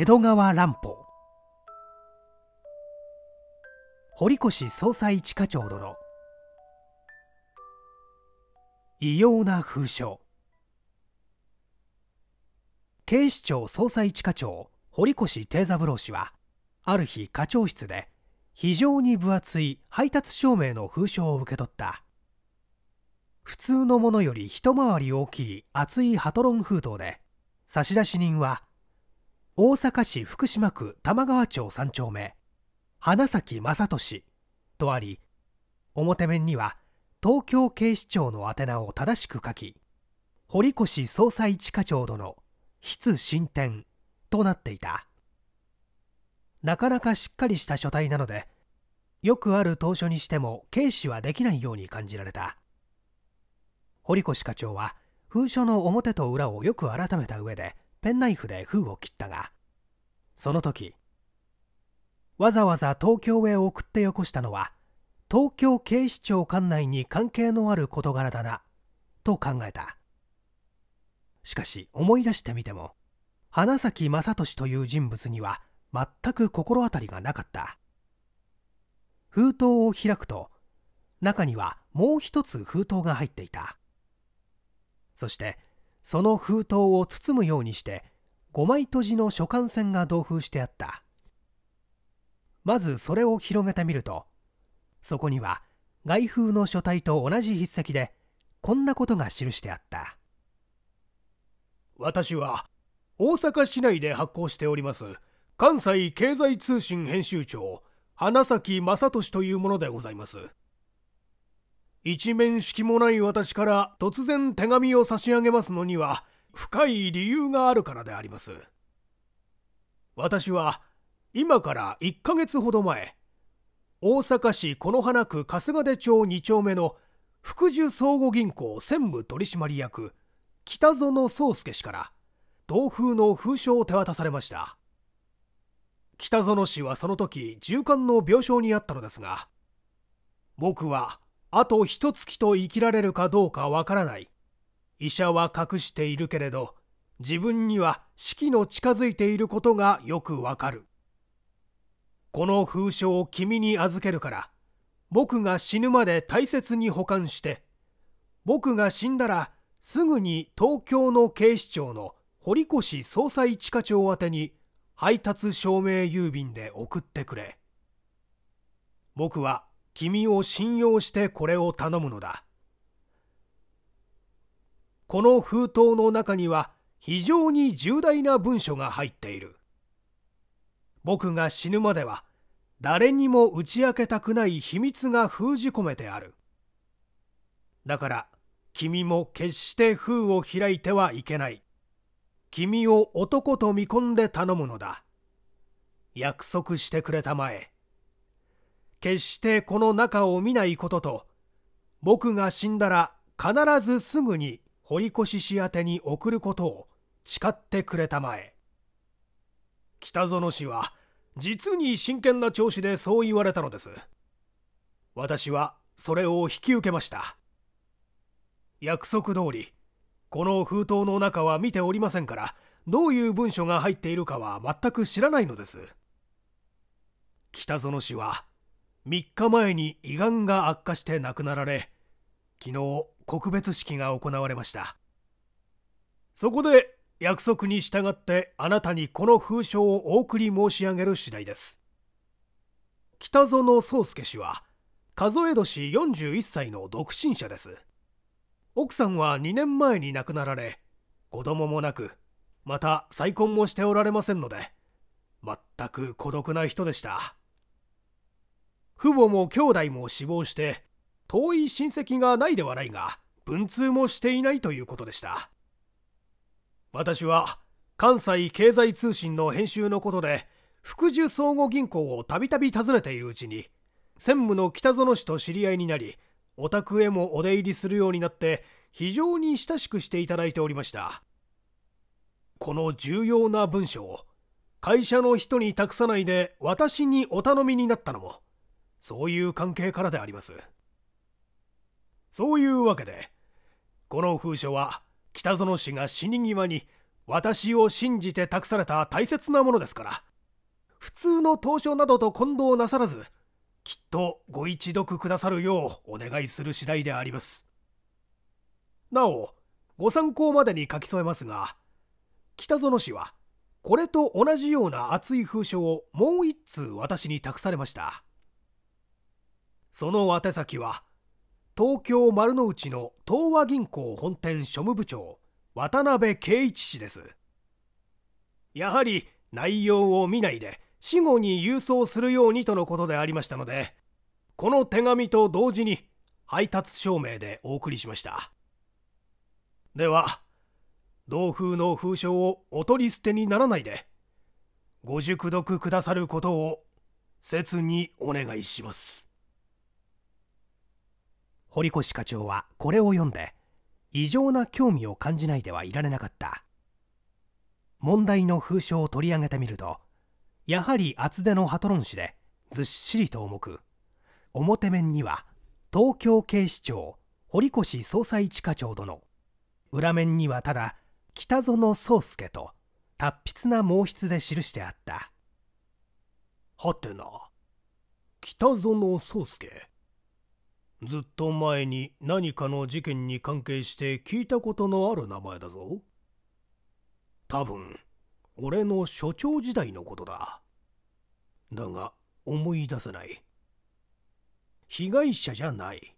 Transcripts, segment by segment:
江戸川乱歩堀越総裁一課長殿異様な風書警視庁捜査一課長堀越定三郎氏はある日課長室で非常に分厚い配達証明の封書を受け取った普通のものより一回り大きい厚いハトロン封筒で差出人は大阪市福島区玉川町3丁目花咲正俊とあり表面には東京警視庁の宛名を正しく書き堀越捜査一課長殿筆進展となっていたなかなかしっかりした書体なのでよくある当初にしても軽視はできないように感じられた堀越課長は封書の表と裏をよく改めた上で「ペンナイフで封を切ったがその時わざわざ東京へ送ってよこしたのは東京警視庁管内に関係のある事柄だなと考えたしかし思い出してみても花咲正俊という人物には全く心当たりがなかった封筒を開くと中にはもう一つ封筒が入っていたそしてその封筒を包むようにして5枚閉じの書簡線が同封してあったまずそれを広げてみるとそこには外風の書体と同じ筆跡でこんなことが記してあった私は大阪市内で発行しております関西経済通信編集長花咲正俊というものでございます一面識もない私から突然手紙を差し上げますのには深い理由があるからであります私は今から1ヶ月ほど前大阪市此花区春日出町2丁目の福寿相互銀行専務取締役北園宗介氏から同封の封書を手渡されました北園氏はその時重漢の病床にあったのですが僕はあと一月と生きられるかどうかわからない医者は隠しているけれど自分には死期の近づいていることがよくわかるこの封書を君に預けるから僕が死ぬまで大切に保管して僕が死んだらすぐに東京の警視庁の堀越捜査一課長宛に配達証明郵便で送ってくれ僕は君を信用してこれを頼むのだこの封筒の中には非常に重大な文書が入っている僕が死ぬまでは誰にも打ち明けたくない秘密が封じ込めてあるだから君も決して封を開いてはいけない君を男と見込んで頼むのだ約束してくれたまえ決してこの中を見ないことと僕が死んだら必ずすぐに堀越氏宛に送ることを誓ってくれたまえ北園氏は実に真剣な調子でそう言われたのです私はそれを引き受けました約束通りこの封筒の中は見ておりませんからどういう文書が入っているかは全く知らないのです北園氏は3日前に胃がんが悪化して亡くなられ昨日告別式が行われましたそこで約束に従ってあなたにこの封書をお送り申し上げる次第です北園宗介氏は数え年41歳の独身者です奥さんは2年前に亡くなられ子供もなくまた再婚もしておられませんので全く孤独な人でした父母も兄弟も死亡して遠い親戚がないではないが文通もしていないということでした私は関西経済通信の編集のことで福寿相互銀行をたびたび訪ねているうちに専務の北園氏と知り合いになりお宅へもお出入りするようになって非常に親しくしていただいておりましたこの重要な文書を会社の人に託さないで私にお頼みになったのもそういう関係からでありますそういうわけでこの封書は北園氏が死に際に私を信じて託された大切なものですから普通の投書などと混同なさらずきっとご一読くださるようお願いする次第でありますなおご参考までに書き添えますが北園氏はこれと同じような熱い封書をもう一通私に託されましたその宛先は東京丸の内の東和銀行本店庶務部長渡辺圭一氏ですやはり内容を見ないで死後に郵送するようにとのことでありましたのでこの手紙と同時に配達証明でお送りしましたでは同封の封書をお取り捨てにならないでご熟読くださることを切にお願いします堀越課長はこれを読んで異常な興味を感じないではいられなかった問題の封書を取り上げてみるとやはり厚手のハトロン紙でずっしりと重く表面には東京警視庁堀越捜査一課長殿裏面にはただ北園宗介と達筆な毛筆で記してあったはてな北園宗介ずっと前に何かの事件に関係して聞いたことのある名前だぞ多分俺の所長時代のことだだが思い出せない被害者じゃない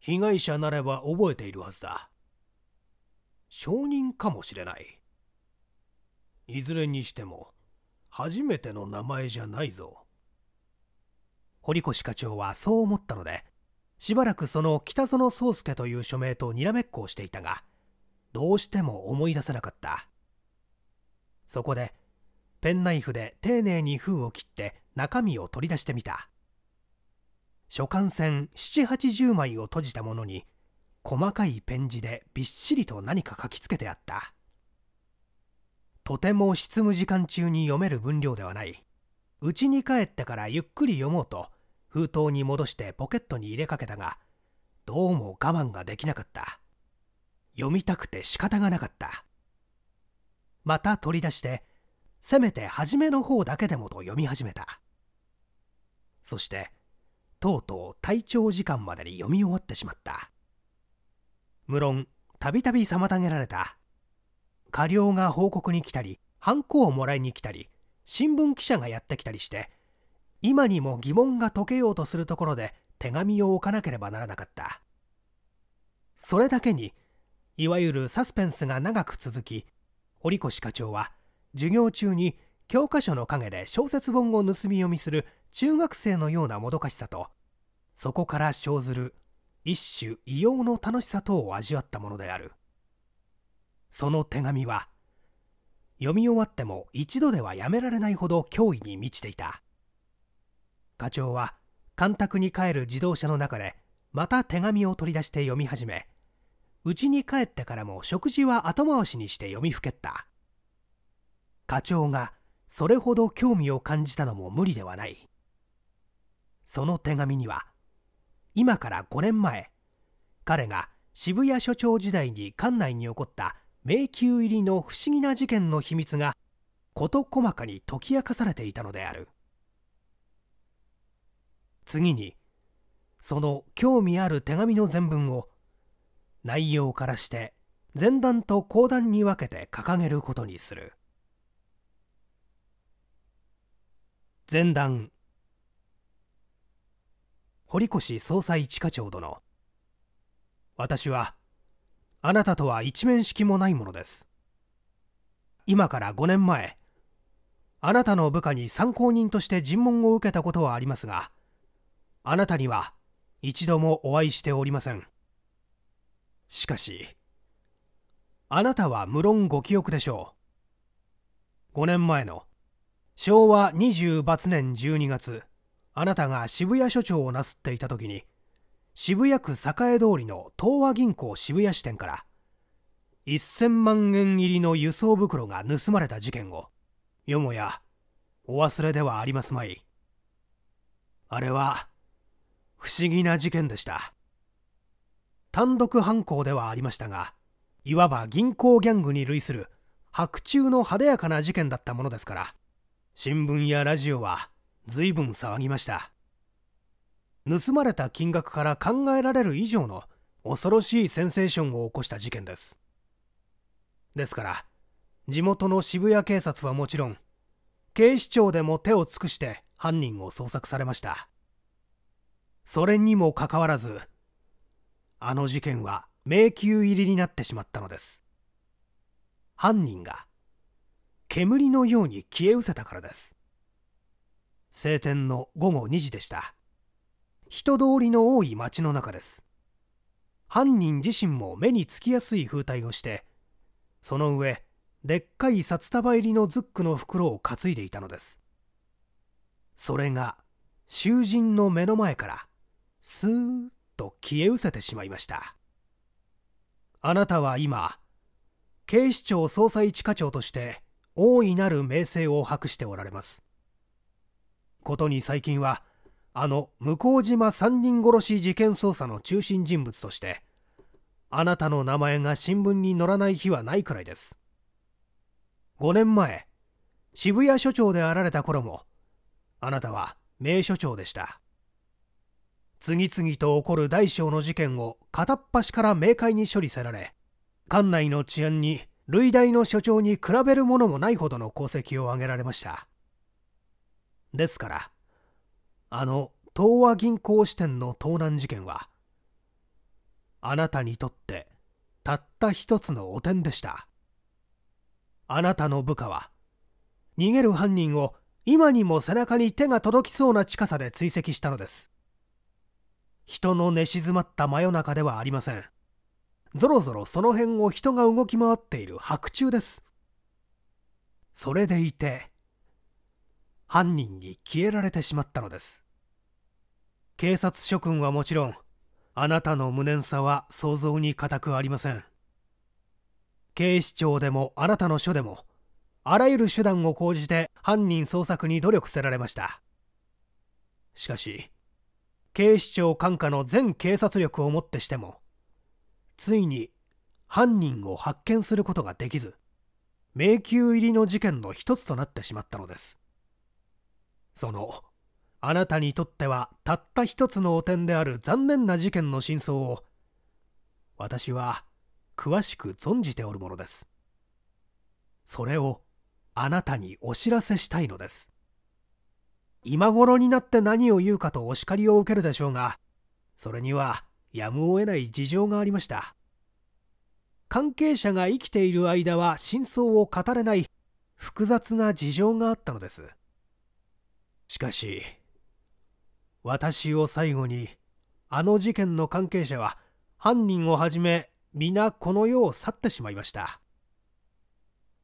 被害者なれば覚えているはずだ証人かもしれないいずれにしても初めての名前じゃないぞ堀越課長はそう思ったのでしばらくその北園宗介という署名とにらめっこをしていたがどうしても思い出せなかったそこでペンナイフで丁寧に封を切って中身を取り出してみた書簡線780枚を閉じたものに細かいペン字でびっしりと何か書きつけてあったとても執務時間中に読める分量ではないうちに帰ってからゆっくり読もうと封筒に戻してポケットに入れかけたがどうも我慢ができなかった読みたくて仕方がなかったまた取り出してせめて初めの方だけでもと読み始めたそしてとうとう体調時間までに読み終わってしまった無論たびたび妨げられた過料が報告に来たりハンコをもらいに来たり新聞記者がやってきたりして今にも疑問が解けようとするところで手紙を置かなければならなかったそれだけにいわゆるサスペンスが長く続き堀越課長は授業中に教科書の陰で小説本を盗み読みする中学生のようなもどかしさとそこから生ずる一種異様の楽しさ等を味わったものであるその手紙は読み終わっても一度ではやめられないほど脅威に満ちていた課長は干拓に帰る自動車の中でまた手紙を取り出して読み始め家に帰ってからも食事は後回しにして読みふけった課長がそれほど興味を感じたのも無理ではないその手紙には今から5年前彼が渋谷署長時代に館内に起こった迷宮入りの不思議な事件の秘密が事細かに解き明かされていたのである次にその興味ある手紙の全文を内容からして前段と後段に分けて掲げることにする前段堀越総裁一課長殿私はあなたとは一面識もないものです今から5年前あなたの部下に参考人として尋問を受けたことはありますがあなたには一度もお会いしておりませんしかしあなたは無論ご記憶でしょう5年前の昭和20罰年12月あなたが渋谷署長をなすっていた時に渋谷区栄通りの東和銀行渋谷支店から1000万円入りの輸送袋が盗まれた事件をよもやお忘れではありますまいあれは不思議な事件でした単独犯行ではありましたがいわば銀行ギャングに類する白昼の派手やかな事件だったものですから新聞やラジオは随分騒ぎました盗まれた金額から考えられる以上の恐ろしいセンセーションを起こした事件ですですから地元の渋谷警察はもちろん警視庁でも手を尽くして犯人を捜索されましたそれにもかかわらずあの事件は迷宮入りになってしまったのです犯人が煙のように消え失せたからです晴天の午後2時でした人通りの多い街の中です犯人自身も目につきやすい風体をしてその上でっかい札束入りのズックの袋を担いでいたのですそれが囚人の目の前からスーッと消え失せてしまいましたあなたは今警視庁捜査一課長として大いなる名声を博しておられますことに最近はあの向島三人殺し事件捜査の中心人物としてあなたの名前が新聞に載らない日はないくらいです5年前渋谷署長であられた頃もあなたは名署長でした次々と起こる大小の事件を片っ端から明快に処理せられ館内の治安に類大の所長に比べるものもないほどの功績を挙げられましたですからあの東和銀行支店の盗難事件はあなたにとってたった一つの汚点でしたあなたの部下は逃げる犯人を今にも背中に手が届きそうな近さで追跡したのです人の寝静まった真夜中ではありませんぞろぞろその辺を人が動き回っている白昼ですそれでいて犯人に消えられてしまったのです警察諸君はもちろんあなたの無念さは想像に難くありません警視庁でもあなたの署でもあらゆる手段を講じて犯人捜索に努力せられましたしかし警視庁管下の全警察力をもってしてもついに犯人を発見することができず迷宮入りの事件の一つとなってしまったのですそのあなたにとってはたった一つの汚点である残念な事件の真相を私は詳しく存じておるものですそれをあなたにお知らせしたいのです今頃になって何を言うかとお叱りを受けるでしょうがそれにはやむを得ない事情がありました関係者が生きている間は真相を語れない複雑な事情があったのですしかし私を最後にあの事件の関係者は犯人をはじめ皆この世を去ってしまいました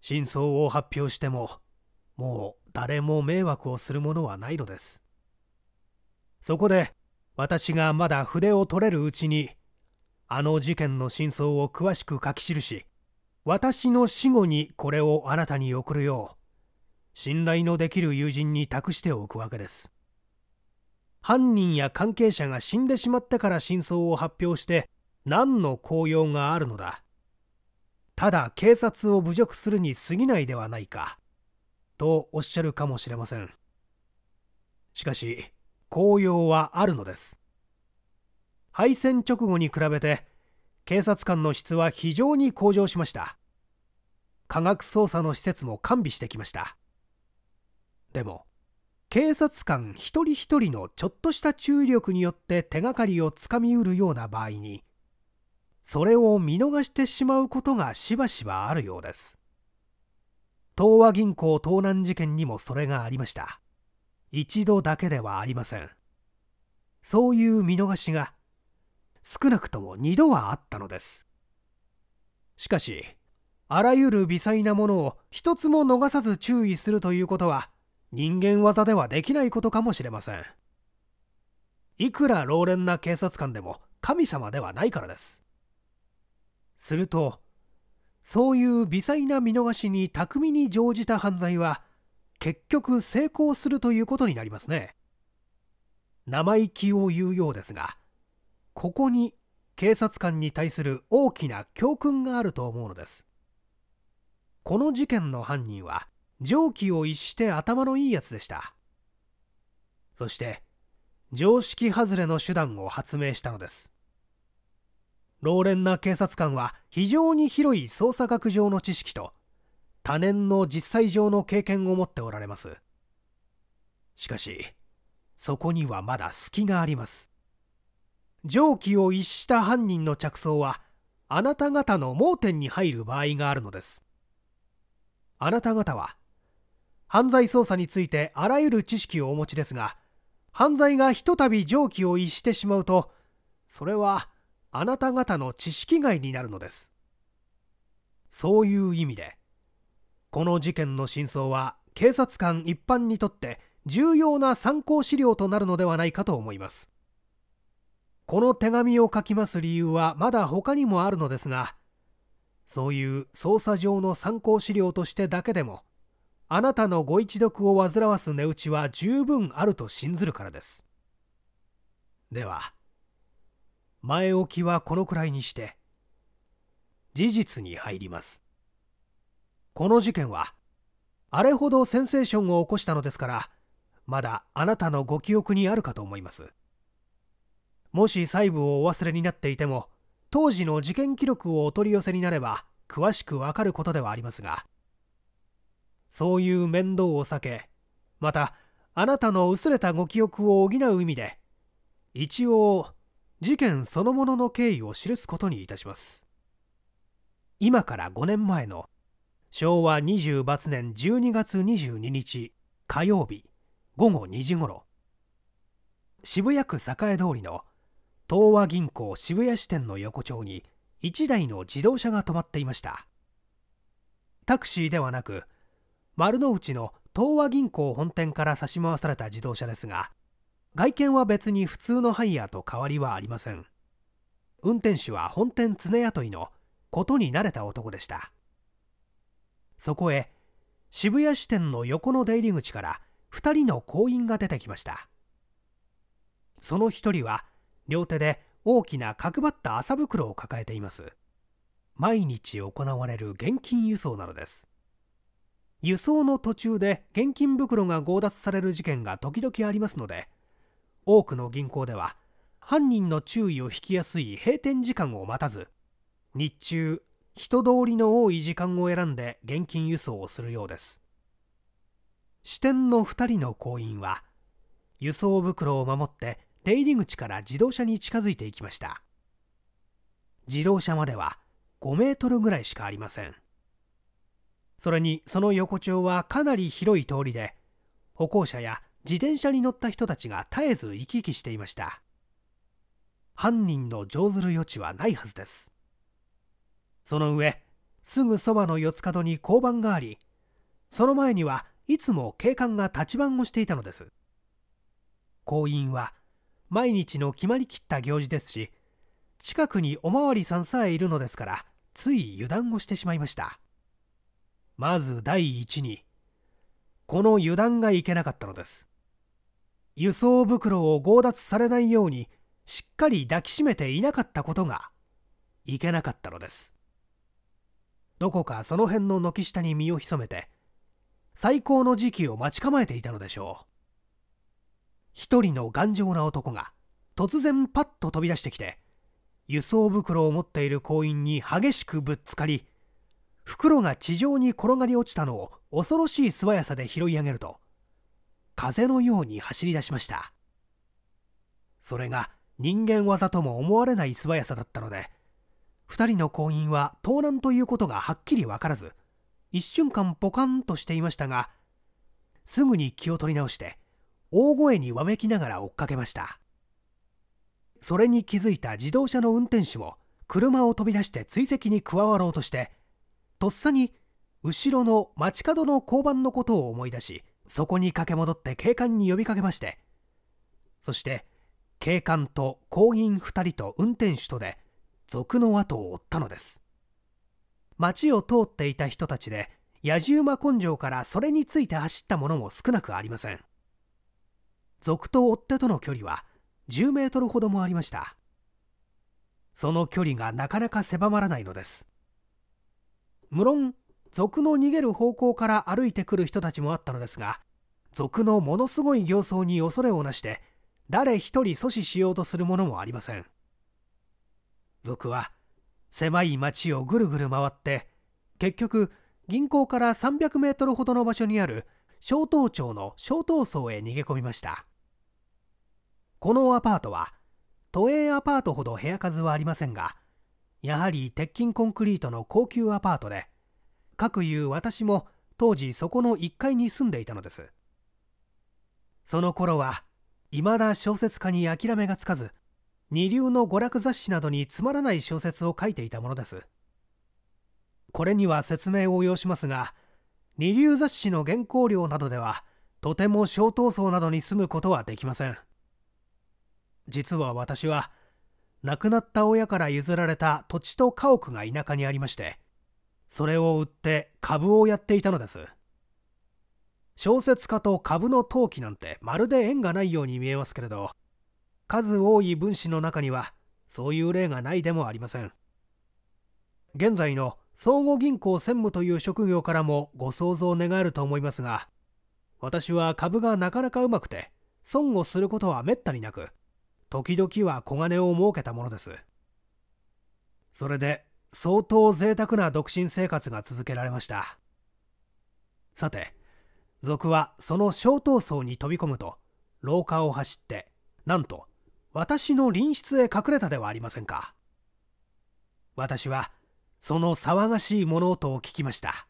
真相を発表してももう誰も迷惑をするものはないのですそこで私がまだ筆を取れるうちにあの事件の真相を詳しく書き記し私の死後にこれをあなたに送るよう信頼のできる友人に託しておくわけです犯人や関係者が死んでしまってから真相を発表して何の効用があるのだただ警察を侮辱するに過ぎないではないかとおっしゃるかもしれませんしかし紅葉はあるのです敗戦直後に比べて警察官の質は非常に向上しました科学捜査の施設も完備してきましたでも警察官一人一人のちょっとした注意力によって手がかりをつかみうるような場合にそれを見逃してしまうことがしばしばあるようです東和銀行盗難事件にもそれがありました一度だけではありませんそういう見逃しが少なくとも2度はあったのですしかしあらゆる微細なものを一つも逃さず注意するということは人間技ではできないことかもしれませんいくら老練な警察官でも神様ではないからですするとそういう微細な見逃しに巧みに乗じた犯罪は結局成功するということになりますね生意気を言うようですがここに警察官に対する大きな教訓があると思うのですこの事件の犯人は常軌を逸して頭のいいやつでしたそして常識外れの手段を発明したのです老練な警察官は非常に広い捜査学上の知識と多年の実際上の経験を持っておられますしかしそこにはまだ隙があります常軌を逸した犯人の着想はあなた方の盲点に入る場合があるのですあなた方は犯罪捜査についてあらゆる知識をお持ちですが犯罪がひとたび常軌を逸してしまうとそれはあなた方の知識外になるのですそういう意味でこの事件の真相は警察官一般にとって重要な参考資料となるのではないかと思いますこの手紙を書きます理由はまだ他にもあるのですがそういう捜査上の参考資料としてだけでもあなたのご一読を煩わす値打ちは十分あると信ずるからですでは前置きはこのくらいにして事実に入りますこの事件はあれほどセンセーションを起こしたのですからまだあなたのご記憶にあるかと思いますもし細部をお忘れになっていても当時の事件記録をお取り寄せになれば詳しくわかることではありますがそういう面倒を避けまたあなたの薄れたご記憶を補う意味で一応事件そのものの経緯を記すことにいたします今から5年前の昭和28年12月22日火曜日午後2時ごろ渋谷区栄通りの東和銀行渋谷支店の横丁に1台の自動車が止まっていましたタクシーではなく丸の内の東和銀行本店から差し回された自動車ですが外見は別に普通のハイヤーと変わりはありません運転手は本店常雇いのことに慣れた男でしたそこへ渋谷支店の横の出入り口から2人の行員が出てきましたその1人は両手で大きな角張った麻袋を抱えています毎日行われる現金輸送なのです輸送の途中で現金袋が強奪される事件が時々ありますので多くの銀行では犯人の注意を引きやすい閉店時間を待たず日中人通りの多い時間を選んで現金輸送をするようです支店の2人の行員は輸送袋を守って出入り口から自動車に近づいていきました自動車までは5メートルぐらいしかありませんそれにその横丁はかなり広い通りで歩行者や自転車に乗った人たちが絶えず行き来していました犯人の乗ずる余地はないはずですその上すぐそばの四つ角に交番がありその前にはいつも警官が立ち番をしていたのです行員は毎日の決まりきった行事ですし近くにおまわりさんさえいるのですからつい油断をしてしまいましたまず第一にこの油断がいけなかったのです輸送袋を強奪されないようにしっかり抱きしめていなかったことがいけなかったのですどこかその辺の軒下に身を潜めて最高の時期を待ち構えていたのでしょう一人の頑丈な男が突然パッと飛び出してきて輸送袋を持っている行員に激しくぶっつかり袋が地上に転がり落ちたのを恐ろしい素早さで拾い上げると風のように走り出しましたそれが人間技とも思われない素早さだったので2人の行員は盗難ということがはっきり分からず一瞬間ポカンとしていましたがすぐに気を取り直して大声にわめきながら追っかけましたそれに気づいた自動車の運転手も車を飛び出して追跡に加わろうとしてとっさに後ろの街角の交番のことを思い出しそこに駆け戻って警官に呼びかけましてそして警官と行員2人と運転手とで賊の後を追ったのです町を通っていた人たちで野じ馬根性からそれについて走ったものも少なくありません賊と追っ手との距離は10メートルほどもありましたその距離がなかなか狭まらないのです無論賊の逃げる方向から歩いてくる人たちもあったのですが賊のものすごい形相に恐れをなして誰一人阻止しようとするももありません賊は狭い町をぐるぐる回って結局銀行から300メートルほどの場所にある小東町の小東荘へ逃げ込みましたこのアパートは都営アパートほど部屋数はありませんがやはり鉄筋コンクリートの高級アパートでかくいう私も当時そこの1階に住んでいたのですその頃は未だ小説家に諦めがつかず二流の娯楽雑誌などにつまらない小説を書いていたものですこれには説明を要しますが二流雑誌の原稿料などではとても小闘争などに住むことはできません実は私は亡くなった親から譲られた土地と家屋が田舎にありましてそれを売って株をやっていたのです小説家と株の投機なんてまるで縁がないように見えますけれど数多い分子の中にはそういう例がないでもありません現在の相互銀行専務という職業からもご想像願えると思いますが私は株がなかなかうまくて損をすることはめったになく時々は小金を儲けたものですそれで相当贅沢な独身生活が続けられましたさて賊はその小闘争に飛び込むと廊下を走ってなんと私の隣室へ隠れたではありませんか私はその騒がしい物音を聞きました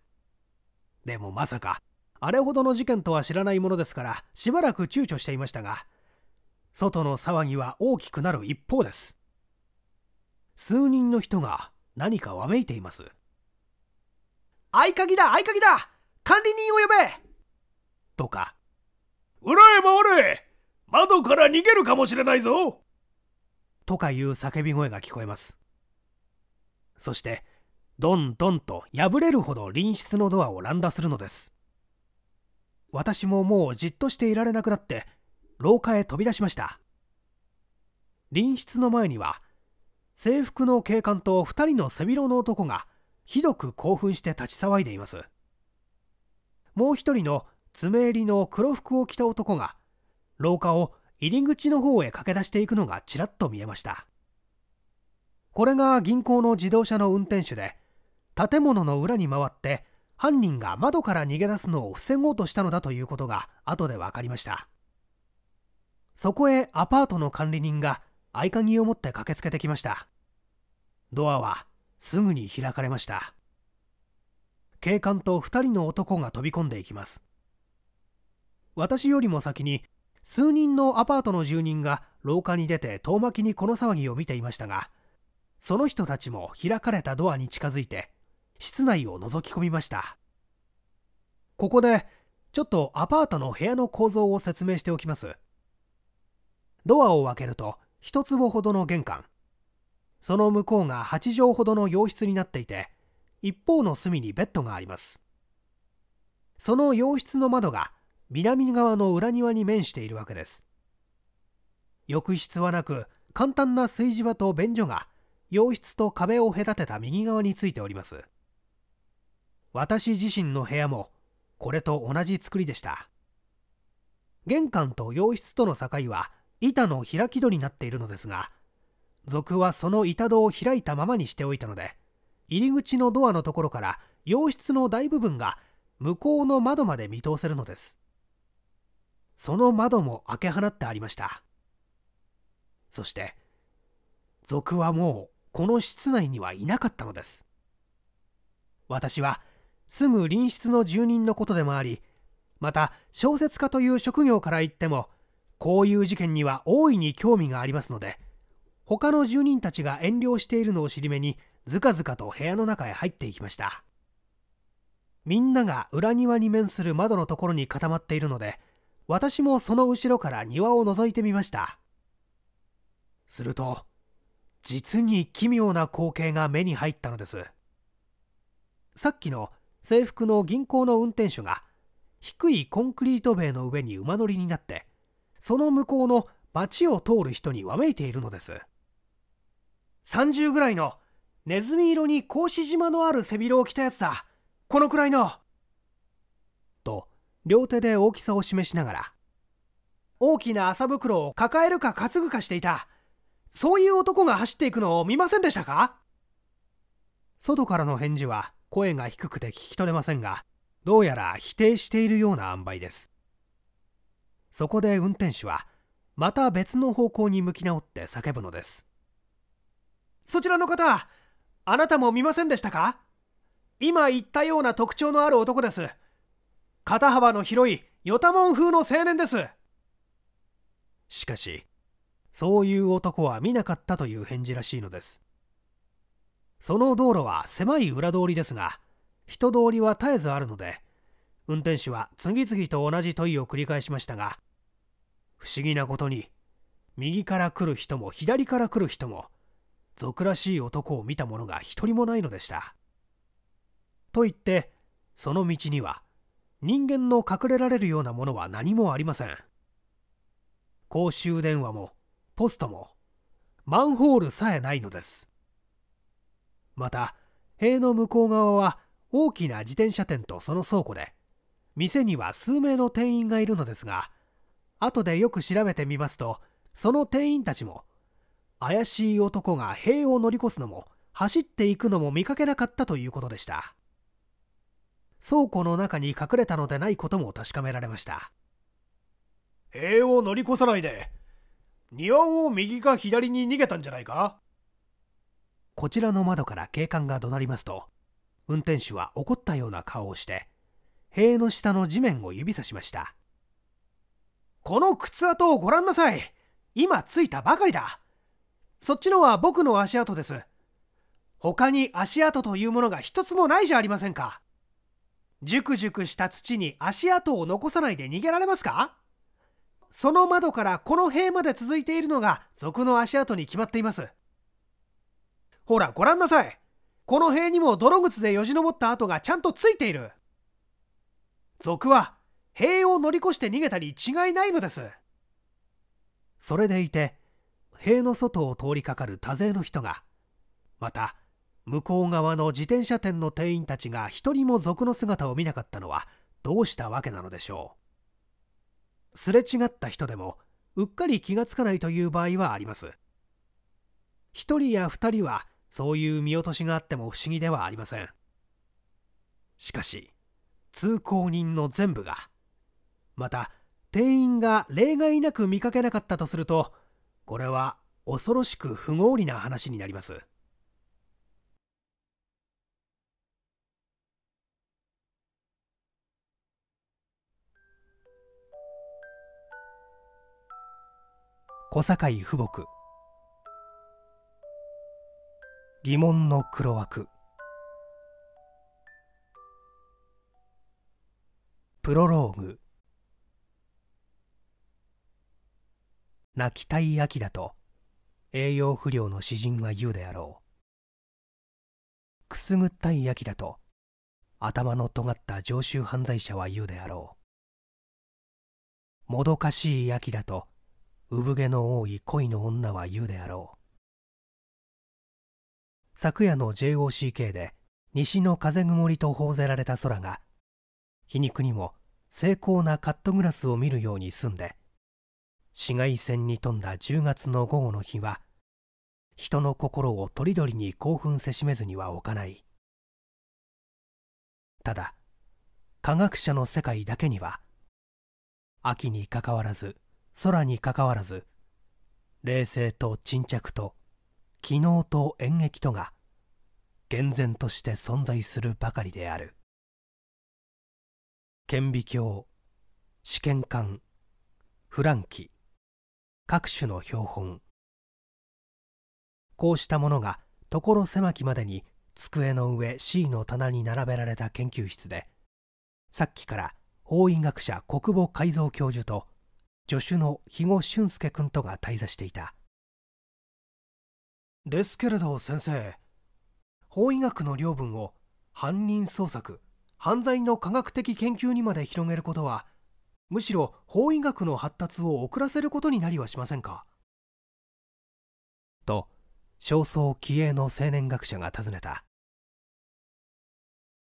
でもまさかあれほどの事件とは知らないものですからしばらく躊躇していましたが外の騒ぎは大きくなる一方です数人の人が何かわめいています合鍵だ合鍵だ管理人を呼べとか裏へ回れ窓から逃げるかもしれないぞとかいう叫び声が聞こえますそしてどんどんと破れるほど隣室のドアを乱打するのです私ももうじっとしていられなくなって廊下へ飛び出しました隣室の前には制服の警官と2人の背広の男がひどく興奮して立ち騒いでいますもう1人の爪襟の黒服を着た男が廊下を入り口の方へ駆け出していくのがちらっと見えましたこれが銀行の自動車の運転手で建物の裏に回って犯人が窓から逃げ出すのを防ごうとしたのだということが後で分かりましたそこへアパートの管理人が合鍵を持って駆けつけてきましたドアはすぐに開かれました警官と2人の男が飛び込んでいきます私よりも先に数人のアパートの住人が廊下に出て遠巻きにこの騒ぎを見ていましたがその人たちも開かれたドアに近づいて室内を覗き込みましたここでちょっとアパートの部屋の構造を説明しておきますドアを開けると1坪ほどの玄関その向こうが8畳ほどの洋室になっていて一方の隅にベッドがありますその洋室の窓が南側の裏庭に面しているわけです浴室はなく簡単な炊事場と便所が洋室と壁を隔てた右側についております私自身の部屋もこれと同じ作りでした玄関と洋室との境は板の開き戸になっているのですが賊はその板戸を開いたままにしておいたので入り口のドアのところから洋室の大部分が向こうの窓まで見通せるのですその窓も開け放ってありましたそして賊はもうこの室内にはいなかったのです私は住む隣室の住人のことでもありまた小説家という職業から言ってもこういう事件には大いに興味がありますので他の住人たちが遠慮しているのを尻目にずかずかと部屋の中へ入っていきましたみんなが裏庭に面する窓のところに固まっているので私もその後ろから庭を覗いてみましたすると実に奇妙な光景が目に入ったのですさっきの制服の銀行の運転手が低いコンクリート塀の上に馬乗りになってその向こうの町を通る人にわめいているのです30ぐらいのネズミ色に格子島のある背広を着たやつだこのくらいのと両手で大きさを示しながら大きな麻袋を抱えるか担ぐかしていたそういう男が走っていくのを見ませんでしたか外からの返事は声が低くて聞き取れませんがどうやら否定しているような塩梅ですそこで運転手はまた別の方向に向き直って叫ぶのですそちらの方あなたも見ませんでしたか今言ったような特徴のある男です肩幅の広いヨタモン風の青年ですしかしそういう男は見なかったという返事らしいのですその道路は狭い裏通りですが人通りは絶えずあるので運転手は次々と同じ問いを繰り返しましたが不思議なことに右から来る人も左から来る人も俗らしい男を見た者が一人もないのでしたと言ってその道には人間の隠れられるようなものは何もありません公衆電話もポストもマンホールさえないのですまた塀の向こう側は大きな自転車店とその倉庫で店には数名の店員がいるのですが後でよく調べてみますとその店員たちも怪しい男が塀を乗り越すのも走っていくのも見かけなかったということでした倉庫の中に隠れたのでないことも確かめられました塀を乗り越さないで庭を右か左に逃げたんじゃないかこちらの窓から警官が怒鳴りますと運転手は怒ったような顔をして塀の下の地面を指さしましたこの靴跡をご覧なさい今ついたばかりだそっちのは僕の足跡です他に足跡というものが一つもないじゃありませんかじゅくじゅくした土に足跡を残さないで逃げられますかその窓からこの塀まで続いているのが賊の足跡に決まっていますほらご覧なさいこの塀にも泥靴でよじ登った跡がちゃんとついている賊は塀を乗り越して逃げたに違いないのですそれでいて塀の外を通りかかる多勢の人がまた向こう側の自転車店の店員たちが一人も賊の姿を見なかったのはどうしたわけなのでしょうすれ違った人でもうっかり気がつかないという場合はあります1人や2人はそういう見落としがあっても不思議ではありませんしかし通行人の全部がまた店員が例外なく見かけなかったとするとこれは恐ろしく不合理な話になります小堺富木疑問の黒枠プロローグ泣きたい秋だと栄養不良の詩人は言うであろうくすぐったい秋だと頭の尖った常習犯罪者は言うであろうもどかしい秋だと産毛の多い恋の女は言うであろう昨夜の JOCK で西の風曇りと報ぜられた空が皮肉にも精巧なカットグラスを見るように住んで紫外線に富んだ10月の午後の日は人の心をとりどりに興奮せしめずには置かないただ科学者の世界だけには秋にかかわらず空にかかわらず冷静と沈着と機能と演劇とが厳然として存在するばかりである。顕微鏡試験管フランキ各種の標本こうしたものが所狭きまでに机の上 C の棚に並べられた研究室でさっきから法医学者国母改造教授と助手の肥後俊介君とが滞在していたですけれど先生法医学の領分を犯人捜索犯罪の科学的研究にまで広げることはむしろ法医学の発達を遅らせることになりはしませんかと焦燥気鋭の青年学者が尋ねた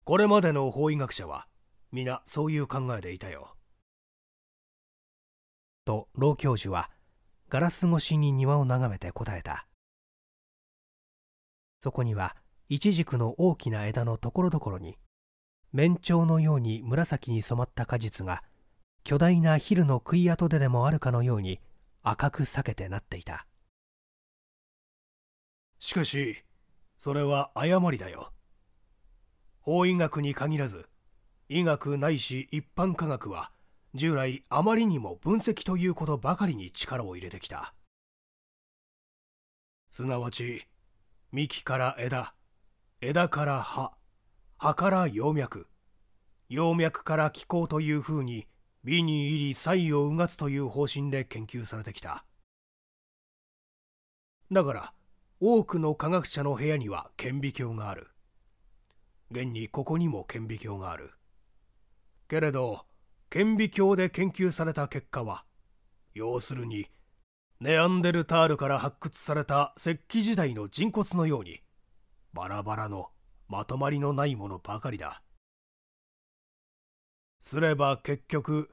これまでの法医学者は皆そういう考えでいたよと老教授はガラス越しに庭を眺めて答えたそこには一軸の大きな枝のところどころに面鳥のように紫に染まった果実が巨大なヒルの食い跡ででもあるかのように赤く裂けてなっていたしかしそれは誤りだよ法医学に限らず医学ないし一般科学は従来あまりにも分析ということばかりに力を入れてきたすなわち幹から枝枝から葉葉から葉脈葉脈から気候というふうに美に入り才をうがつという方針で研究されてきただから多くの科学者の部屋には顕微鏡がある現にここにも顕微鏡があるけれど顕微鏡で研究された結果は要するにネアンデルタールから発掘された石器時代の人骨のようにバラバラのまとまりのないものばかりだすれば結局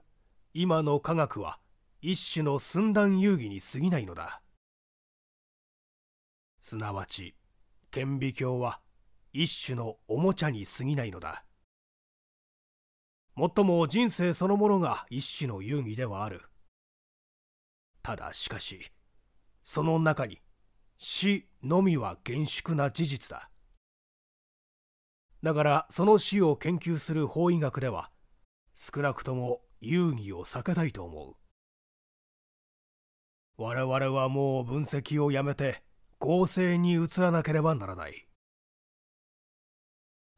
今の科学は一種の寸断遊戯に過ぎないのだすなわち顕微鏡は一種のおもちゃに過ぎないのだもっとも人生そのものが一種の遊戯ではあるただしかしその中に死のみは厳粛な事実だだからその死を研究する法医学では少なくとも遊戯を避けたいと思う我々はもう分析をやめて合成に移らなければならない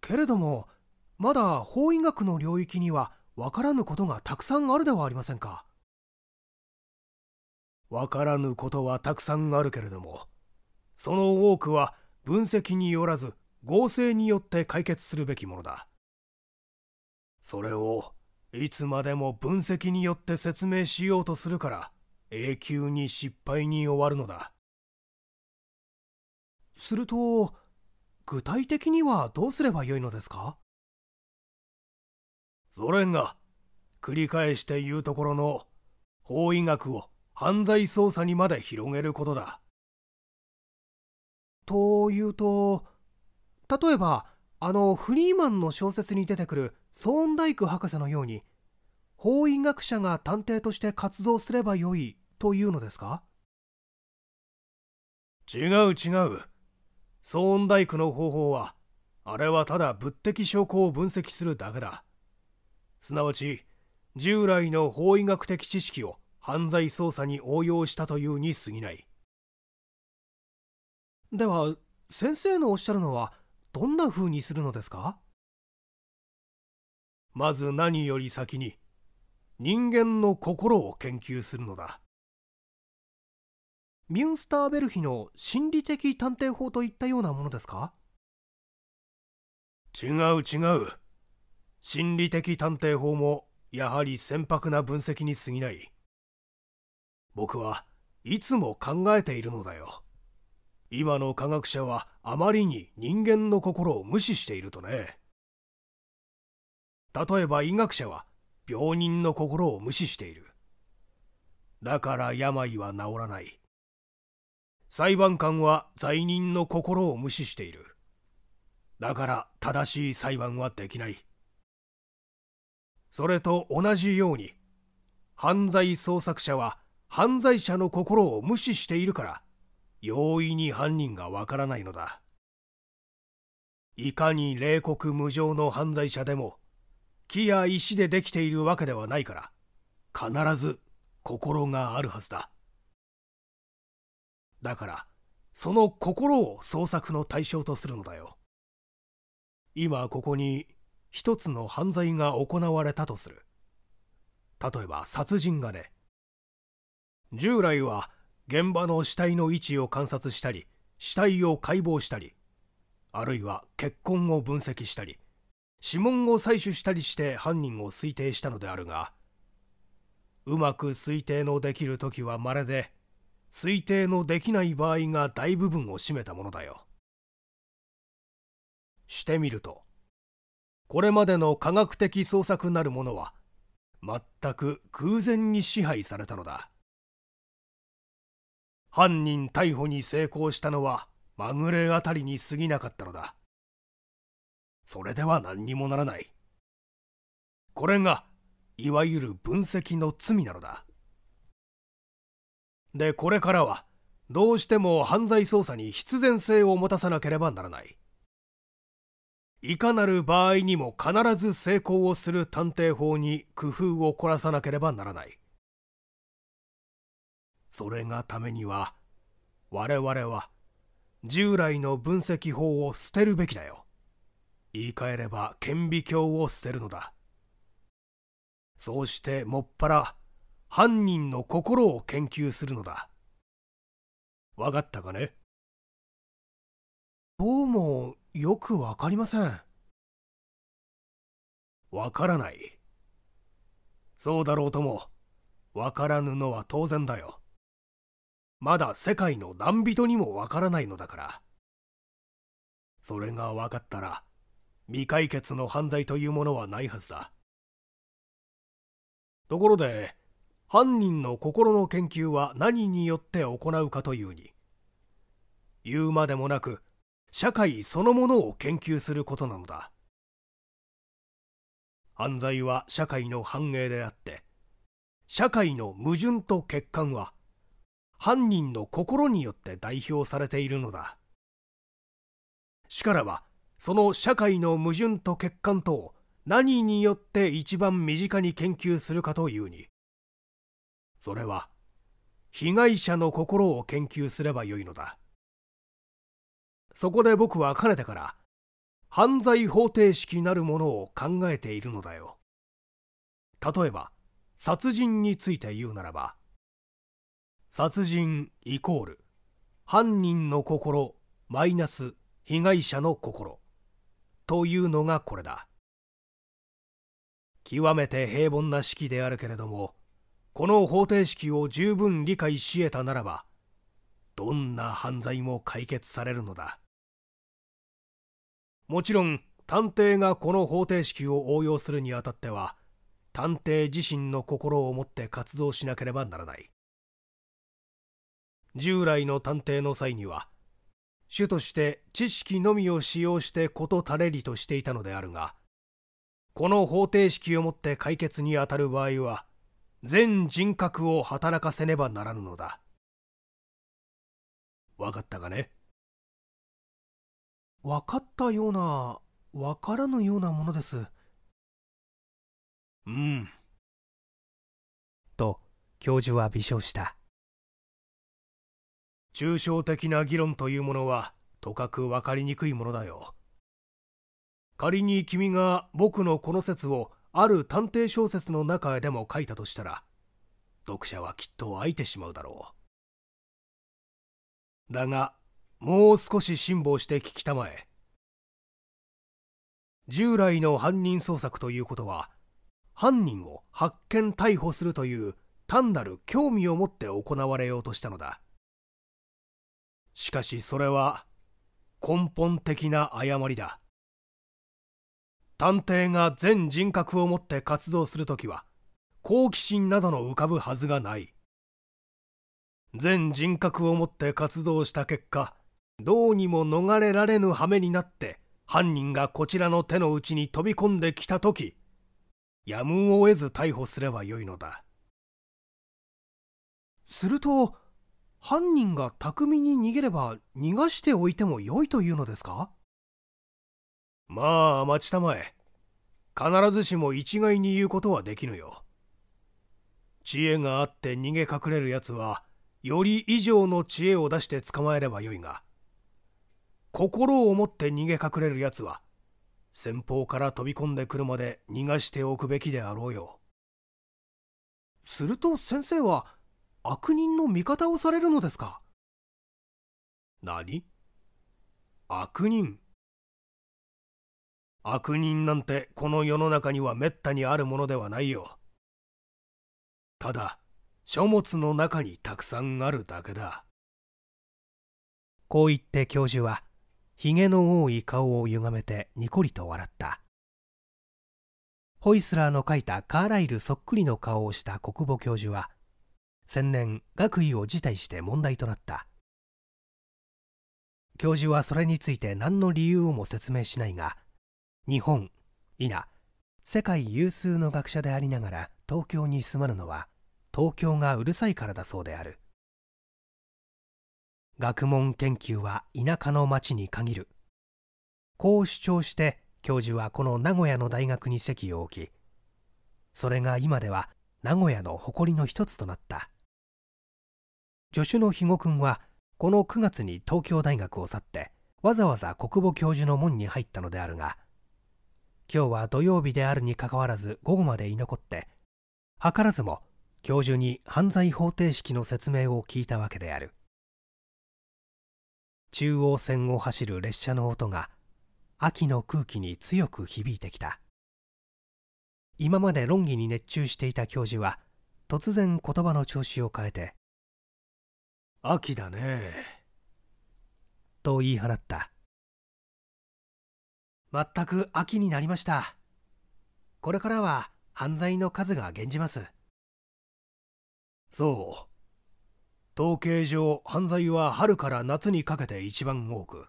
けれどもまだ法医学の領域には分からぬことがたくさんあるではありませんか分からぬことはたくさんあるけれどもその多くは分析によらず合成によって解決するべきものだそれをいつまでも分析によって説明しようとするから永久に失敗に終わるのだすると具体的にはどうすればよいのですかそれが繰り返して言うところの法医学を犯罪捜査にまで広げることだ。というと例えばあのフリーマンの小説に出てくるソーンダイク博士のように法医学者が探偵として活動すればよいというのですか違う違うソーンダイクの方法はあれはただ物的証拠を分析するだけだすなわち従来の法医学的知識を犯罪捜査に応用したというに過ぎないでは先生のおっしゃるのはどんな風にするのですかまず何より先に人間の心を研究するのだミュンスターベルヒの心理的探偵法といったようなものですか違う違う心理的探偵法もやはり船舶な分析に過ぎない僕はいつも考えているのだよ今の科学者はあまりに人間の心を無視しているとね例えば医学者は病人の心を無視しているだから病は治らない裁判官は罪人の心を無視しているだから正しい裁判はできないそれと同じように犯罪捜索者は犯罪者の心を無視しているから容易に犯人がわからないのだいかに冷酷無情の犯罪者でも木や石でできているわけではないから必ず心があるはずだだからその心を捜索の対象とするのだよ今ここに一つの犯罪が行われたとする例えば殺人がね従来は現場の死体の位置を観察したり死体を解剖したりあるいは血痕を分析したり指紋を採取したりして犯人を推定したのであるがうまく推定のできる時はまれで推定のできない場合が大部分を占めたものだよ。してみるとこれまでの科学的捜索なるものは全く空前に支配されたのだ。犯人逮捕に成功したのはまぐれあたりに過ぎなかったのだそれでは何にもならないこれがいわゆる分析の罪なのだでこれからはどうしても犯罪捜査に必然性を持たさなければならないいかなる場合にも必ず成功をする探偵法に工夫を凝らさなければならないそれがためには我々は従来の分析法を捨てるべきだよ言い換えれば顕微鏡を捨てるのだそうしてもっぱら犯人の心を研究するのだ分かったかねどうもよく分かりません分からないそうだろうとも分からぬのは当然だよまだ世界の何人にもわからないのだからそれが分かったら未解決の犯罪というものはないはずだところで犯人の心の研究は何によって行うかというに言うまでもなく社会そのものを研究することなのだ犯罪は社会の繁栄であって社会の矛盾と欠陥は犯人の心によって代表されているのだ主からはその社会の矛盾と欠陥とを何によって一番身近に研究するかというにそれは被害者の心を研究すればよいのだそこで僕はかねてから犯罪方程式なるものを考えているのだよ例えば殺人について言うならば殺人イコール犯人の心マイナス被害者の心というのがこれだ極めて平凡な式であるけれどもこの方程式を十分理解し得たならばどんな犯罪も解決されるのだもちろん探偵がこの方程式を応用するにあたっては探偵自身の心を持って活動しなければならない従来の探偵の際には主として知識のみを使用して事足れりとしていたのであるがこの方程式をもって解決にあたる場合は全人格を働かせねばならぬのだ分かったかね分かったような分からぬようなものですうんと教授は微笑した抽象的な議論というものはとかく分かりにくいものだよ仮に君が僕のこの説をある探偵小説の中でも書いたとしたら読者はきっと空いてしまうだろうだがもう少し辛抱して聞きたまえ従来の犯人捜索ということは犯人を発見逮捕するという単なる興味を持って行われようとしたのだしかしそれは根本的な誤りだ探偵が全人格を持って活動する時は好奇心などの浮かぶはずがない全人格を持って活動した結果どうにも逃れられぬ羽目になって犯人がこちらの手の内に飛び込んできた時やむを得ず逮捕すればよいのだすると犯人が巧みに逃げれば逃がしておいても良いというのですかまあ待ちたまえ必ずしも一概に言うことはできぬよ知恵があって逃げ隠れるやつはより以上の知恵を出して捕まえればよいが心を持って逃げ隠れるやつは先方から飛び込んでくるまで逃がしておくべきであろうよすると先生は悪人の味方をされるのですか何悪人悪人なんてこの世の中にはめったにあるものではないよただ書物の中にたくさんあるだけだこう言って教授はひげの多い顔をゆがめてニコリと笑ったホイスラーの描いたカーライルそっくりの顔をした国母教授は先年学位を辞退して問題となった教授はそれについて何の理由をも説明しないが日本いな世界有数の学者でありながら東京に住まるのは東京がうるさいからだそうである学問研究は田舎の町に限るこう主張して教授はこの名古屋の大学に籍を置きそれが今では名古屋の誇りの一つとなった助手の肥後君はこの9月に東京大学を去ってわざわざ国母教授の門に入ったのであるが今日は土曜日であるにかかわらず午後まで居残って図らずも教授に犯罪方程式の説明を聞いたわけである中央線を走る列車の音が秋の空気に強く響いてきた今まで論議に熱中していた教授は突然言葉の調子を変えて秋だねと言い放った全く秋になりましたこれからは犯罪の数が減じますそう統計上犯罪は春から夏にかけて一番多く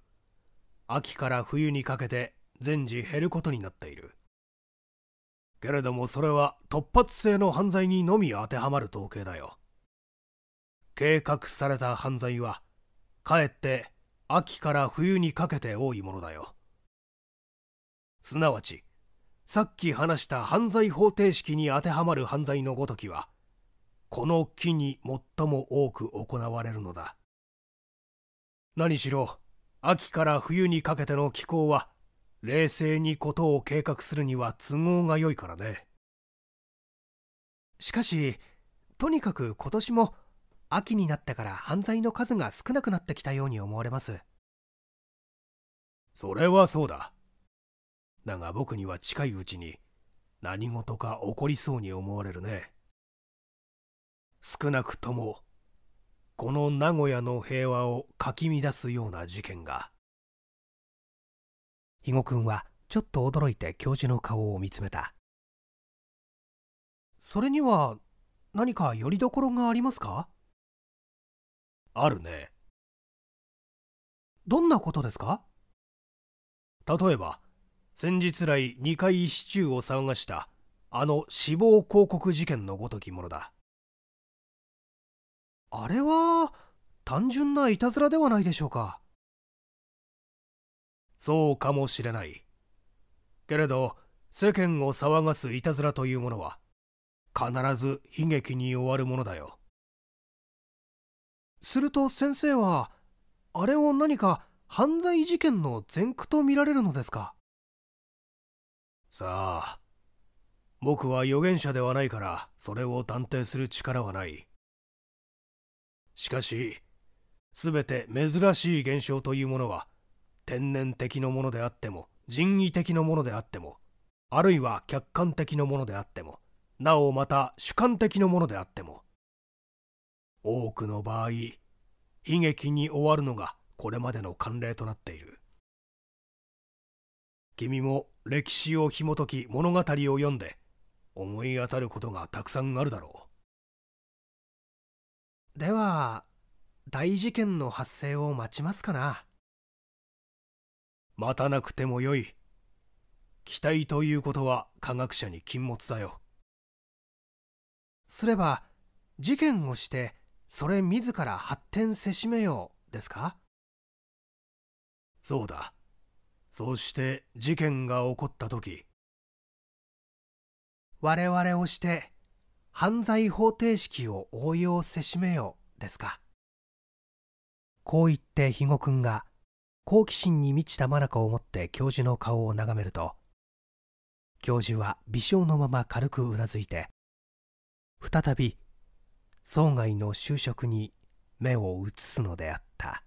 秋から冬にかけて全時減ることになっているけれどもそれは突発性の犯罪にのみ当てはまる統計だよ計画された犯罪はかえって秋から冬にかけて多いものだよすなわちさっき話した犯罪方程式に当てはまる犯罪のごときはこの木に最も多く行われるのだ何しろ秋から冬にかけての気候は冷静にことを計画するには都合が良いからねしかしとにかく今年も秋になったから犯罪の数が少なくなってきたように思われますそれはそうだだが僕には近いうちに何事か起こりそうに思われるね少なくともこの名古屋の平和をかき乱すような事件が肥後君はちょっと驚いて教授の顔を見つめたそれには何かよりどころがありますかあるねどんなことですか例えば先日来2回市中を騒がしたあの死亡広告事件のごときものだあれは単純ないたずらではないでしょうかそうかもしれないけれど世間を騒がすいたずらというものは必ず悲劇に終わるものだよすると先生はあれを何か犯罪事件の前駆と見られるのですかさあ僕は預言者ではないからそれを断定する力はないしかし全て珍しい現象というものは天然的のものであっても人為的のものであってもあるいは客観的のものであってもなおまた主観的のものであっても多くの場合悲劇に終わるのがこれまでの慣例となっている君も歴史を紐解き物語を読んで思い当たることがたくさんあるだろうでは大事件の発生を待ちますかな待たなくてもよい期待ということは科学者に禁物だよすれば事件をしてそれ自ら発展せしめようですかそうだそうして事件が起こった時我々をして犯罪方程式を応用せしめようですかこう言って肥後君が好奇心に満ちた眼を持って教授の顔を眺めると教授は微笑のまま軽くうなずいて再び生涯の就職に目を移すのであった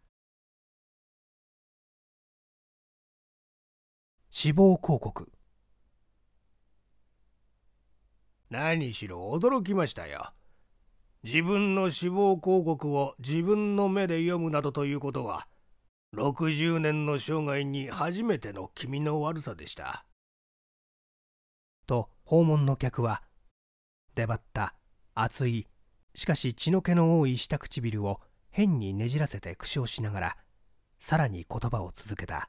死亡広告何しろ驚きましたよ自分の死亡広告を自分の目で読むなどということは60年の生涯に初めての君の悪さでしたと訪問の客は出張った熱いしかし血の気の多い下唇を変にねじらせて苦笑しながらさらに言葉を続けた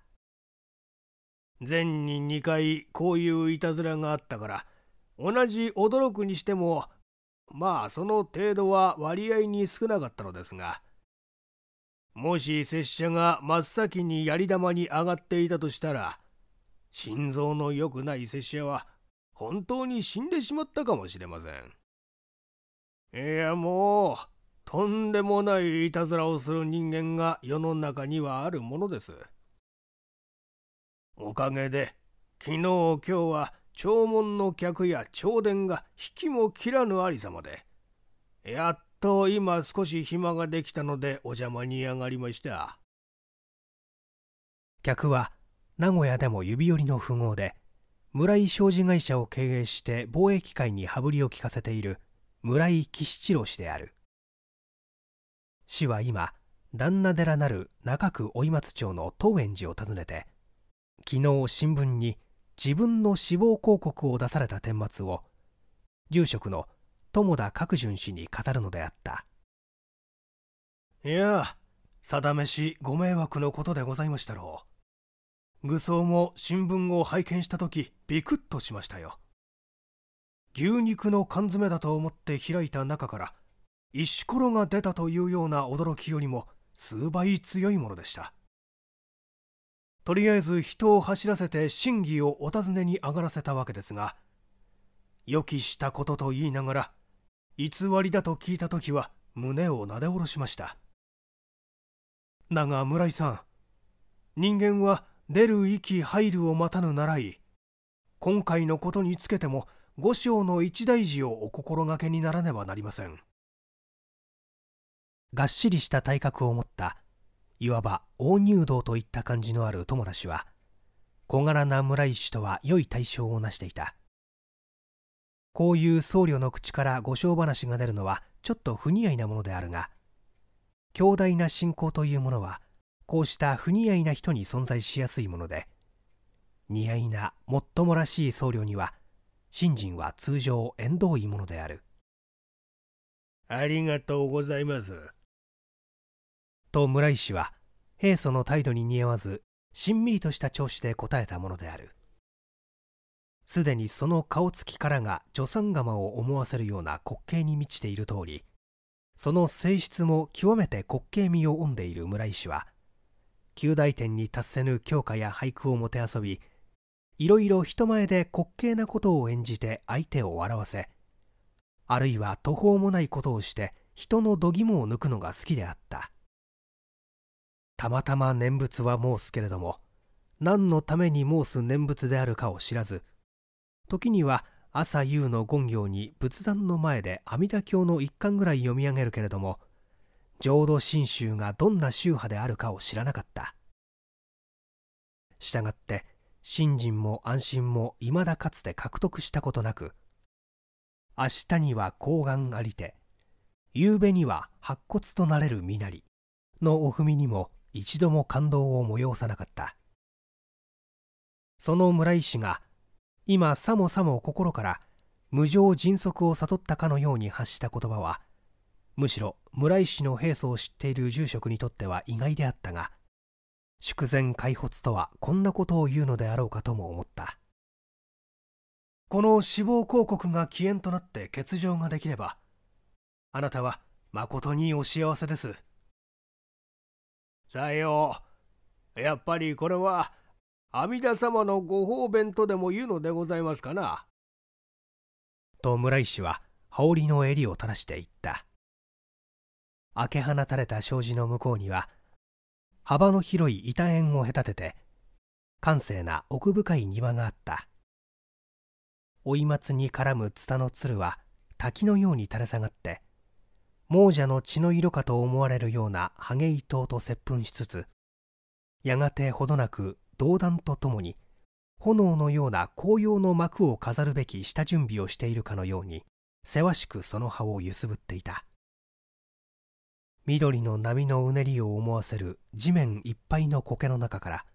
前に2回こういういたずらがあったから同じ驚くにしてもまあその程度は割合に少なかったのですがもし拙者が真っ先に槍玉に上がっていたとしたら心臓の良くない拙者は本当に死んでしまったかもしれません。いやもうとんでもないいたずらをする人間が世の中にはあるものですおかげで昨日今日は弔問の客や弔電が引きも切らぬありさまでやっと今少し暇ができたのでお邪魔に上がりました客は名古屋でも指折りの富豪で村井商事会社を経営して貿易会に羽振りを利かせている村井吉七郎氏である氏は今旦那寺なる中区老松町の東園寺を訪ねて昨日新聞に自分の死亡広告を出された顛末を住職の友田角順氏に語るのであったいやさだめしご迷惑のことでございましたろう愚僧も新聞を拝見した時ビクッとしましたよ牛肉の缶詰だと思って開いた中から石ころが出たというような驚きよりも数倍強いものでしたとりあえず人を走らせて真偽をお尋ねに上がらせたわけですが予期したことと言いながら偽りだと聞いた時は胸をなで下ろしましただが村井さん人間は出る息入るを待たぬ習い今回のことにつけても五章の一大事をお心がけにならねばなりませんがっしりした体格を持ったいわば大入道といった感じのある友達は小柄な村石とは良い対象をなしていたこういう僧侶の口から御章話が出るのはちょっと不似合いなものであるが強大な信仰というものはこうした不似合いな人に存在しやすいもので似合いなもっともらしい僧侶には信心は通常縁遠いものであるありがとうございますと村井氏は平素の態度に似合わずしんみりとした調子で答えたものであるすでにその顔つきからが助産釜を思わせるような滑稽に満ちている通りその性質も極めて滑稽味を帯んでいる村井氏は旧大点に達せぬ強化や俳句をもてあそびいろいろ人前で滑稽なことを演じて相手を笑わせあるいは途方もないことをして人の度肝を抜くのが好きであったたまたま念仏は申すけれども何のために申す念仏であるかを知らず時には朝夕の権行に仏壇の前で阿弥陀経の一巻ぐらい読み上げるけれども浄土真宗がどんな宗派であるかを知らなかったしたがって信心も安心も未だかつて獲得したことなく明日には高がありて夕べには白骨となれる身なりのお踏みにも一度も感動を催さなかったその村井氏が今さもさも心から無常迅速を悟ったかのように発した言葉はむしろ村井氏の平素を知っている住職にとっては意外であったが祝前開発とはこんなことを言うのであろうかとも思ったこの死亡広告が起源となって欠場ができればあなたは誠にお幸せですさようやっぱりこれは阿弥陀様のご方便とでも言うのでございますかなと村石は羽織の襟を垂らしていった開け放たれた障子の向こうには幅の広い板縁を隔てて閑静な奥深い庭があった追松に絡むツタの鶴は滝のように垂れ下がって亡者の血の色かと思われるようなハゲ糸と接吻しつつやがてほどなく銅弾とともに炎のような紅葉の幕を飾るべき下準備をしているかのようにせわしくその葉を揺すぶっていた緑の波のうねりを思わせる地面いっぱいの苔の中から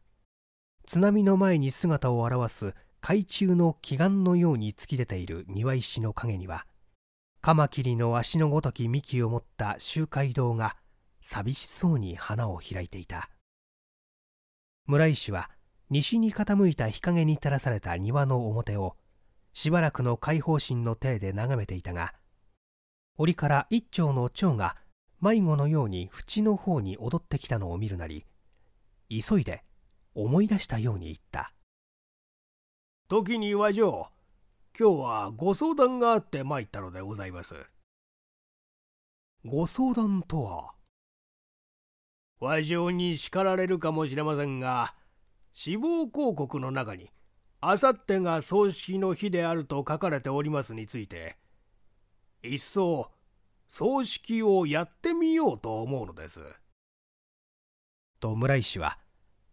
津波の前に姿を現す海中の奇岩のように突き出ている庭石の陰にはカマキリの足のごとき幹を持った周回堂が寂しそうに花を開いていた村井氏は西に傾いた日陰に照らされた庭の表をしばらくの開放心の体で眺めていたが檻から一丁の蝶が迷子のように縁の方に踊ってきたのを見るなり急いで思い出したように言った時に和上今日はご相談があって参ったのでございますご相談とは和上に叱られるかもしれませんが死亡広告の中にあさってが葬式の日であると書かれておりますについて一層葬式をやってみようと思うのです。と村井氏は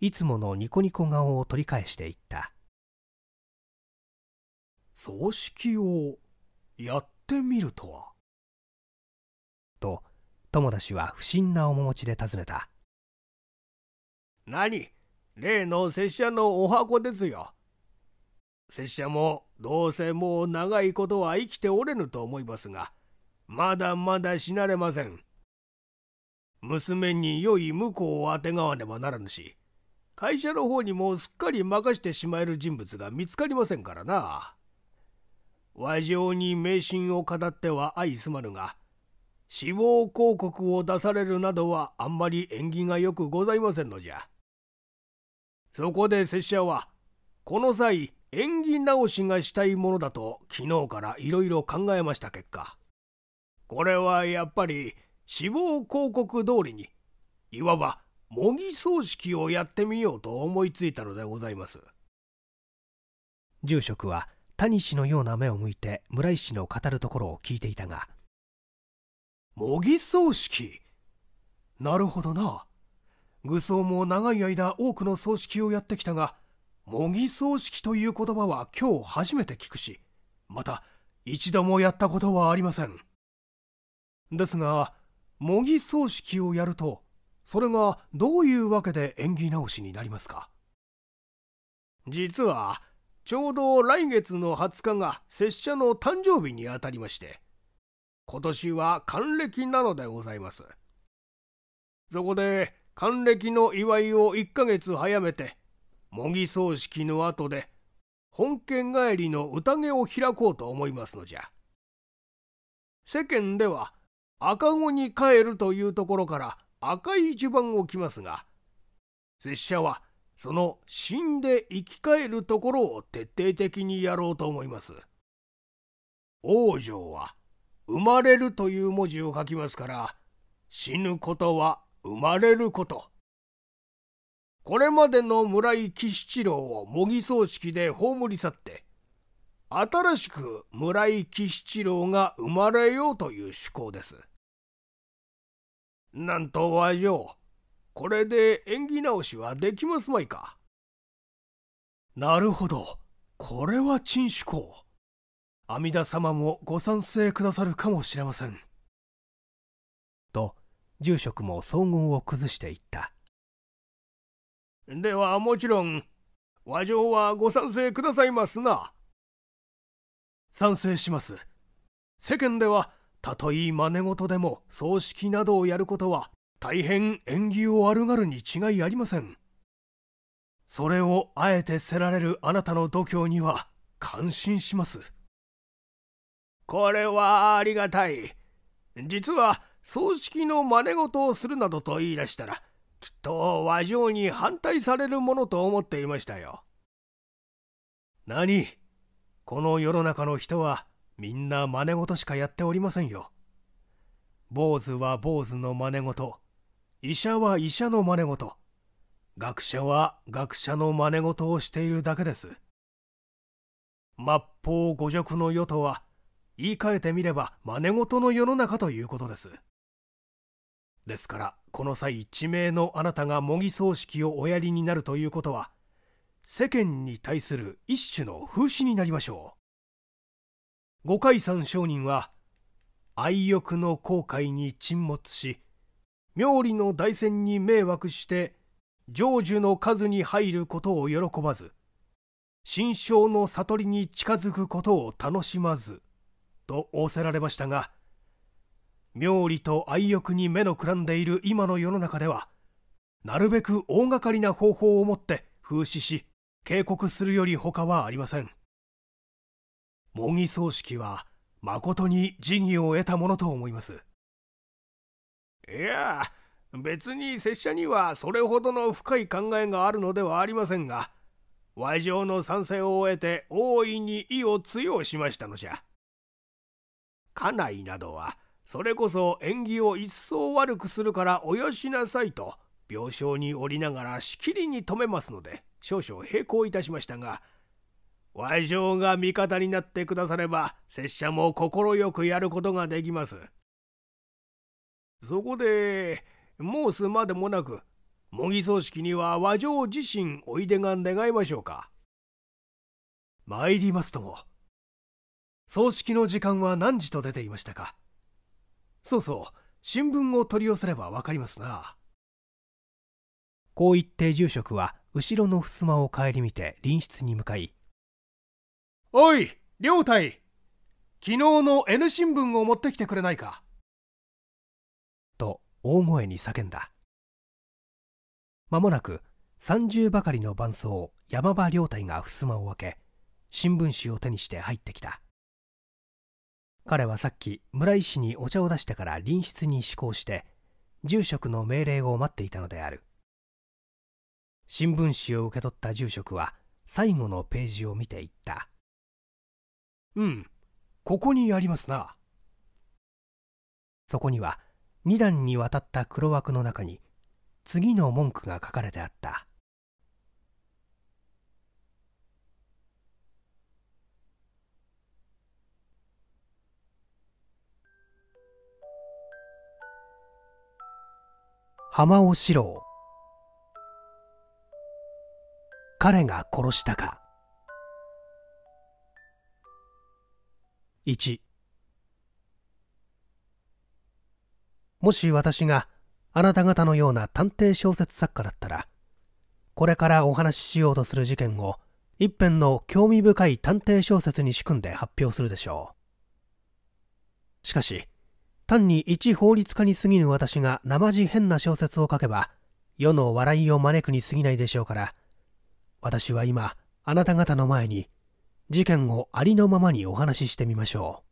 いつものニコニコ顔を取り返していった葬式をやってみるとはと友田氏は不審な面持ちで尋ねた何例の拙者のお箱ですよ拙者もどうせもう長いことは生きておれぬと思いますがまだまだ死なれません。娘に良い婿をあてがわねばならぬし、会社の方にもすっかり任してしまえる人物が見つかりませんからな。和上に迷信を語っては相すまぬが、死亡広告を出されるなどはあんまり縁起がよくございませんのじゃ。そこで拙者は、この際、縁起直しがしたいものだと昨日からいろいろ考えました結果これはやっぱり死亡広告通りにいわば模擬葬式をやってみようと思いついたのでございます住職は谷氏のような目を向いて村井氏の語るところを聞いていたが模擬葬式なるほどな愚僧も長い間多くの葬式をやってきたが模擬葬式という言葉は今日初めて聞くしまた一度もやったことはありませんですが模擬葬式をやるとそれがどういうわけで縁起直しになりますか実はちょうど来月の20日が拙者の誕生日にあたりまして今年は還暦なのでございますそこで還暦の祝いを1ヶ月早めて模擬葬式の後で本家帰りの宴を開こうと思いますのじゃ世間では赤子に帰るというところから赤い一番を来ますが拙者はその死んで生き返るところを徹底的にやろうと思います。往生は生まれるという文字を書きますから死ぬことは生まれること。これまでの村井喜七郎を模擬葬式で葬り去って新しく村井喜七郎が生まれようという趣向ですなんとわじょう、これで演技直しはできますまいか。なるほど、これは陳主公。阿弥陀様もご賛成くださるかもしれません。と、住職も総合を崩していった。ではもちろん、和上はご賛成くださいますな。賛成します。世間ではたとえ真似事でも葬式などをやることは大変縁起を悪がるに違いありませんそれをあえてせられるあなたの度胸には感心しますこれはありがたい実は葬式の真似事をするなどと言い出したらきっと和上に反対されるものと思っていましたよ何この世の中の人はみんな真似事しかやっておりませんよ。坊主は坊主の真似事、医者は医者の真似事、学者は学者の真似事をしているだけです。末法五辱の世とは、言い換えてみれば真似事の世の中ということです。ですから、この際一名のあなたが模擬葬式をおやりになるということは、世間に対する一種の風刺になりましょう。五海山商人は愛欲の航海に沈没し妙理の大戦に迷惑して成就の数に入ることを喜ばず心象の悟りに近づくことを楽しまずと仰せられましたが妙理と愛欲に目のくらんでいる今の世の中ではなるべく大掛かりな方法をもって風刺し警告するより他はありません模擬葬式は誠に辞儀を得たものと思いますいや別に拙者にはそれほどの深い考えがあるのではありませんが和上の賛成を得て大いに意を強しましたのじゃ家内などはそれこそ縁起を一層悪くするからおよしなさいと病床におりながらしきりに止めますので少々並行いたしましたがわいが味方になってくだされば拙者も快くやることができますそこで申すまでもなく模擬葬式には和上自身おいでが願いましょうか参りますとも葬式の時間は何時と出ていましたかそうそう新聞を取り寄せれば分かりますなこう言って住職は後ろの襖を顧みて隣室に向かいおい、両隊、昨日の N 新聞を持ってきてくれないか。と大声に叫んだ。まもなく30ばかりの伴奏山場両太が襖を開け新聞紙を手にして入ってきた彼はさっき村井氏にお茶を出してから隣室に志向して住職の命令を待っていたのである新聞紙を受け取った住職は最後のページを見ていったうん、ここにありますな。そこには、2段にわたった黒枠の中に、次の文句が書かれてあった。浜尾四郎彼が殺したか1もし私があなた方のような探偵小説作家だったらこれからお話ししようとする事件を一編の興味深い探偵小説に仕組んで発表するでしょうしかし単に一法律家に過ぎぬ私が生じ変な小説を書けば世の笑いを招くに過ぎないでしょうから私は今あなた方の前に事件をありのままにお話ししてみましょう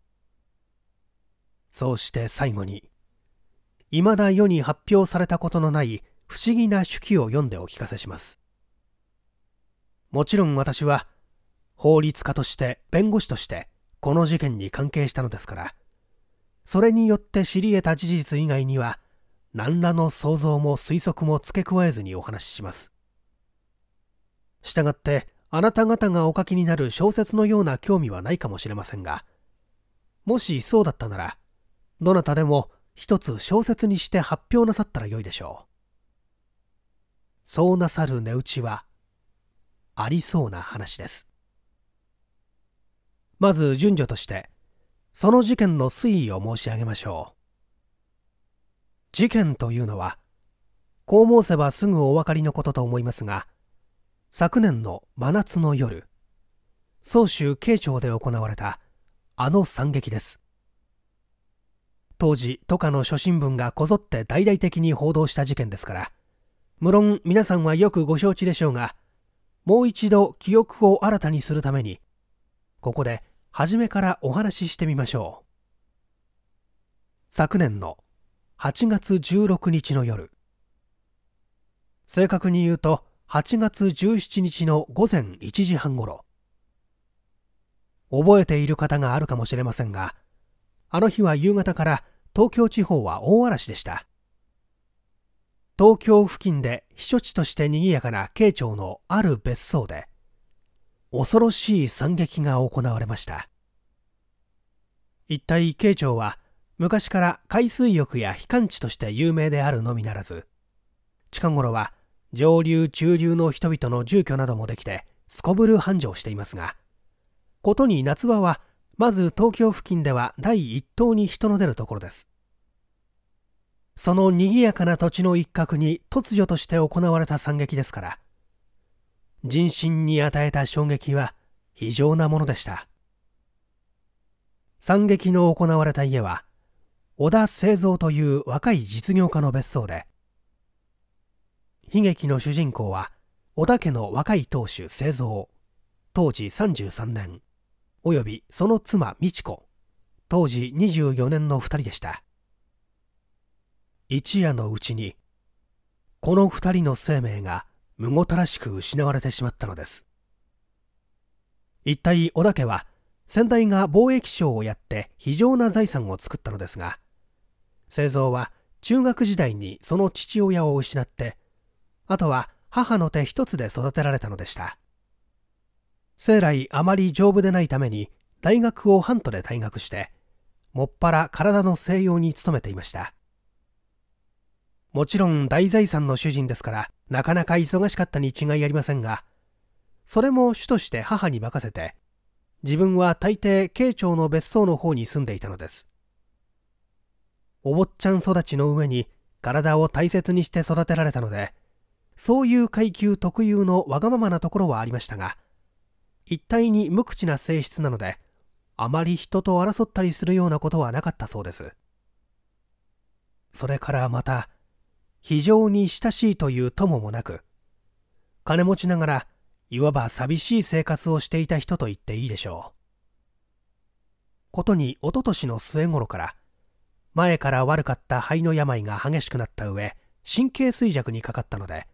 そうして最後に未だ世に発表されたことのない不思議な手記を読んでお聞かせしますもちろん私は法律家として弁護士としてこの事件に関係したのですからそれによって知り得た事実以外には何らの想像も推測も付け加えずにお話ししますしたがってあなた方がお書きになる小説のような興味はないかもしれませんが、もしそうだったなら、どなたでも一つ小説にして発表なさったらよいでしょう。そうなさる値打ちは、ありそうな話です。まず順序として、その事件の推移を申し上げましょう。事件というのは、こう申せばすぐお分かりのことと思いますが、昨年の真夏の夜総州慶長で行われたあの惨劇です当時都下の諸新聞がこぞって大々的に報道した事件ですから無論皆さんはよくご承知でしょうがもう一度記憶を新たにするためにここで初めからお話ししてみましょう昨年の8月16日の夜正確に言うと8月17日の午前1時半ごろ覚えている方があるかもしれませんがあの日は夕方から東京地方は大嵐でした東京付近で避暑地として賑やかな慶長のある別荘で恐ろしい惨劇が行われました一体慶長は昔から海水浴や避寒地として有名であるのみならず近頃は上流中流の人々の住居などもできてすこぶる繁盛していますがことに夏場はまず東京付近では第一党に人の出るところですその賑やかな土地の一角に突如として行われた惨劇ですから人心に与えた衝撃は非常なものでした惨劇の行われた家は小田清三という若い実業家の別荘で悲劇の主人公は織田家の若い当主製造当時33年およびその妻美智子当時24年の2人でした一夜のうちにこの2人の生命がむごたらしく失われてしまったのです一体織田家は先代が貿易商をやって非常な財産を作ったのですが製造は中学時代にその父親を失ってあとは母の手一つで育てられたのでした生来あまり丈夫でないために大学を半トで退学してもっぱら体の静養に努めていましたもちろん大財産の主人ですからなかなか忙しかったに違いありませんがそれも主として母に任せて自分は大抵慶長の別荘の方に住んでいたのですお坊ちゃん育ちの上に体を大切にして育てられたのでそういう階級特有のわがままなところはありましたが一体に無口な性質なのであまり人と争ったりするようなことはなかったそうですそれからまた非常に親しいという友もなく金持ちながらいわば寂しい生活をしていた人と言っていいでしょうことにおととしの末頃から前から悪かった肺の病が激しくなった上神経衰弱にかかったので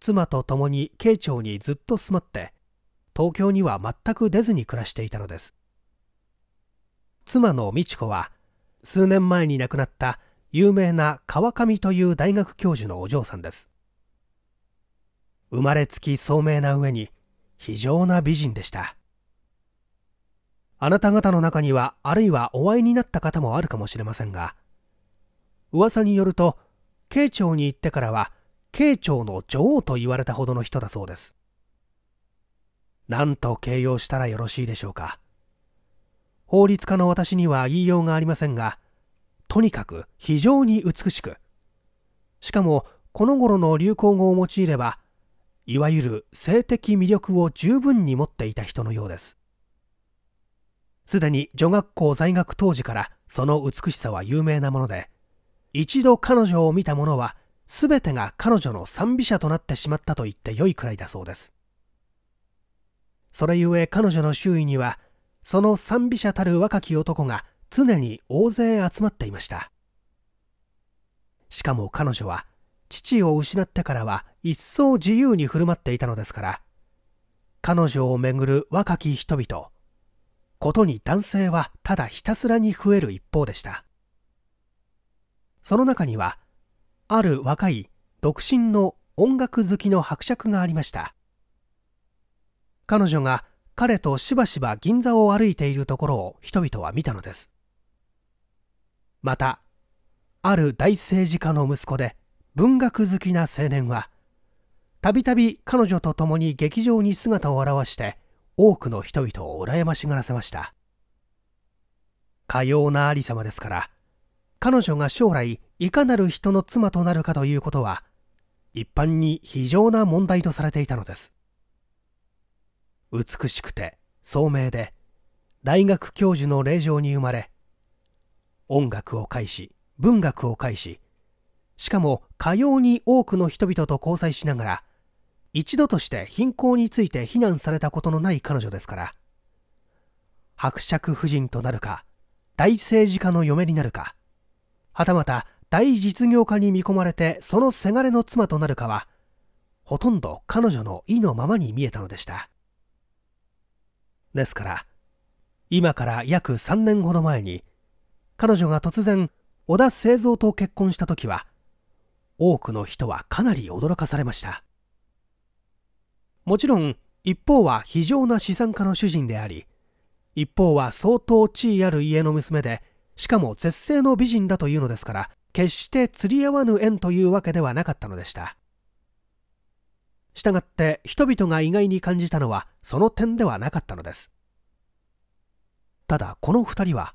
妻と共に慶長にずっと住まって東京には全く出ずに暮らしていたのです妻の美智子は数年前に亡くなった有名な川上という大学教授のお嬢さんです生まれつき聡明な上に非常な美人でしたあなた方の中にはあるいはお会いになった方もあるかもしれませんが噂によると慶長に行ってからは慶長の女王と言われたほどの人だそうです何と形容したらよろしいでしょうか法律家の私には言いようがありませんがとにかく非常に美しくしかもこの頃の流行語を用いればいわゆる性的魅力を十分に持っていた人のようですすでに女学校在学当時からその美しさは有名なもので一度彼女を見た者は全てが彼女の賛美者となってしまったと言って良いくらいだそうです。それゆえ彼女の周囲には、その賛美者たる若き男が常に大勢集まっていました。しかも彼女は、父を失ってからは一層自由に振る舞っていたのですから、彼女をめぐる若き人々、ことに男性はただひたすらに増える一方でした。その中には、ある若い独身の音楽好きの伯爵がありました彼女が彼としばしば銀座を歩いているところを人々は見たのですまたある大政治家の息子で文学好きな青年はたびたび彼女と共に劇場に姿を現して多くの人々を羨ましがらせましたかようなありさまですから彼女が将来いかなる人の妻となるかということは一般に非常な問題とされていたのです美しくて聡明で大学教授の令嬢に生まれ音楽を介し文学を介ししかもかように多くの人々と交際しながら一度として貧困について非難されたことのない彼女ですから伯爵夫人となるか大政治家の嫁になるかはたまた大実業家に見込まれてそのせがれの妻となるかはほとんど彼女の意のままに見えたのでしたですから今から約3年ほど前に彼女が突然織田製造と結婚した時は多くの人はかなり驚かされましたもちろん一方は非常な資産家の主人であり一方は相当地位ある家の娘でしかも絶世の美人だというのですから決して釣り合わぬ縁というわけではなかったのでしたしたがって人々が意外に感じたのはその点ではなかったのですただこの2人は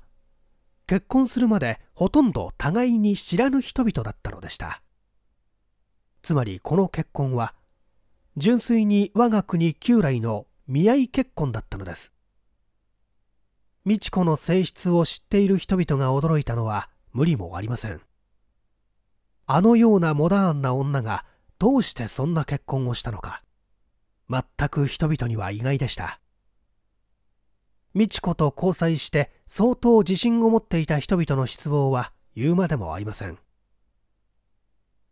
結婚するまでほとんど互いに知らぬ人々だったのでしたつまりこの結婚は純粋に我が国旧来の見合い結婚だったのです美智子の性質を知っている人々が驚いたのは無理もありませんあのようなモダンな女がどうしてそんな結婚をしたのか全く人々には意外でした美智子と交際して相当自信を持っていた人々の失望は言うまでもありません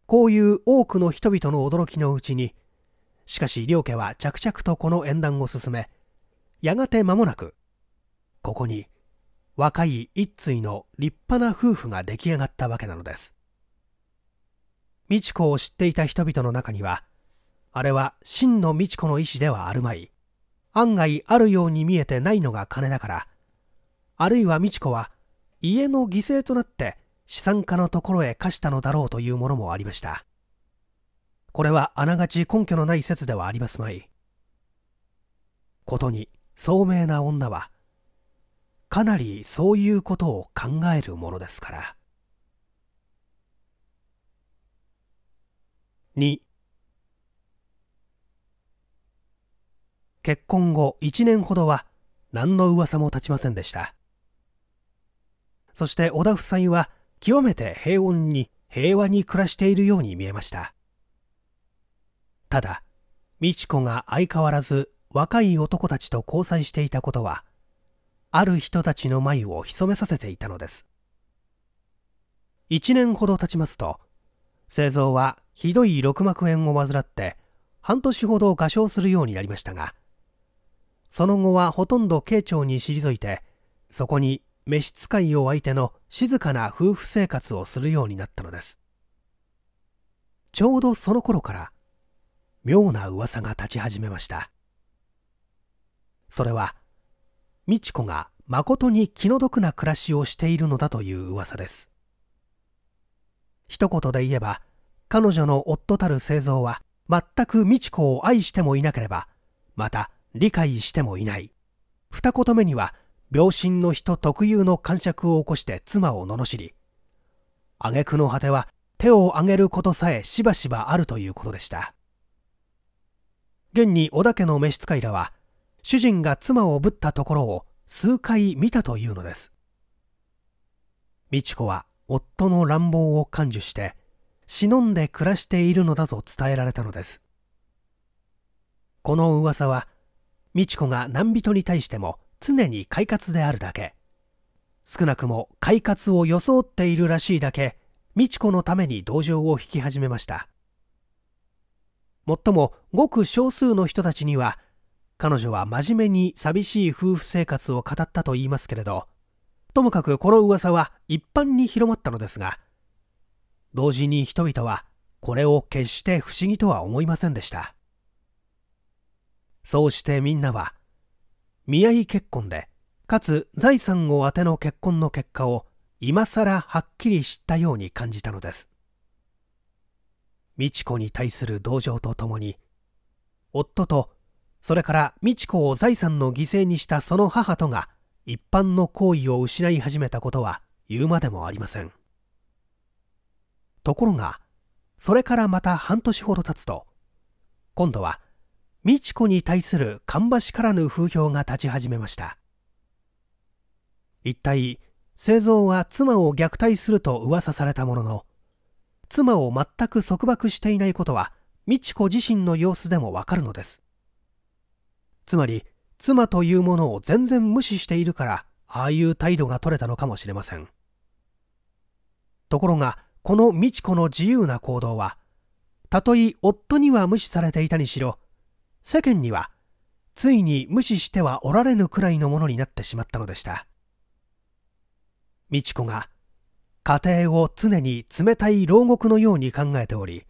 こういう多くの人々の驚きのうちにしかし両家は着々とこの縁談を進めやがて間もなくここに若い一対の立派な夫婦が出来上がったわけなのです美智子を知っていた人々の中にはあれは真の美智子の意思ではあるまい案外あるように見えてないのが金だからあるいは美智子は家の犠牲となって資産家のところへ貸したのだろうというものもありましたこれはあながち根拠のない説ではありますまいことに聡明な女はかなりそういうことを考えるものですから2結婚後1年ほどは何の噂も立ちませんでしたそして織田夫妻は極めて平穏に平和に暮らしているように見えましたただ美智子が相変わらず若い男たちと交際していたことはある人たちの眉を潜めさせていたのです1年ほど経ちますと製造はひどい六膜炎を患って半年ほど画唱するようになりましたがその後はほとんど慶長に退いてそこに召使いを相手の静かな夫婦生活をするようになったのですちょうどその頃から妙な噂が立ち始めましたそれは美智子が誠に気の毒な暮らしをしているのだという噂です一言で言えば彼女の夫たる製造は全く美智子を愛してもいなければまた理解してもいない二言目には病心の人特有の感触を起こして妻を罵り挙句の果ては手を挙げることさえしばしばあるということでした現に織田家の召使いらは主人が妻をぶったところを数回見たというのです美智子は夫の乱暴を感受して忍んで暮らしているのだと伝えられたのですこの噂は美智子が何人に対しても常に快活であるだけ少なくも快活を装っているらしいだけ美智子のために同情を引き始めましたもっともごく少数の人たちには彼女は真面目に寂しい夫婦生活を語ったと言いますけれど、ともかくこの噂は一般に広まったのですが、同時に人々はこれを決して不思議とは思いませんでした。そうしてみんなは、見合い結婚で、かつ財産を当ての結婚の結果を今更はっきり知ったように感じたのです。美智子に対する同情とともに、夫とそれから美智子を財産の犠牲にしたその母とが一般の行為を失い始めたことは言うまでもありませんところがそれからまた半年ほど経つと今度は美智子に対する芳しからぬ風評が立ち始めました一体製造は妻を虐待すると噂されたものの妻を全く束縛していないことは美智子自身の様子でもわかるのですつまり妻というものを全然無視しているからああいう態度が取れたのかもしれませんところがこの美智子の自由な行動はたとえ夫には無視されていたにしろ世間にはついに無視してはおられぬくらいのものになってしまったのでした美智子が家庭を常に冷たい牢獄のように考えており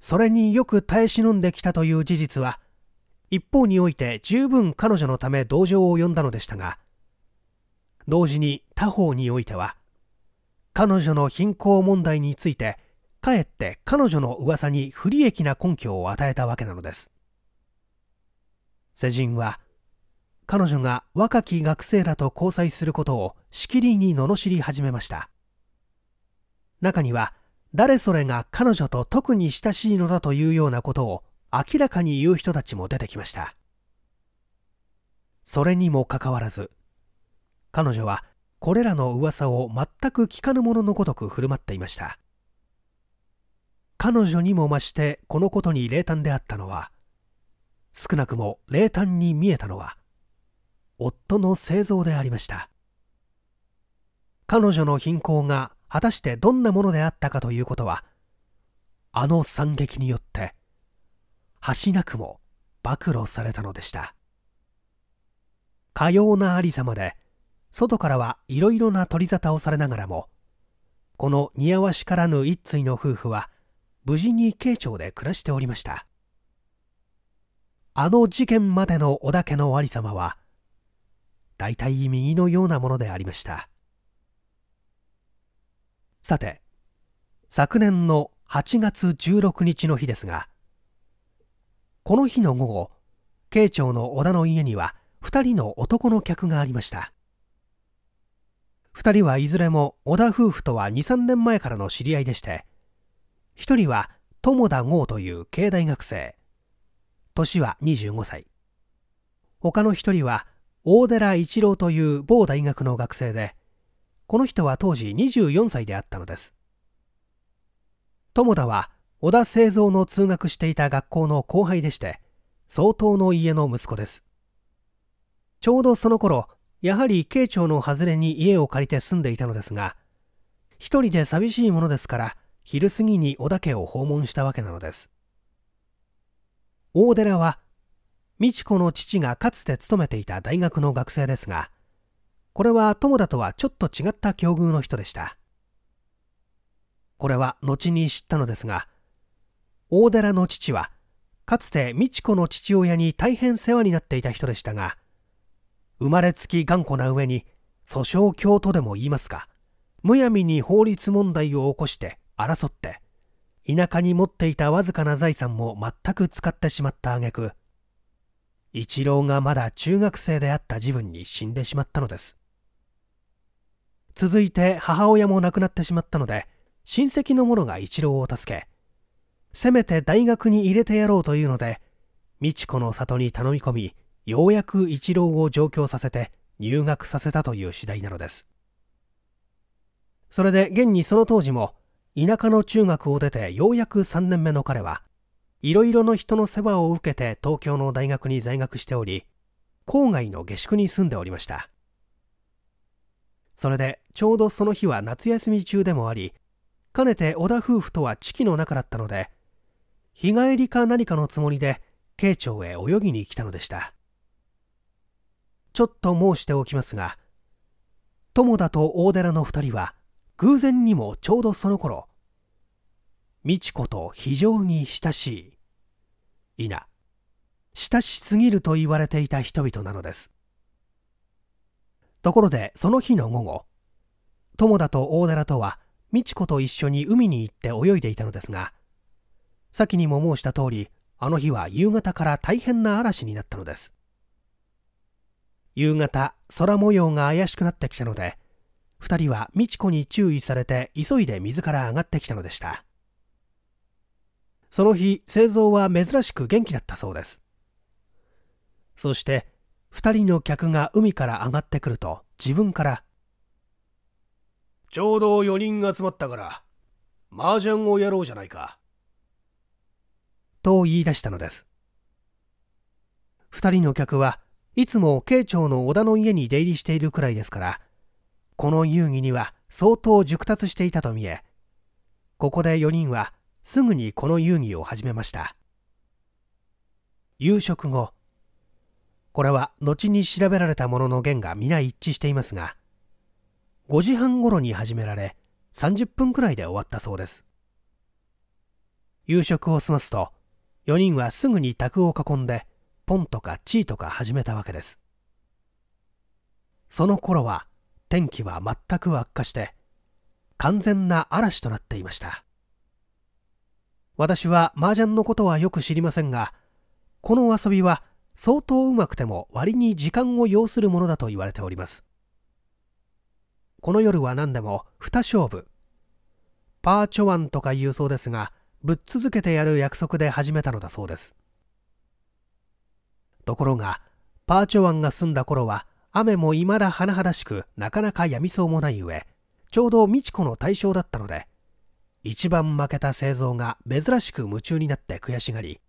それによく耐え忍んできたという事実は一方において十分彼女のため同情を呼んだのでしたが同時に他方においては彼女の貧困問題についてかえって彼女の噂に不利益な根拠を与えたわけなのです世人は彼女が若き学生らと交際することをしきりに罵り始めました中には誰それが彼女と特に親しいのだというようなことを明らかに言う人たちも出てきましたそれにもかかわらず彼女はこれらの噂を全く聞かぬもののごとく振る舞っていました彼女にも増してこのことに冷淡であったのは少なくも冷淡に見えたのは夫の製造でありました彼女の貧困が果たしてどんなものであったかということはあの惨劇によって橋なくも暴露されたのでしたかようなありさまで外からはいろいろな取り沙汰をされながらもこの似合わしからぬ一対の夫婦は無事に慶長で暮らしておりましたあの事件までの織田家のありさまは大体右のようなものでありましたさて昨年の8月16日の日ですがこの日の午後慶長の織田の家には2人の男の客がありました2人はいずれも織田夫婦とは23年前からの知り合いでして1人は友田剛という慶大学生年は25歳他の1人は大寺一郎という某大学の学生でこの人は当時24歳であったのです友田は小田製造の通学していた学校の後輩でして相当の家の息子ですちょうどその頃やはり慶長の外れに家を借りて住んでいたのですが一人で寂しいものですから昼過ぎに小田家を訪問したわけなのです大寺は美智子の父がかつて勤めていた大学の学生ですがこれは友田とはちょっと違った境遇の人でしたこれは後に知ったのですが大寺の父はかつて美智子の父親に大変世話になっていた人でしたが生まれつき頑固な上に訴訟教とでも言いますかむやみに法律問題を起こして争って田舎に持っていたわずかな財産も全く使ってしまった挙句一郎がまだ中学生であった自分に死んでしまったのです続いて母親も亡くなってしまったので親戚の者が一郎を助けせめて大学に入れてやろうというので美智子の里に頼み込みようやく一郎を上京させて入学させたという次第なのですそれで現にその当時も田舎の中学を出てようやく3年目の彼はいろいろの人の世話を受けて東京の大学に在学しており郊外の下宿に住んでおりましたそれでちょうどその日は夏休み中でもありかねて織田夫婦とは知己の仲だったので日帰りか何かのつもりで慶長へ泳ぎに来たのでしたちょっと申しておきますが友田と大寺の2人は偶然にもちょうどその頃美智子と非常に親しいいな親しすぎると言われていた人々なのですところでその日の午後友田と大寺とは美智子と一緒に海に行って泳いでいたのですが先にも申した通りあの日は夕方から大変な嵐になったのです夕方空模様が怪しくなってきたので2人は美智子に注意されて急いで水から上がってきたのでしたその日製造は珍しく元気だったそうですそして2人の客が海から上がってくると自分から「ちょうど4人集まったから麻雀をやろうじゃないか」と言い出したのです2人の客はいつも慶長の織田の家に出入りしているくらいですからこの遊戯には相当熟達していたと見えここで4人はすぐにこの遊戯を始めました夕食後これは後に調べられたものの弦が皆一致していますが5時半頃に始められ30分くらいで終わったそうです夕食を済ますと4人はすぐに卓を囲んでポンとかチーとか始めたわけですその頃は天気は全く悪化して完全な嵐となっていました私は麻雀のことはよく知りませんがこの遊びは相当うまくても割に時間を要するものだと言われておりますこの夜は何でも二勝負パーチョワンとか言うそうですがぶっ続けてやる約束で始めたのだそうですところがパーチョンが住んだ頃は雨も未だ甚だしくなかなかやみそうもない上ちょうど美智子の対象だったので一番負けた製造が珍しく夢中になって悔しがり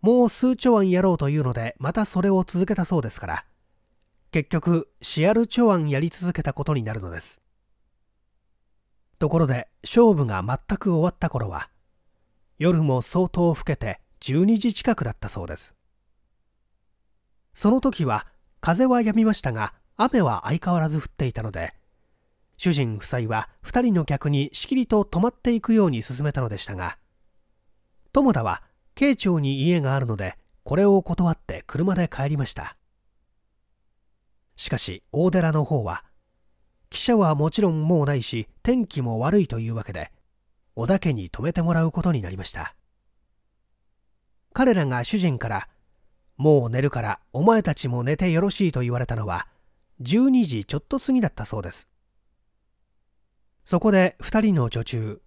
もう数兆案やろうというのでまたそれを続けたそうですから結局シアル兆案やり続けたことになるのですところで勝負が全く終わった頃は夜も相当更けて12時近くだったそうですその時は風は止みましたが雨は相変わらず降っていたので主人夫妻は2人の客にしきりと泊まっていくように勧めたのでしたが友田は慶長に家があるのでこれを断って車で帰りましたしかし大寺の方は汽車はもちろんもうないし天気も悪いというわけで織田家に泊めてもらうことになりました彼らが主人から「もう寝るからお前たちも寝てよろしい」と言われたのは12時ちょっと過ぎだったそうですそこで2人の女中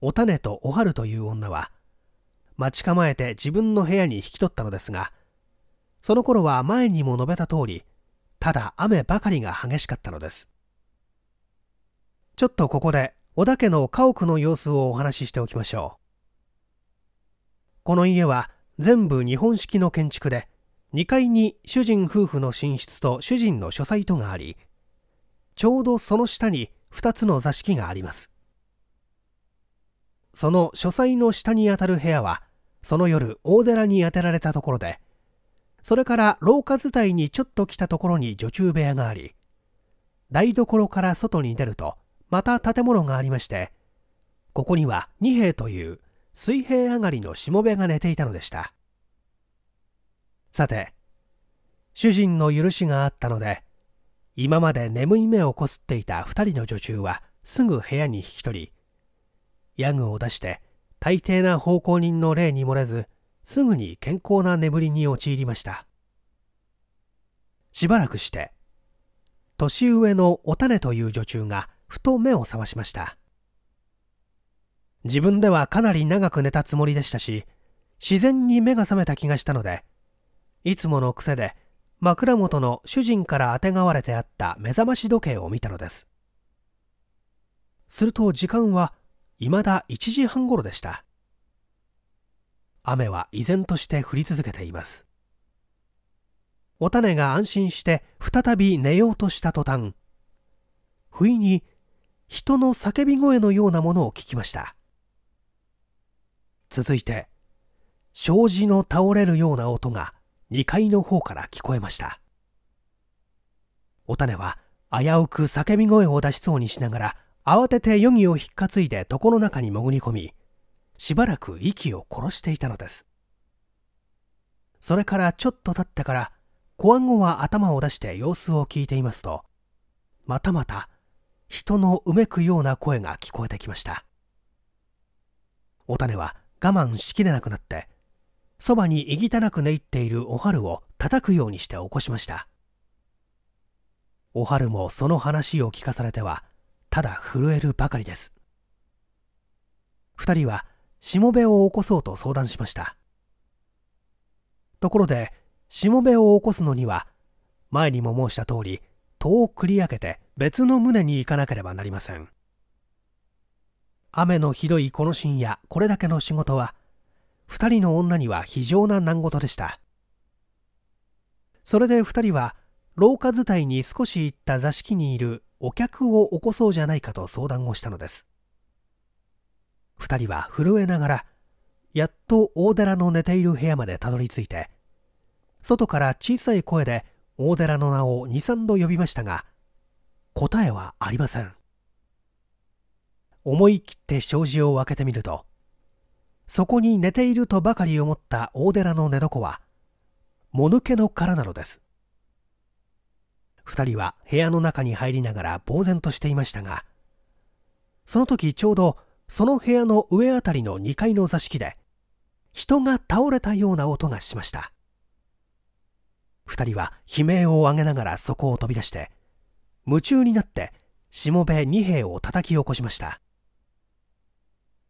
お種とお春という女は待ち構えて自分の部屋に引き取ったのですがその頃は前にも述べた通りただ雨ばかりが激しかったのですちょっとここで小田家の家屋の様子をお話ししておきましょうこの家は全部日本式の建築で2階に主人夫婦の寝室と主人の書斎とがありちょうどその下に2つの座敷がありますその書斎の下にあたる部屋はその夜大寺に当てられたところでそれから廊下伝いにちょっと来たところに女中部屋があり台所から外に出るとまた建物がありましてここには二兵という水平上がりのしもべが寝ていたのでしたさて主人の許しがあったので今まで眠い目をこすっていた2人の女中はすぐ部屋に引き取りヤグを出して大抵な奉公人の霊に漏れずすぐに健康な眠りに陥りましたしばらくして年上のお種という女中がふと目を覚ましました自分ではかなり長く寝たつもりでしたし自然に目が覚めた気がしたのでいつもの癖で枕元の主人からあてがわれてあった目覚まし時計を見たのですすると時間は未だ1時半頃でした雨は依然として降り続けていますお種が安心して再び寝ようとした途端不意に人の叫び声のようなものを聞きました続いて障子の倒れるような音が2階の方から聞こえましたお種は危うく叫び声を出しそうにしながら慌ててヨギを引っかついで床の中に潜り込みしばらく息を殺していたのですそれからちょっと経ってから小顎は頭を出して様子を聞いていますとまたまた人のうめくような声が聞こえてきましたお種は我慢しきれなくなってそばにいぎたなく寝入っているおはるを叩くようにして起こしましたおはるもその話を聞かされてはただ震えるばかりです2人はしもべを起こそうと相談しましたところでしもべを起こすのには前にも申した通り戸を繰り上げて別の棟に行かなければなりません雨のひどいこの深夜これだけの仕事は2人の女には非常な難事でしたそれで2人は廊下伝いに少し行った座敷にいるお客を起こそうじゃないかと相談をしたのです2人は震えながらやっと大寺の寝ている部屋までたどり着いて外から小さい声で大寺の名を23度呼びましたが答えはありません思い切って障子を開けてみるとそこに寝ているとばかり思った大寺の寝床はもぬけの殻なのです2人は部屋の中に入りながら呆然としていましたがその時ちょうどその部屋の上あたりの2階の座敷で人が倒れたような音がしました2人は悲鳴を上げながらそこを飛び出して夢中になってしもべ二兵を叩き起こしました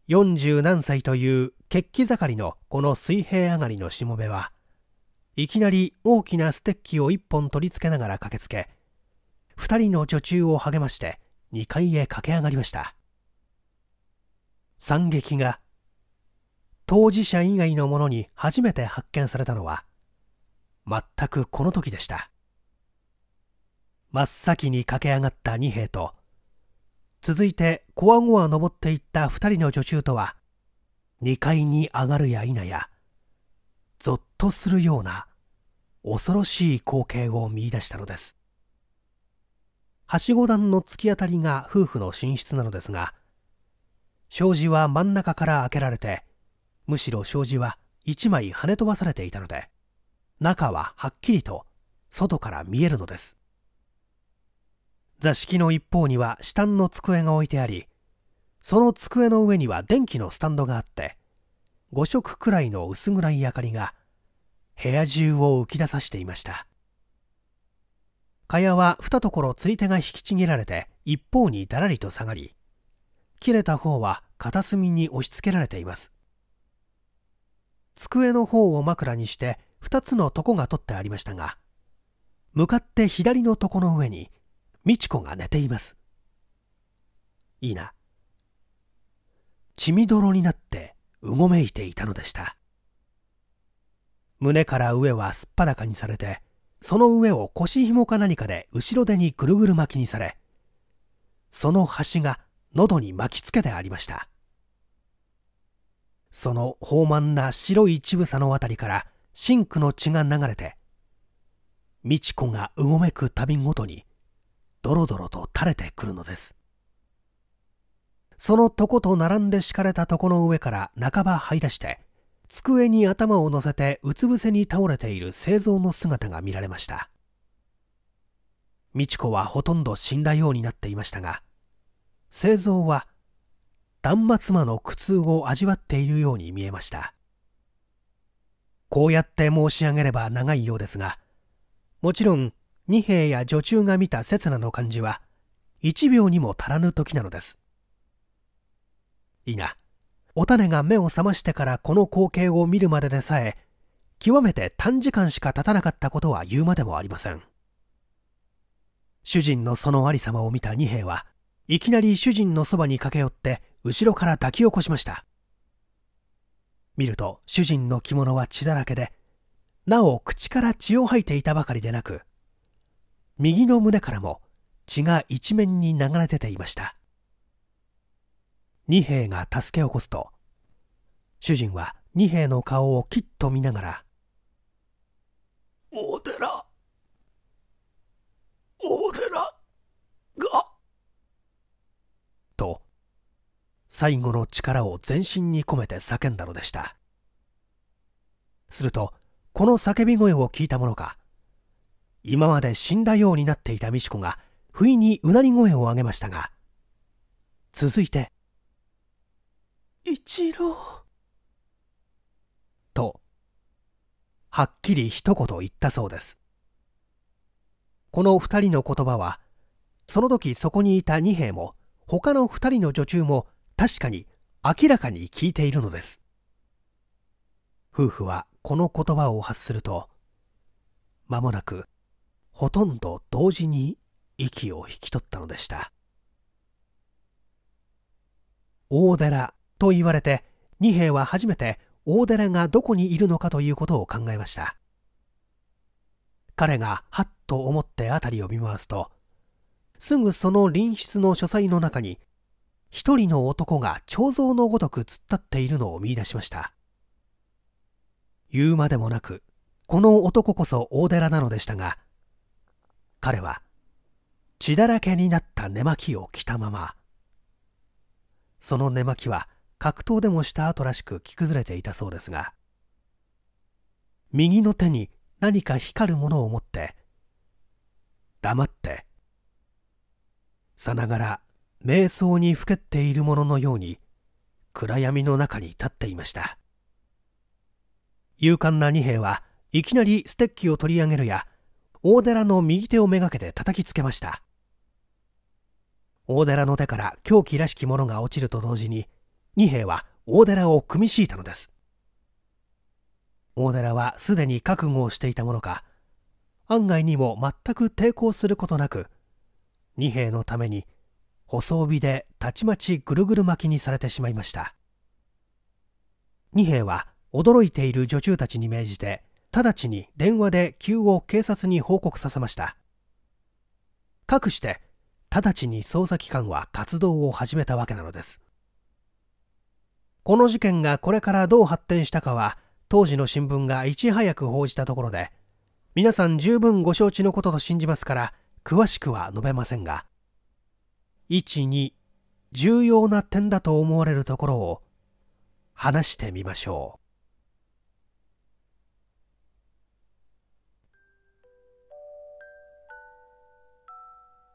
40何歳という血気盛りのこの水平上がりのしもべはいきなり大きなステッキを1本取り付けながら駆けつけ2人の女中を励まして2階へ駆け上がりました惨劇が当事者以外のものに初めて発見されたのは全くこの時でした真っ先に駆け上がった二兵と続いてこわごわ登っていった2人の女中とは2階に上がるや否やぞっとするような恐ろしい光景を見いだしたのですはしご段の突き当たりが夫婦の寝室なのですが障子は真ん中から開けられてむしろ障子は1枚跳ね飛ばされていたので中ははっきりと外から見えるのです座敷の一方には下の机が置いてありその机の上には電気のスタンドがあって5色くらいの薄暗い明かりが部屋中を浮き出さしていました蚊帳は二ところ釣り手が引きちぎられて一方にだらりと下がり切れた方は片隅に押し付けられています机の方を枕にして2つの床が取ってありましたが向かって左の床の上に美智子が寝ていますいいな血みどろになってうごめいていたのでした胸から上はすっぱだかにされてその上を腰紐か何かで後ろ手にぐるぐる巻きにされその端が喉に巻きつけてありましたその豊満な白い乳房のあたりからシンクの血が流れて美智子がうごめく度ごとにドロドロと垂れてくるのですそのとこと並んで敷かれた床の上から半ば這い出して机に頭を乗せてうつ伏せに倒れている製造の姿が見られました美智子はほとんど死んだようになっていましたが製造は断末魔の苦痛を味わっているように見えましたこうやって申し上げれば長いようですが、もちろん二兵や女中が見た刹那の漢字は、1秒にも足らぬ時なのです。いな、お種が目を覚ましてからこの光景を見るまででさえ、極めて短時間しか経たなかったことは言うまでもありません。主人のそのありさまを見た二兵は、いきなり主人のそばに駆け寄って、後ろから抱き起こしました。見ると主人の着物は血だらけでなお口から血を吐いていたばかりでなく右の胸からも血が一面に流れ出ていました二兵が助け起こすと主人は二兵の顔をきっと見ながら「お寺お寺が」と最後の力を全身に込めて叫んだのでしたするとこの叫び声を聞いたものか今まで死んだようになっていた美智子が不意にうなり声を上げましたが続いて「一郎」とはっきり一言言ったそうですこの2人の言葉はその時そこにいた二兵も他の2人の女中も確かに明らかに聞いているのです夫婦はこの言葉を発すると間もなくほとんど同時に息を引き取ったのでした大寺と言われて二兵は初めて大寺がどこにいるのかということを考えました彼がはっと思って辺りを見回すとすぐその隣室の書斎の中に一人の男が彫像のごとく突っ立っているのを見出しました言うまでもなくこの男こそ大寺なのでしたが彼は血だらけになった寝巻きを着たままその寝巻きは格闘でもした後らしく着崩れていたそうですが右の手に何か光るものを持って黙ってさながら瞑想にふけっているもののように暗闇の中に立っていました勇敢な二兵はいきなりステッキを取り上げるや大寺の右手をめがけて叩きつけました大寺の手から凶器らしきものが落ちると同時に二兵は大寺を組み敷いたのです大寺はすでに覚悟をしていたものか案外にも全く抵抗することなく二兵のために細帯でたちまちぐるぐる巻きにされてしまいました二兵は驚いている女中たちに命じて直ちに電話で急を警察に報告させましたかくして直ちに捜査機関は活動を始めたわけなのですこの事件がこれからどう発展したかは当時の新聞がいち早く報じたところで皆さん十分ご承知のことと信じますから詳しくは述べませんが1、2重要な点だと思われるところを話してみましょう。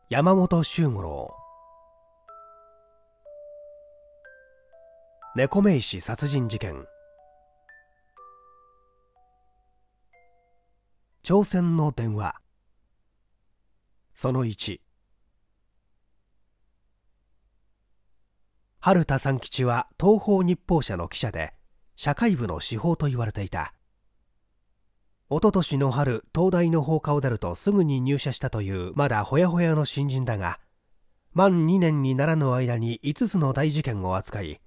山本周五郎猫目石殺人事件朝鮮の電話その1春田三吉は東方日報社の記者で社会部の司法と言われていたおととしの春東大の放課を出るとすぐに入社したというまだほやほやの新人だが満2年にならぬ間に5つの大事件を扱い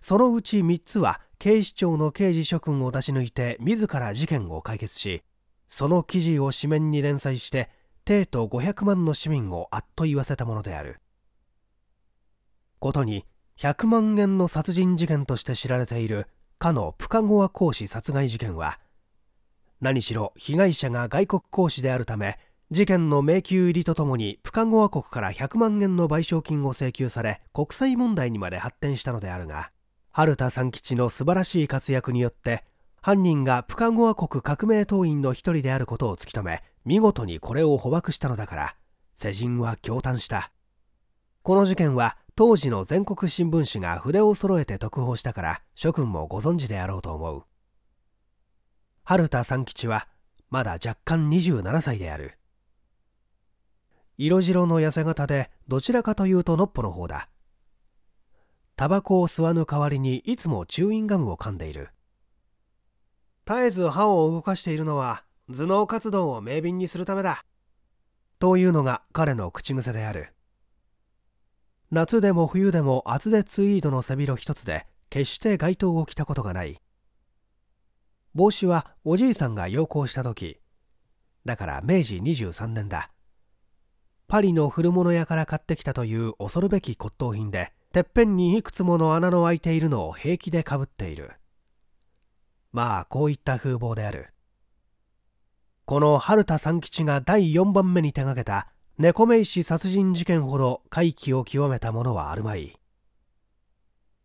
そのうち3つは警視庁の刑事諸君を出し抜いて自ら事件を解決しその記事を紙面に連載して帝都500万の市民をあっと言わせたものであることに100万円の殺人事件として知られているかのプカゴア講師殺害事件は何しろ被害者が外国講師であるため事件の迷宮入りとともにプカゴア国から100万円の賠償金を請求され国際問題にまで発展したのであるが春田三吉の素晴らしい活躍によって犯人がプカゴア国革命党員の一人であることを突き止め見事にこれを捕獲したのだから世人は驚嘆したこの事件は当時の全国新聞紙が筆を揃えて特報したから諸君もご存知であろうと思う春田三吉はまだ若干27歳である色白の痩せ型でどちらかというとのっぽの方だタバコを吸わぬ代わりにいつもチューインガムを噛んでいる絶えず歯を動かしているのは頭脳活動を明敏にするためだというのが彼の口癖である夏でも冬でも厚手ツイードの背広一つで決して街灯を着たことがない帽子はおじいさんが要行した時だから明治23年だパリの古物屋から買ってきたという恐るべき骨董品でてっぺんにいくつもの穴の開いているのを平気でかぶっているまあこういった風貌であるこの春田三吉が第4番目に手がけた猫目石殺人事件ほど回帰を極めたものはあるまい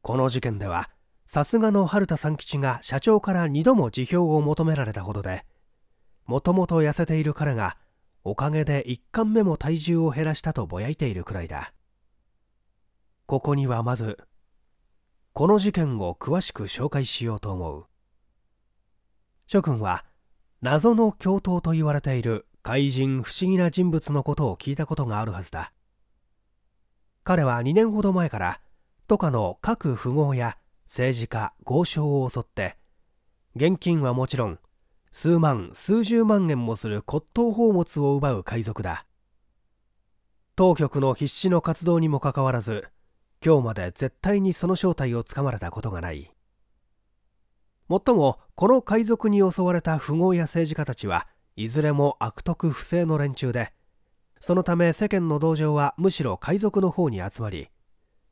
この事件ではさすがの春田三吉が社長から2度も辞表を求められたほどでもともと痩せている彼がおかげで1貫目も体重を減らしたとぼやいているくらいだここにはまずこの事件を詳しく紹介しようと思う諸君は謎の教頭と言われている怪人不思議な人物のことを聞いたことがあるはずだ彼は2年ほど前から都下の各富豪や政治家豪商を襲って現金はもちろん数万数十万円もする骨董宝物を奪う海賊だ当局の必死の活動にもかかわらず今日まで絶対にその正体をつかまれたことがないもっともこの海賊に襲われた富豪や政治家たちはいずれも悪徳不正の連中でそのため世間の同情はむしろ海賊の方に集まり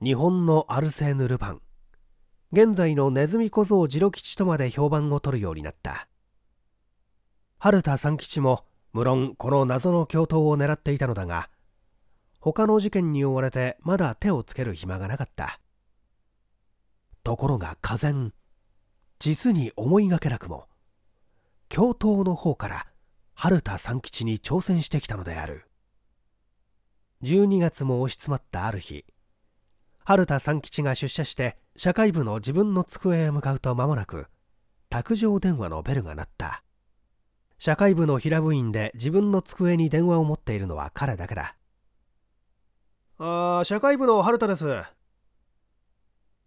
日本のアルセーヌ・ルパン現在のネズミ小僧次郎吉とまで評判を取るようになった春田三吉も無論この謎の共闘を狙っていたのだが他の事件に追われてまだ手をつける暇がなかったところが風然実に思いがけなくも教頭の方から春田三吉に挑戦してきたのである12月も押し詰まったある日春田三吉が出社して社会部の自分の机へ向かうと間もなく卓上電話のベルが鳴った社会部の平部員で自分の机に電話を持っているのは彼だけだああ社会部の春田です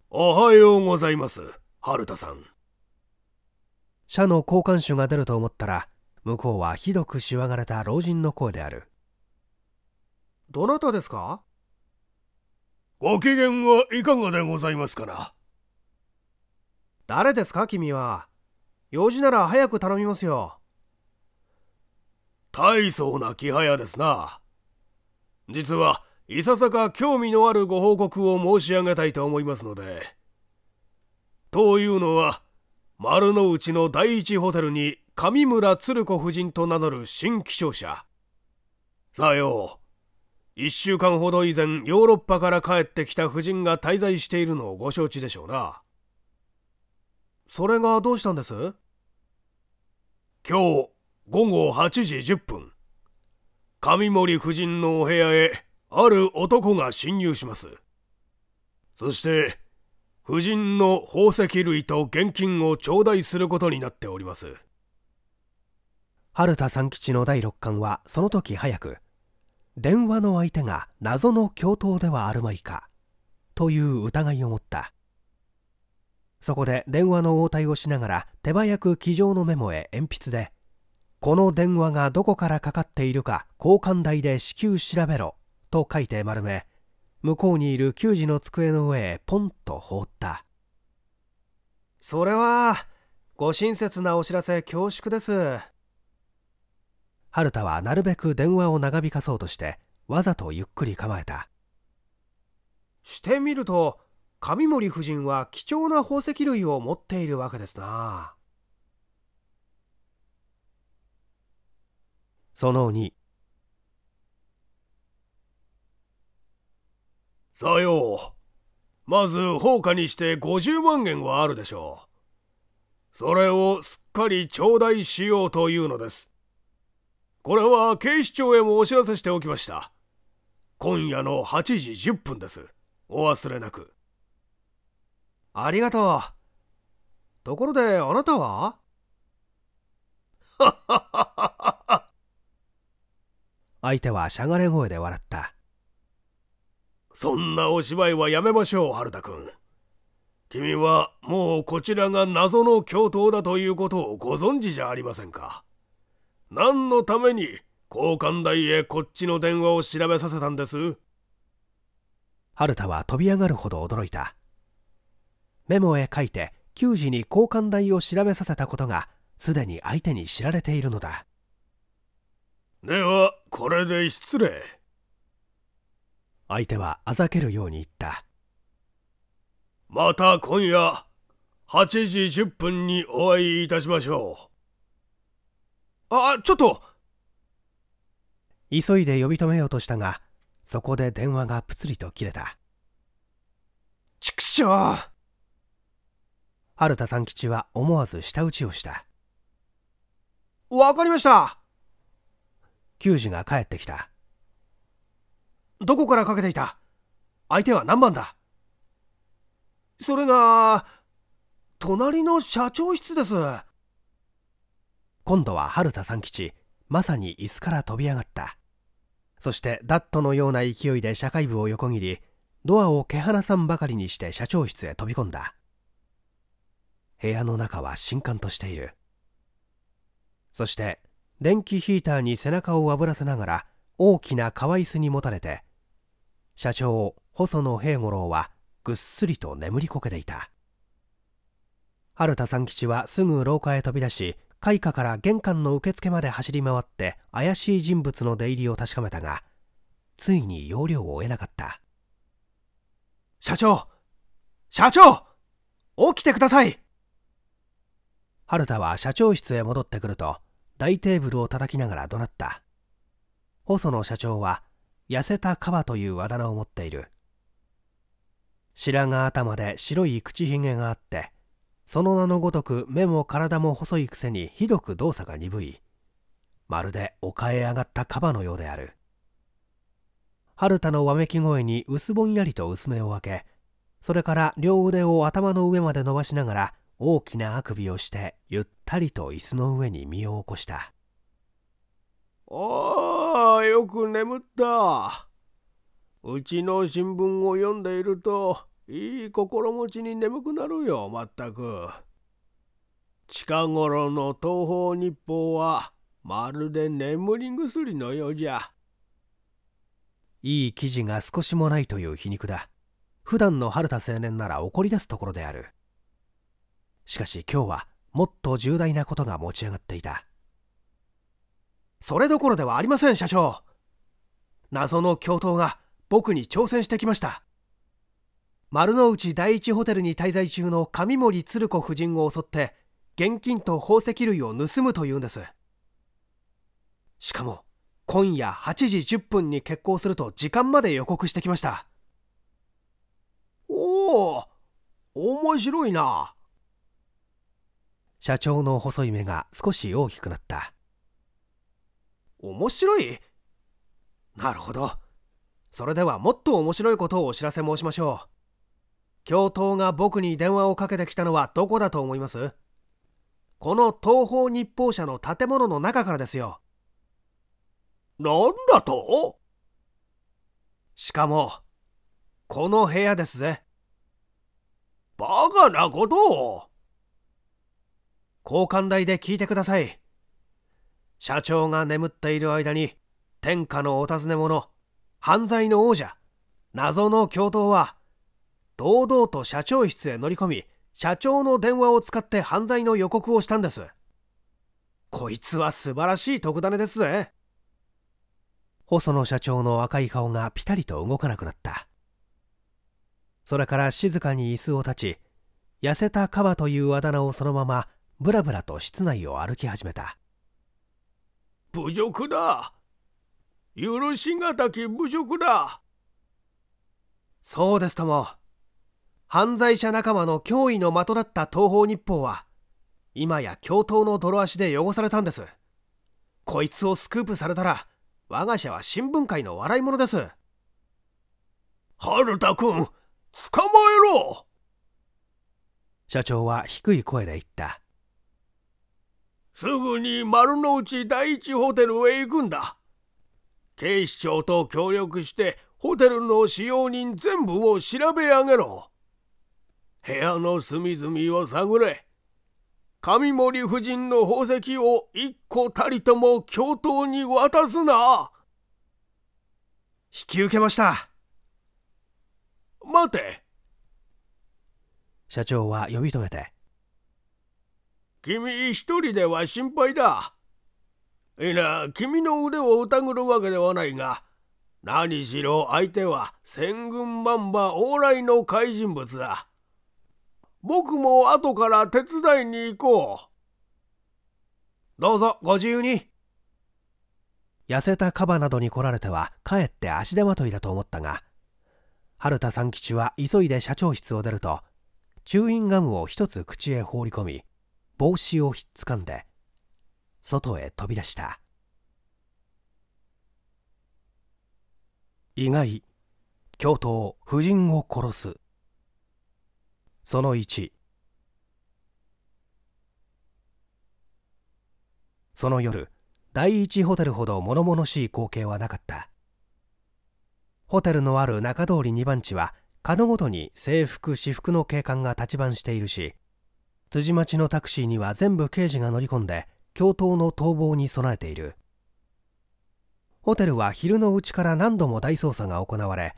おはようございます春田さん社の交換手が出ると思ったら向こうはひどくしわがれた老人の声であるどなたですかご機嫌はいかがでございますかな誰ですか君は用事なら早く頼みますよ大層な気早ですな実はいささか興味のあるご報告を申し上げたいと思いますのでというのは丸の内の第一ホテルに上村鶴子夫人と名乗る新気象者さよう1週間ほど以前ヨーロッパから帰ってきた夫人が滞在しているのをご承知でしょうなそれがどうしたんです今日午後8時10分上森夫人のお部屋へある男が侵入しますそして夫人の宝石類と現金を頂戴することになっております春田三吉の第六感はその時早く電話の相手が謎の教頭ではあるまいかという疑いを持ったそこで電話の応対をしながら手早く机上のメモへ鉛筆で「この電話がどこからかかっているか交換台で至急調べろ」と書いて丸め向こうにいる給仕の机の上へポンと放ったそれはご親切なお知らせ恐縮です春田はなるべく電話を長引かそうとしてわざとゆっくり構えたしてみると上森夫人は貴重な宝石類を持っているわけですなその2さようまず放火にして50万円はあるでしょうそれをすっかり頂戴しようというのですこれは警視庁へもお知らせしておきました今夜の8時10分ですお忘れなくありがとうところであなたは 相手はしゃがれ声で笑ったそんなお芝居はやめましょう春田君君はもうこちらが謎の教頭だということをご存知じゃありませんか何のために交換台へこっちの電話を調べさせたんです春田は飛び上がるほど驚いたメモへ書いて給仕に交換台を調べさせたことがすでに相手に知られているのだではこれで失礼相手はあざけるように言ったまた今夜8時10分にお会いいたしましょうあ、ちょっと急いで呼び止めようとしたが、そこで電話がプツリと切れた。畜生春田三吉は思わず舌打ちをした。わかりました球児が帰ってきた。どこからかけていた相手は何番だそれが、隣の社長室です。今度は春田三吉まさに椅子から飛び上がったそしてダットのような勢いで社会部を横切りドアを毛鼻さんばかりにして社長室へ飛び込んだ部屋の中は新刊としているそして電気ヒーターに背中をあぶらせながら大きな革椅子にもたれて社長細野平五郎はぐっすりと眠りこけていた春田三吉はすぐ廊下へ飛び出し開花から玄関の受付まで走り回って怪しい人物の出入りを確かめたがついに要領を得なかった社長社長起きてください春田は社長室へ戻ってくると大テーブルを叩きながら怒鳴った細野社長は痩せたカバというあだ名を持っている白髪頭で白い口ひげがあってその名のごとく目も体も細いくせにひどく動作が鈍いまるで丘へ上がったカバのようである春田のわめき声に薄ぼんやりと薄目を開けそれから両腕を頭の上まで伸ばしながら大きなあくびをしてゆったりと椅子の上に身を起こしたああよく眠ったうちの新聞を読んでいるといい心持ちに眠くなるよまったく近頃の東方日報はまるで眠り薬のようじゃいい記事が少しもないという皮肉だ普段の春田青年なら怒り出すところであるしかし今日はもっと重大なことが持ち上がっていたそれどころではありません社長謎の教頭が僕に挑戦してきました丸の内第一ホテルに滞在中の上森鶴子夫人を襲って現金と宝石類を盗むというんですしかも今夜8時10分に決行すると時間まで予告してきましたおお面白いな社長の細い目が少し大きくなった面白いなるほどそれではもっと面白いことをお知らせ申しましょう教頭が僕に電話をかけてきたのはどこだと思いますこの東方日報社の建物の中からですよ。なんだとしかも、この部屋ですぜ。バカなことを交換台で聞いてください。社長が眠っている間に、天下のお尋ね者、犯罪の王者、謎の教頭は、堂々と社長室へ乗り込み社長の電話を使って犯罪の予告をしたんですこいつは素晴らしい特ダネですぜ細野社長の赤い顔がピタリと動かなくなったそれから静かに椅子を立ち痩せたカバというあだ名をそのままぶらぶらと室内を歩き始めた侮辱だ許しがたき侮辱だそうですとも犯罪者仲間の脅威の的だった東方日報は今や教頭の泥足で汚されたんですこいつをスクープされたら我が社は新聞界の笑い者です春田君捕まえろ社長は低い声で言ったすぐに丸の内第一ホテルへ行くんだ警視庁と協力してホテルの使用人全部を調べ上げろ部屋の隅々を探れ上森夫人の宝石を一個たりとも教頭に渡すな引き受けました待て社長は呼び止めて君一人では心配だいいな君の腕を疑るわけではないが何しろ相手は千軍万馬往来の怪人物だ僕も後から手伝いに行こう。どうぞご自由に。痩せたカバなどに来られてはかえって足手まといだと思ったが春田三吉は急いで社長室を出るとチューインガムを一つ口へ放り込み帽子をひっつかんで外へ飛び出した意外教頭夫人を殺すその1その夜第一ホテルほど物々しい光景はなかったホテルのある中通り2番地は角ごとに制服私服の警官が立ち番しているし辻町のタクシーには全部刑事が乗り込んで教頭の逃亡に備えているホテルは昼のうちから何度も大捜査が行われ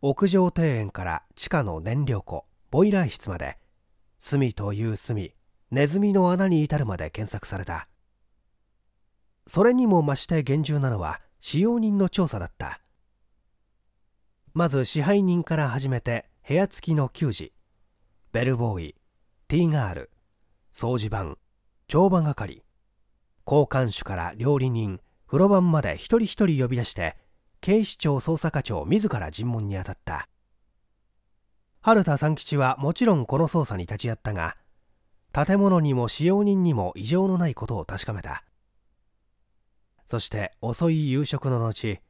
屋上庭園から地下の燃料庫ボイラー室まで「隅という隅ネズミの穴に至る」まで検索されたそれにも増して厳重なのは使用人の調査だったまず支配人から始めて部屋付きの給仕ベルボーイティーガール掃除番帳場係交換手から料理人風呂番まで一人一人呼び出して警視庁捜査課長自ら尋問に当たった春田三吉はもちろんこの捜査に立ち会ったが建物にも使用人にも異常のないことを確かめたそして遅い夕食の後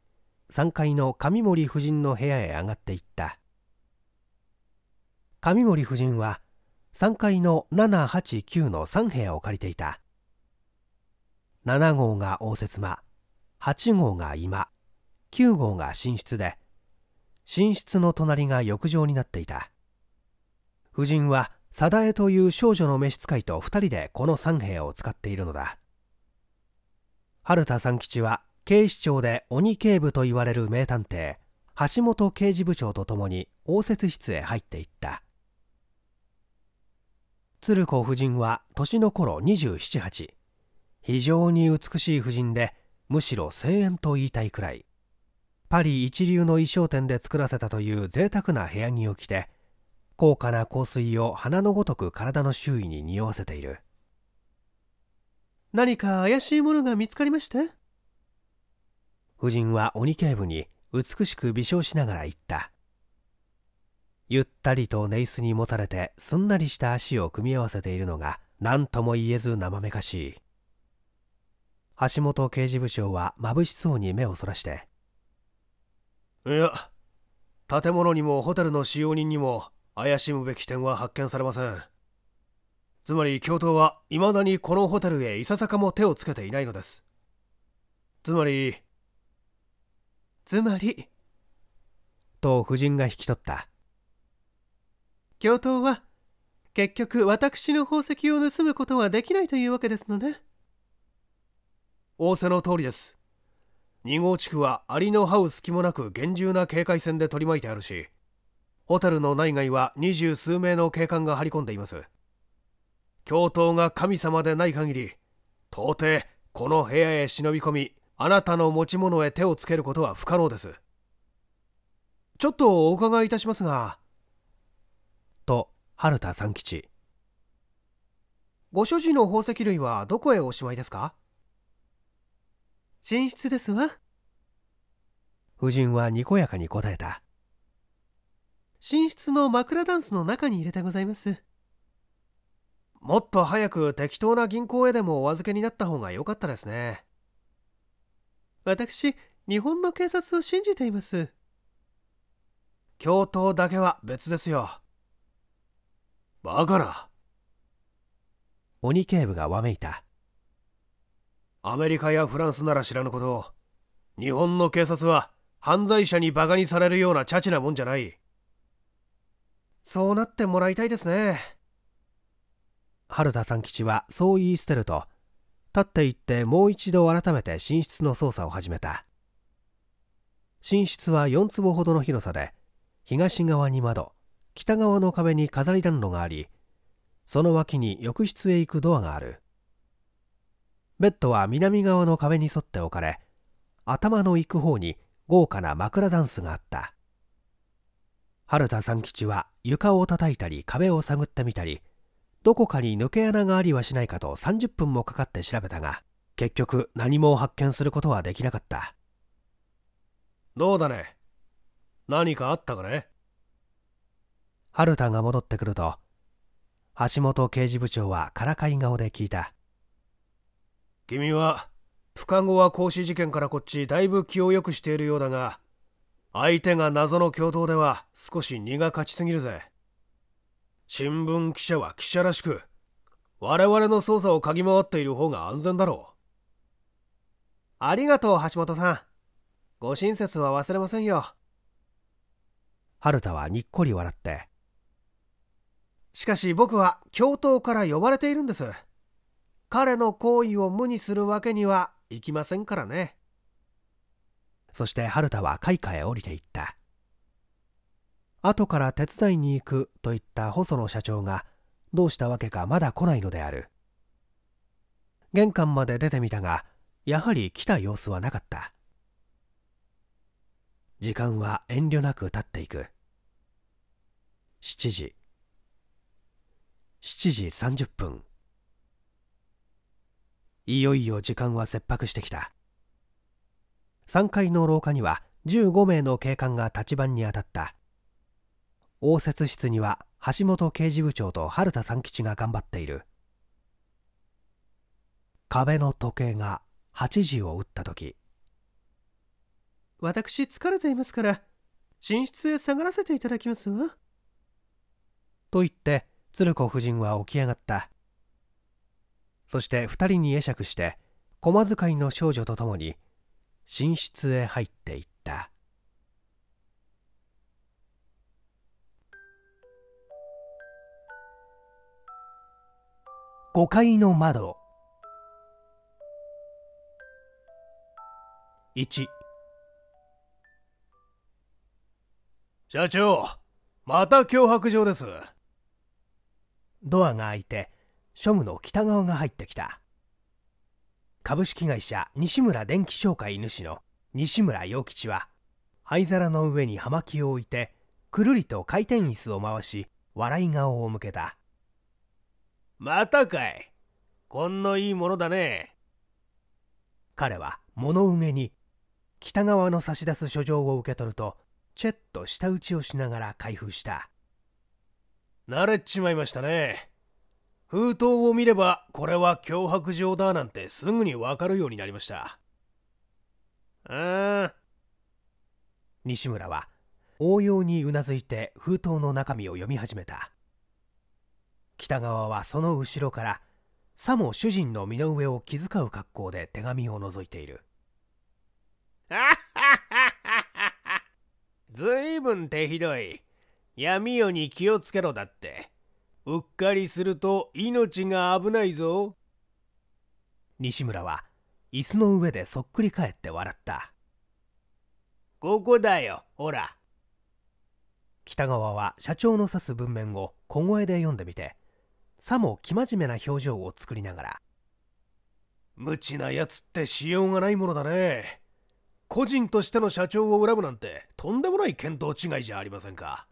3階の上森夫人の部屋へ上がっていった上森夫人は3階の789の3部屋を借りていた7号が応接間8号が居間9号が寝室で寝室の隣が浴場になっていた夫人は貞江という少女の召使いと2人でこの3部屋を使っているのだ春田三吉は警視庁で鬼警部と言われる名探偵橋本刑事部長と共に応接室へ入っていった鶴子夫人は年の頃278非常に美しい夫人でむしろ声援と言いたいくらいパリ一流の衣装店で作らせたという贅沢な部屋着を着て高価な香水を花のごとく体の周囲に匂わせている何か怪しいものが見つかりまして夫人は鬼警部に美しく微笑しながら言ったゆったりと寝椅子にもたれてすんなりした足を組み合わせているのが何とも言えず生めかしい橋本刑事部長は眩しそうに目をそらしていや建物にもホテルの使用人にも怪しむべき点は発見されませんつまり教頭は未だにこのホテルへいささかも手をつけていないのですつまりつまりと夫人が引き取った教頭は結局私の宝石を盗むことはできないというわけですのね仰せの通りです2号地区はアリの這う隙もなく厳重な警戒線で取り巻いてあるしホテルの内外は二十数名の警官が張り込んでいます教頭が神様でない限り到底この部屋へ忍び込みあなたの持ち物へ手をつけることは不可能ですちょっとお伺いいたしますがと春田三吉ご所持の宝石類はどこへおしまいですか寝室ですわ夫人はにこやかに答えた寝室の枕ダンスの中に入れてございますもっと早く適当な銀行へでもお預けになった方が良かったですね私日本の警察を信じています教頭だけは別ですよバカな鬼警部がわめいたアメリカやフランスなら知らぬことを日本の警察は犯罪者にバカにされるようなチャチなもんじゃないそうなってもらいたいですね原田三吉はそう言い捨てると立っていってもう一度改めて寝室の捜査を始めた寝室は4坪ほどの広さで東側に窓北側の壁に飾り暖炉がありその脇に浴室へ行くドアがあるベッドは南側の壁に沿って置かれ頭の行く方に豪華な枕ダンスがあった春田三吉は床を叩いたり壁を探ってみたりどこかに抜け穴がありはしないかと30分もかかって調べたが結局何も発見することはできなかったどうだね何かあったかね春田が戻ってくると橋本刑事部長はからかい顔で聞いた君は深川講師事件からこっちだいぶ気を良くしているようだが相手が謎の共闘では少し荷が勝ちすぎるぜ新聞記者は記者らしく我々の捜査を嗅ぎ回っている方が安全だろうありがとう橋本さんご親切は忘れませんよ春田はにっこり笑ってしかし僕は教頭から呼ばれているんです彼の行為を無にするわけにはいきませんからねそして春田は開花へ降りていった後から手伝いに行くと言った細野社長がどうしたわけかまだ来ないのである玄関まで出てみたがやはり来た様子はなかった時間は遠慮なく経っていく7時7時30分いよいよ時間は切迫してきた3階の廊下には15名の警官が立番に当たった応接室には橋本刑事部長と春田三吉が頑張っている壁の時計が8時を打った時私疲れていますから寝室へ下がらせていただきますわと言って鶴子夫人は起き上がったそして2人に会釈して駒使いの少女と共に寝室へ入っていった五階の窓一社長また脅迫状ですドアが開いて庶務の北川が入ってきた株式会社西村電気商会主の西村陽吉は灰皿の上に葉巻を置いてくるりと回転椅子を回し笑い顔を向けたまたかいこんないいものだね彼は物憂げに北側の差し出す書状を受け取るとチェッと舌打ちをしながら開封した慣れちまいましたね封筒を見ればこれは脅迫状だなんてすぐにわかるようになりましたうん西村は応用にうなずいて封筒の中身を読み始めた北川はその後ろからさも主人の身の上を気遣う格好で手紙を覗いているずいぶん手ひどい闇夜に気をつけろだってうっかりすると命が危ないぞ西村は椅子の上でそっくり返って笑ったここだよほら北川は社長の指す文面を小声で読んでみてさも生真面目な表情を作りながら無知なやつってしようがないものだね個人としての社長を恨むなんてとんでもない見当違いじゃありませんか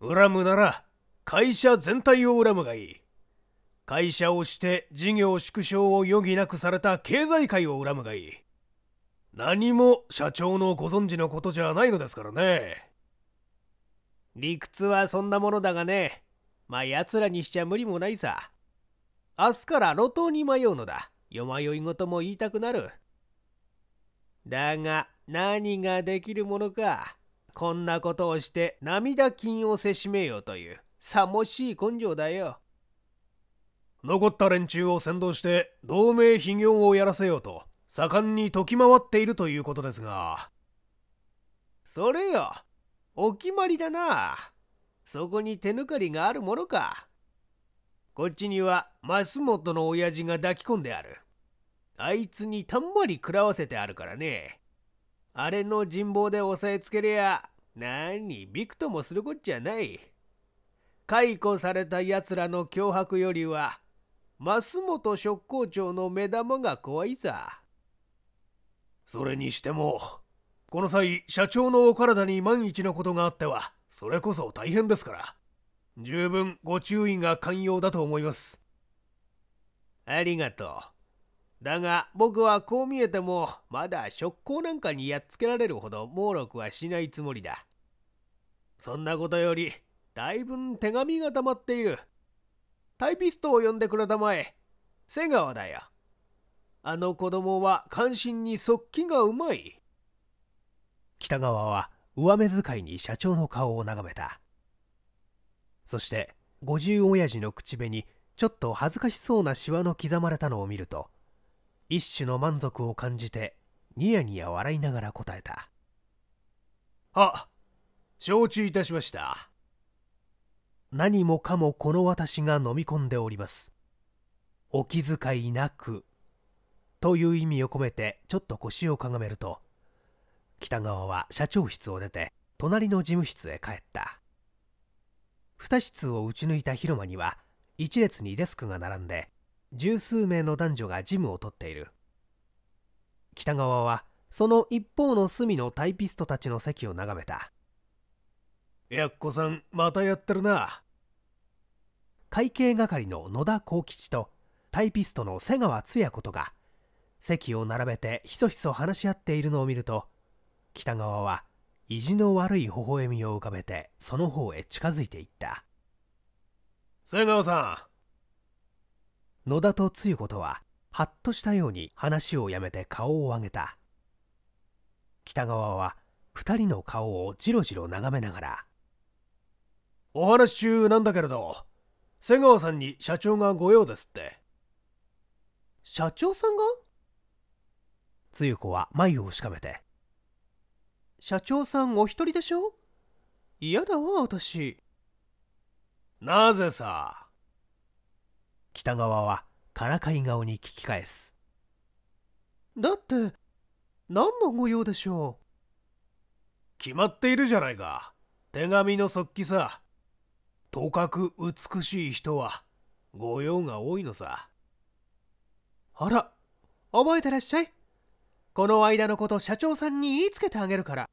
恨むなら会社全体を恨むがいい。会社をして事業縮小を余儀なくされた経済界を恨むがいい。何も社長のご存知のことじゃないのですからね。理屈はそんなものだがね。まあ奴らにしちゃ無理もないさ。明日から路頭に迷うのだ。夜迷い事も言いたくなる。だが何ができるものか。こんなことをして涙金をせしめようという。さもしい根性だよ。残った連中を先導して同盟非業をやらせようと盛んに解き回っているということですがそれよお決まりだなそこに手抜かりがあるものかこっちには増本の親父が抱き込んであるあいつにたんまり食らわせてあるからねあれの人望で押さえつけりゃ何びくともするこっちゃない。解雇された奴らの脅迫よりは増本職工長の目玉が怖いさそれにしてもこの際社長のお体に万一のことがあってはそれこそ大変ですから十分ご注意が寛容だと思いますありがとうだが僕はこう見えてもまだ職工なんかにやっつけられるほど猛録はしないつもりだそんなことよりだいぶん手紙が溜まっている。タイピストを呼んでくれたまえ。瀬川だよ。あの子供は関心に速記がうまい。北川は上目遣いに社長の顔を眺めた。そして、五十親父の口紅、ちょっと恥ずかしそうなシワの刻まれたのを見ると、一種の満足を感じて、ニヤニヤ笑いながら答えた。あ、承知いたしました。何もかもこの私が飲み込んでおりますお気遣いなくという意味を込めてちょっと腰をかがめると北川は社長室を出て隣の事務室へ帰った2室を打ち抜いた広間には1列にデスクが並んで十数名の男女がジムを取っている北川はその一方の隅のタイピストたちの席を眺めたやっこさんまたやってるな会計係の野田幸吉とタイピストの瀬川つ也子とが席を並べてひそひそ話し合っているのを見ると北川は意地の悪い微笑みを浮かべてその方へ近づいていった瀬川さん野田とつゆ子とははっとしたように話をやめて顔を上げた北川は2人の顔をじろじろ眺めながら「お話中なんだけれど瀬川さんに社長が御用ですって社長さんがつゆ子は眉をしかめて社長さんお一人でしょ嫌だわ私なぜさ北川はからかい顔に聞き返すだって何の御用でしょう決まっているじゃないか手紙の即帰さとかく美しい人は御用が多いのさあら覚えてらっしゃいこの間のこと社長さんに言いつけてあげるから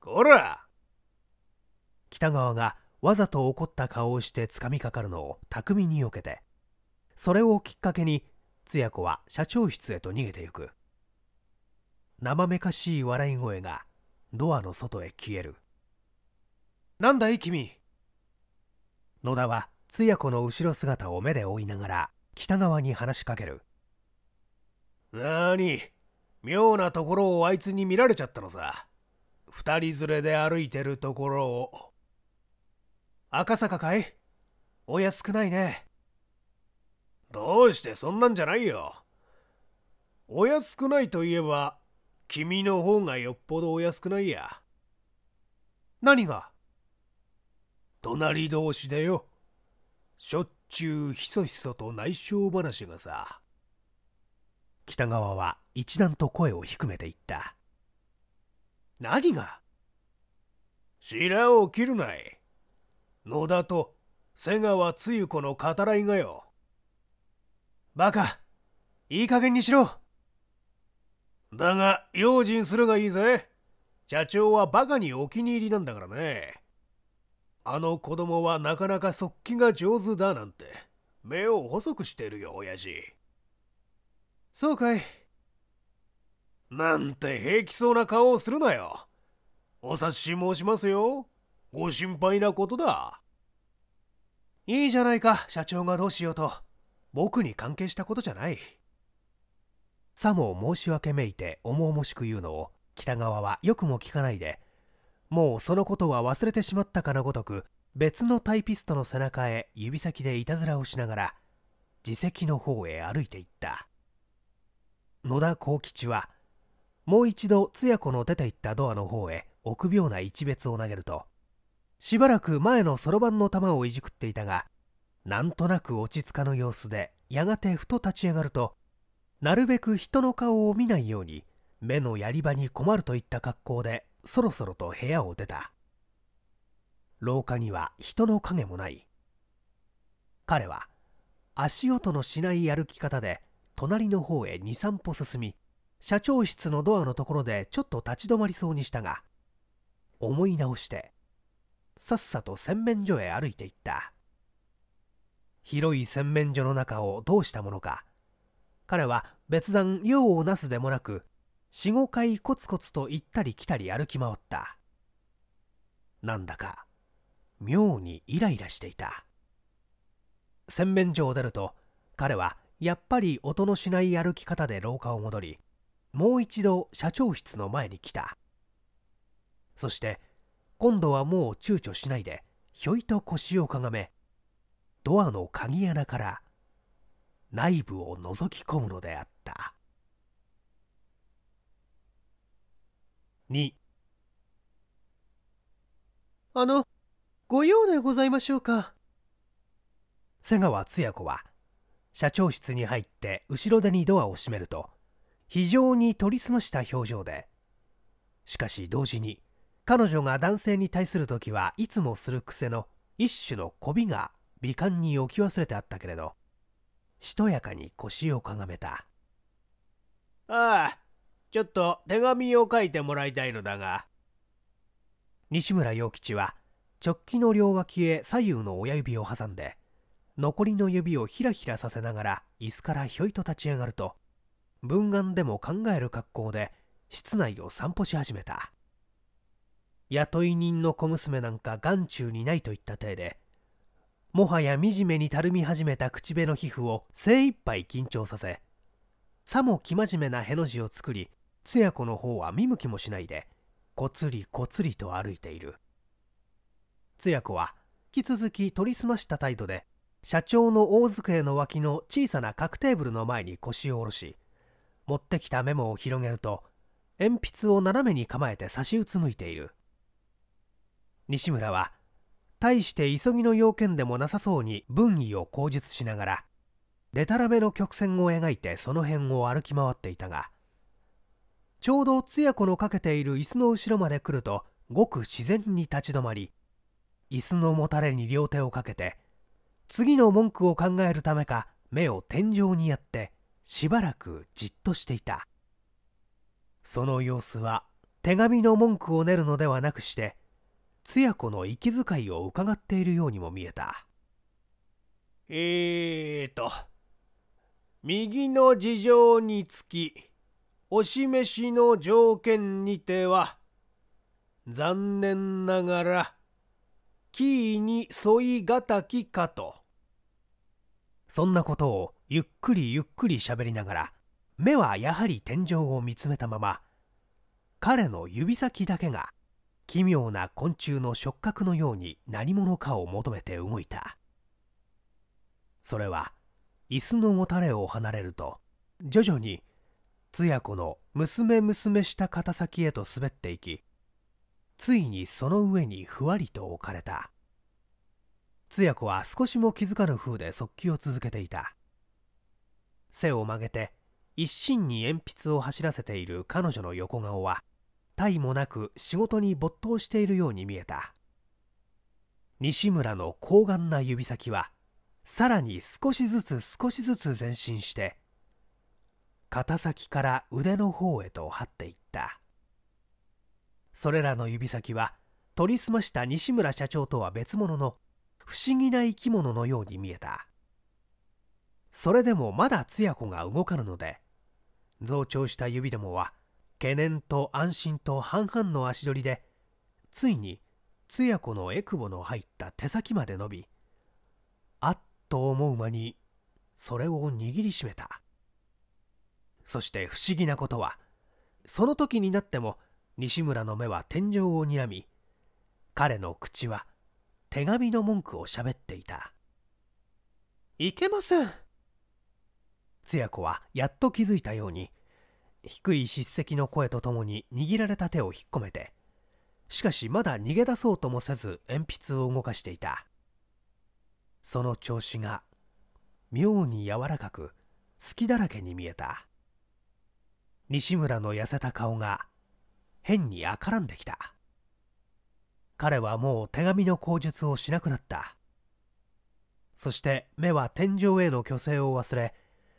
こら北川がわざと怒った顔をしてつかみかかるのを巧みに避けてそれをきっかけにつや子は社長室へと逃げてゆく生めかしい笑い声がドアの外へ消えるなんだい君野田は通夜子の後ろ姿を目で追いながら北側に話しかけるなに妙なところをあいつに見られちゃったのさ二人連れで歩いてるところを赤坂かいお安くないねどうしてそんなんじゃないよお安くないといえば君の方がよっぽどお安くないや何が隣同士でよ。しょっちゅうひそひそと内緒話がさ。北川は一段と声を低めていった。何が白を切るない。野田と瀬川つゆ子の語らいがよ。バカ、いい加減にしろ。だが、用心するがいいぜ。社長はバカにお気に入りなんだからね。あの子供はなかなか速記が上手だなんて目を細くしてるよ親父そうかいなんて平気そうな顔をするなよお察し申しますよご心配なことだいいじゃないか社長がどうしようと僕に関係したことじゃないさも申し訳めいて重々しく言うのを北川はよくも聞かないでもうそのことは忘れてしまったかのごとく別のタイピストの背中へ指先でいたずらをしながら自席の方へ歩いていった野田幸吉はもう一度通夜子の出て行ったドアの方へ臆病な一別を投げるとしばらく前のそろばんの玉をいじくっていたがなんとなく落ち着かぬ様子でやがてふと立ち上がるとなるべく人の顔を見ないように目のやり場に困るといった格好でそろそろと部屋を出た廊下には人の影もない彼は足音のしない歩き方で隣の方へ23歩進み社長室のドアのところでちょっと立ち止まりそうにしたが思い直してさっさと洗面所へ歩いていった広い洗面所の中をどうしたものか彼は別段用をなすでもなく45回コツコツと行ったり来たり歩き回ったなんだか妙にイライラしていた洗面所を出ると彼はやっぱり音のしない歩き方で廊下を戻りもう一度社長室の前に来たそして今度はもう躊躇しないでひょいと腰をかがめドアの鍵穴から内部を覗き込むのであった。あのご用でございましょうか瀬川つや子は社長室に入って後ろ手にドアを閉めると非常に取り澄ました表情でしかし同時に彼女が男性に対する時はいつもする癖の一種の媚びが美観に置き忘れてあったけれどしとやかに腰をかがめた「ああちょっと手紙を書いてもらいたいのだが。西村陽吉は直帰の両脇へ左右の親指を挟んで残りの指をひらひらさせながら椅子からひょいと立ち上がると文眼でも考える格好で室内を散歩し始めた雇い人の小娘なんか眼中にないといった体でもはや惨めにたるみ始めた口辺の皮膚を精一杯緊張させさも生真面目なへの字を作りつや子の方は見向きもしないでこつりこつりと歩いているつや子は引き続き取りすました態度で社長の大机の脇の小さな角テーブルの前に腰を下ろし持ってきたメモを広げると鉛筆を斜めに構えて差しうつむいている西村は大して急ぎの要件でもなさそうに文意を口述しながらでたらめの曲線を描いてその辺を歩き回っていたがちょうどつや子のかけている椅子の後ろまで来るとごく自然に立ち止まり椅子のもたれに両手をかけて次の文句を考えるためか目を天井にやってしばらくじっとしていたその様子は手紙の文句を練るのではなくしてつや子の息遣いをうかがっているようにも見えたえーと右の事情につきお示しの条件にては残念ながら木に沿いがたきかとそんなことをゆっくりゆっくり喋りながら目はやはり天井を見つめたまま彼の指先だけが奇妙な昆虫の触覚のように何者かを求めて動いたそれは椅子のもたれを離れると徐々に通夜の娘娘した肩先へと滑っていきついにその上にふわりと置かれた通夜子は少しも気づかぬ風で速記を続けていた背を曲げて一心に鉛筆を走らせている彼女の横顔は意もなく仕事に没頭しているように見えた西村の高顔な指先はさらに少しずつ少しずつ前進して肩先から腕の方へと張っていったそれらの指先は取り澄ました西村社長とは別物の不思議な生き物のように見えたそれでもまだつや子が動かぬので増長した指どもは懸念と安心と半々の足取りでついにつや子のえくぼの入った手先まで伸びあっと思う間にそれを握りしめたそして不思議なことはその時になっても西村の目は天井をにらみ彼の口は手紙の文句をしゃべっていたいけませんつや子はやっと気づいたように低い叱責の声とともに握られた手を引っ込めてしかしまだ逃げ出そうともせず鉛筆を動かしていたその調子が妙に柔らかく隙だらけに見えた西村の痩せた顔が変に赤らんできた彼はもう手紙の口述をしなくなったそして目は天井への虚勢を忘れ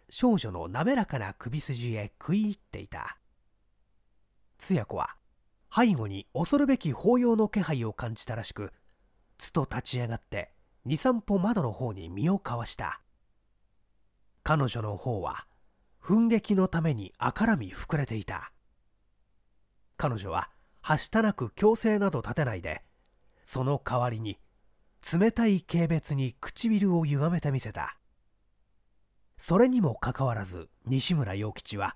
少女の滑らかな首筋へ食い入っていたつや子は背後に恐るべき法要の気配を感じたらしくつと立ち上がって23歩窓の方に身をかわした彼女の方は奮撃のために赤らみ膨れていた彼女ははしたなく強制など立てないでその代わりに冷たい軽蔑に唇を歪めてみせたそれにもかかわらず西村陽吉は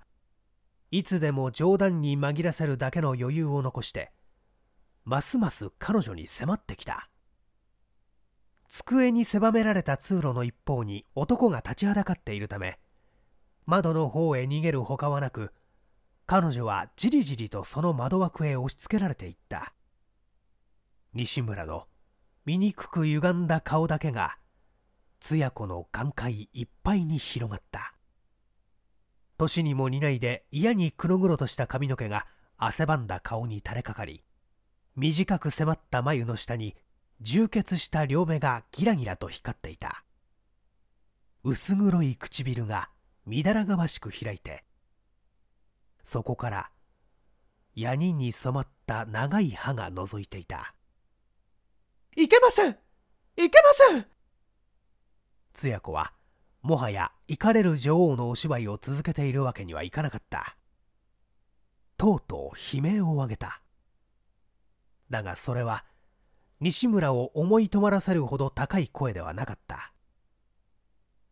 いつでも冗談に紛らせるだけの余裕を残してますます彼女に迫ってきた机に狭められた通路の一方に男が立ちはだかっているため窓の方へ逃げるほかはなく彼女はじりじりとその窓枠へ押し付けられていった西村の醜く歪んだ顔だけがつや子の眼界いっぱいに広がった年にも似ないで嫌に黒々とした髪の毛が汗ばんだ顔に垂れかかり短く迫った眉の下に充血した両目がギラギラと光っていた薄黒い唇がみだらがましく開いてそこからヤニに染まった長い歯が覗いていたいけませんいけませんつや子はもはやいかれる女王のお芝居を続けているわけにはいかなかったとうとう悲鳴を上げただがそれは西村を思い止まらせるほど高い声ではなかった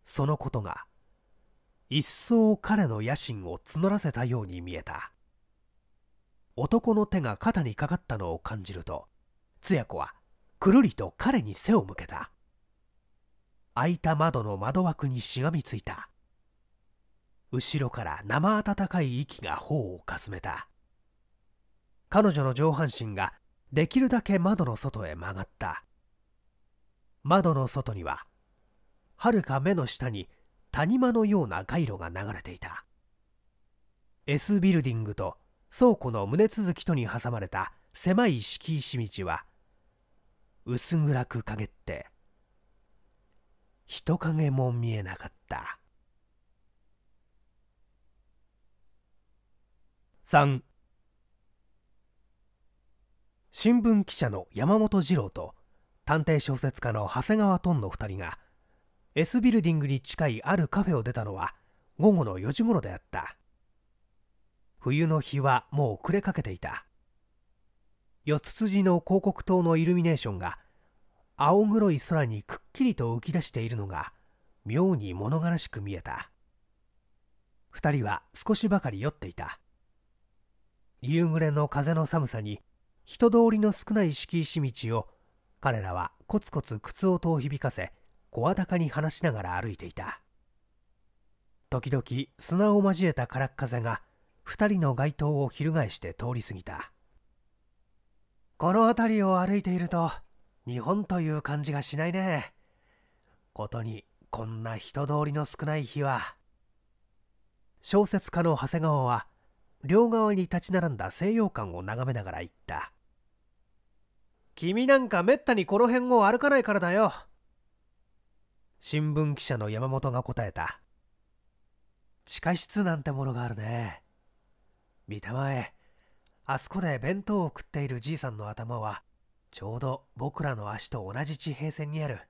そのことが一層彼の野心を募らせたように見えた男の手が肩にかかったのを感じるとつや子はくるりと彼に背を向けた開いた窓の窓枠にしがみついた後ろから生温かい息が頬をかすめた彼女の上半身ができるだけ窓の外へ曲がった窓の外にははるか目の下に谷間のような街路が流れていた S ビルディングと倉庫の胸続きとに挟まれた狭い敷石道は薄暗く陰って人影も見えなかった3新聞記者の山本二郎と探偵小説家の長谷川トンの2人が S ビルディングに近いあるカフェを出たのは午後の4時頃であった冬の日はもう暮れかけていた四つ筋の広告塔のイルミネーションが青黒い空にくっきりと浮き出しているのが妙に物悲しく見えた2人は少しばかり酔っていた夕暮れの風の寒さに人通りの少ない敷石道を彼らはコツコツ靴音を響かせ声高に話しながら歩いていた時々砂を交えた空っ風が2人の街灯を翻して通り過ぎたこの辺りを歩いていると日本という感じがしないねことにこんな人通りの少ない日は小説家の長谷川は両側に立ち並んだ西洋館を眺めながら言った君なんかめったにこの辺を歩かないからだよ新聞記者の山本が答えた地下室なんてものがあるね見たまえあそこで弁当を食っているじいさんの頭はちょうど僕らの足と同じ地平線にある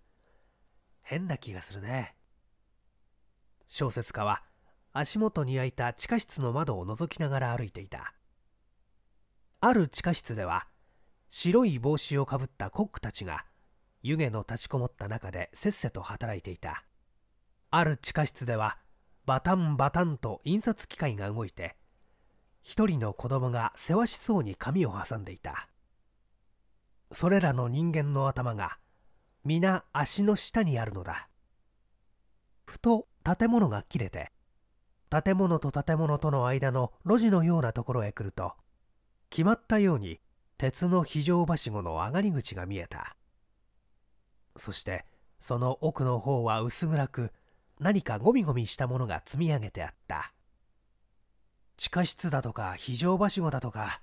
変な気がするね小説家は足元に開いた地下室の窓を覗きながら歩いていたある地下室では白い帽子をかぶったコックたちが湯気の立ちこもった中でせっせと働いていたある地下室ではバタンバタンと印刷機械が動いて一人の子供がせわしそうに紙を挟んでいたそれらの人間の頭が皆足の下にあるのだふと建物が切れて建物と建物との間の路地のようなところへ来ると決まったように鉄の非常はしごの上がり口が見えたそしてその奥の方は薄暗く何かゴミゴミしたものが積み上げてあった地下室だとか非常はしごだとか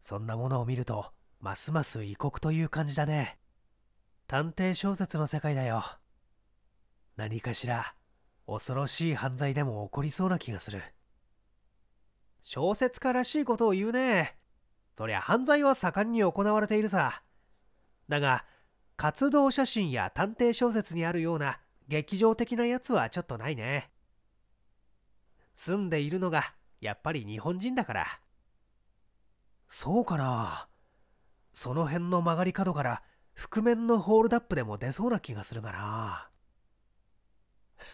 そんなものを見るとますます異国という感じだね探偵小説の世界だよ何かしら恐ろしい犯罪でも起こりそうな気がする小説家らしいことを言うねそりゃ犯罪は盛んに行われているさだが活動写真や探偵小説にあるような劇場的なやつはちょっとないね住んでいるのがやっぱり日本人だからそうかなその辺の曲がり角から覆面のホールダップでも出そうな気がするがな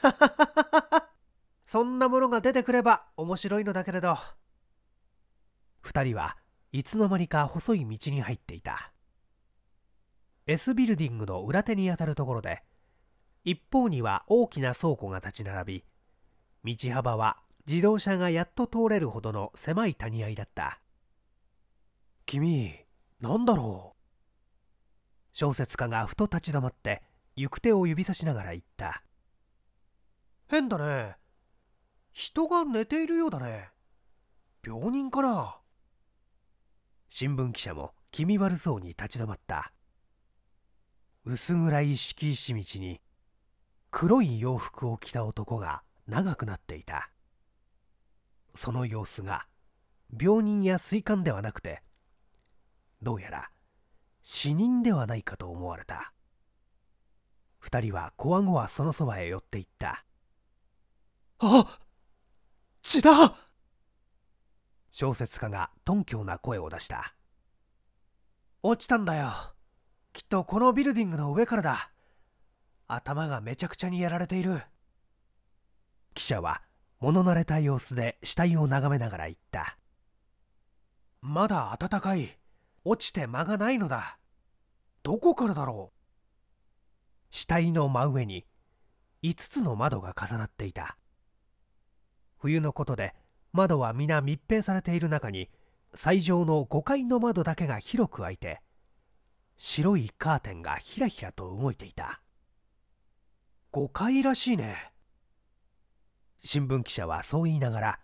そんなものが出てくれば面白いのだけれど2人はいつの間にか細い道に入っていた S ビルディングの裏手にあたるところで一方には大きな倉庫が立ち並び道幅は自動車がやっと通れるほどの狭い谷合いだった君何だろう小説家がふと立ち止まって行く手を指さしながら言った変だね人が寝ているようだね病人かな新聞記者も気味悪そうに立ち止まった薄暗い敷石道に黒い洋服を着た男が長くなっていたその様子が病人や水管ではなくてどうやら死人ではないかと思われた2人はこわごわそのそばへ寄っていったあ血だ小説家が頓強な声を出した落ちたんだよきっとこのビルディングの上からだ頭がめちゃくちゃにやられている記者は物慣れた様子で死体を眺めながら言ったまだ暖かい落ちて間がないのだどこからだろう死体の真上に5つの窓が重なっていた冬のことで窓は皆密閉されている中に最上の5階の窓だけが広く開いて白いカーテンがひらひらと動いていた5階らしいね新聞記者はそう言いながら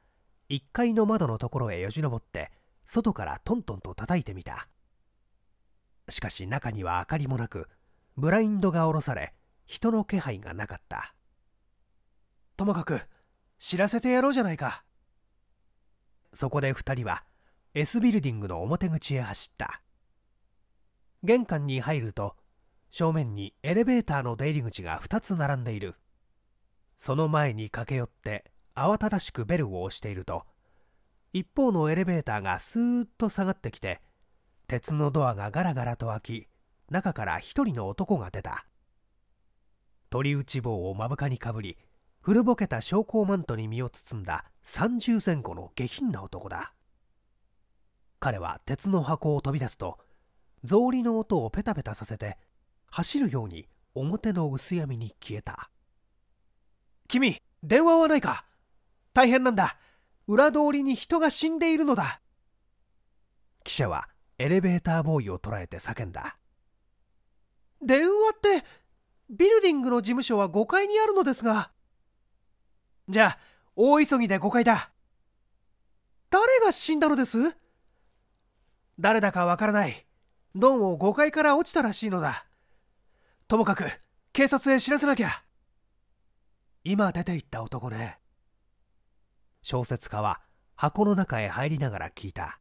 1階の窓のところへよじ登って外からトントンと叩いてみたしかし中には明かりもなくブラインドが下ろされ人の気配がなかったともかく知らせてやろうじゃないかそこで2人は S ビルディングの表口へ走った玄関に入ると正面にエレベーターの出入り口が2つ並んでいるその前に駆け寄って慌ただしくベルを押していると一方のエレベーターがスーッと下がってきて鉄のドアがガラガラと開き中から一人の男が出た鳥打ち棒を目深にかぶり古ぼけた昇降マントに身を包んだ30前後の下品な男だ彼は鉄の箱を飛び出すと草履の音をペタペタさせて走るように表の薄闇に消えた君電話はないか大変なんだ裏通りに人が死んでいるのだ記者はエレベーターボーイを捉えて叫んだ電話ってビルディングの事務所は5階にあるのですがじゃあ大急ぎで5階だ誰が死んだのです誰だかわからないどンを5階から落ちたらしいのだともかく警察へ知らせなきゃ今出て行った男ね小説家は箱の中へ入りながら聞いた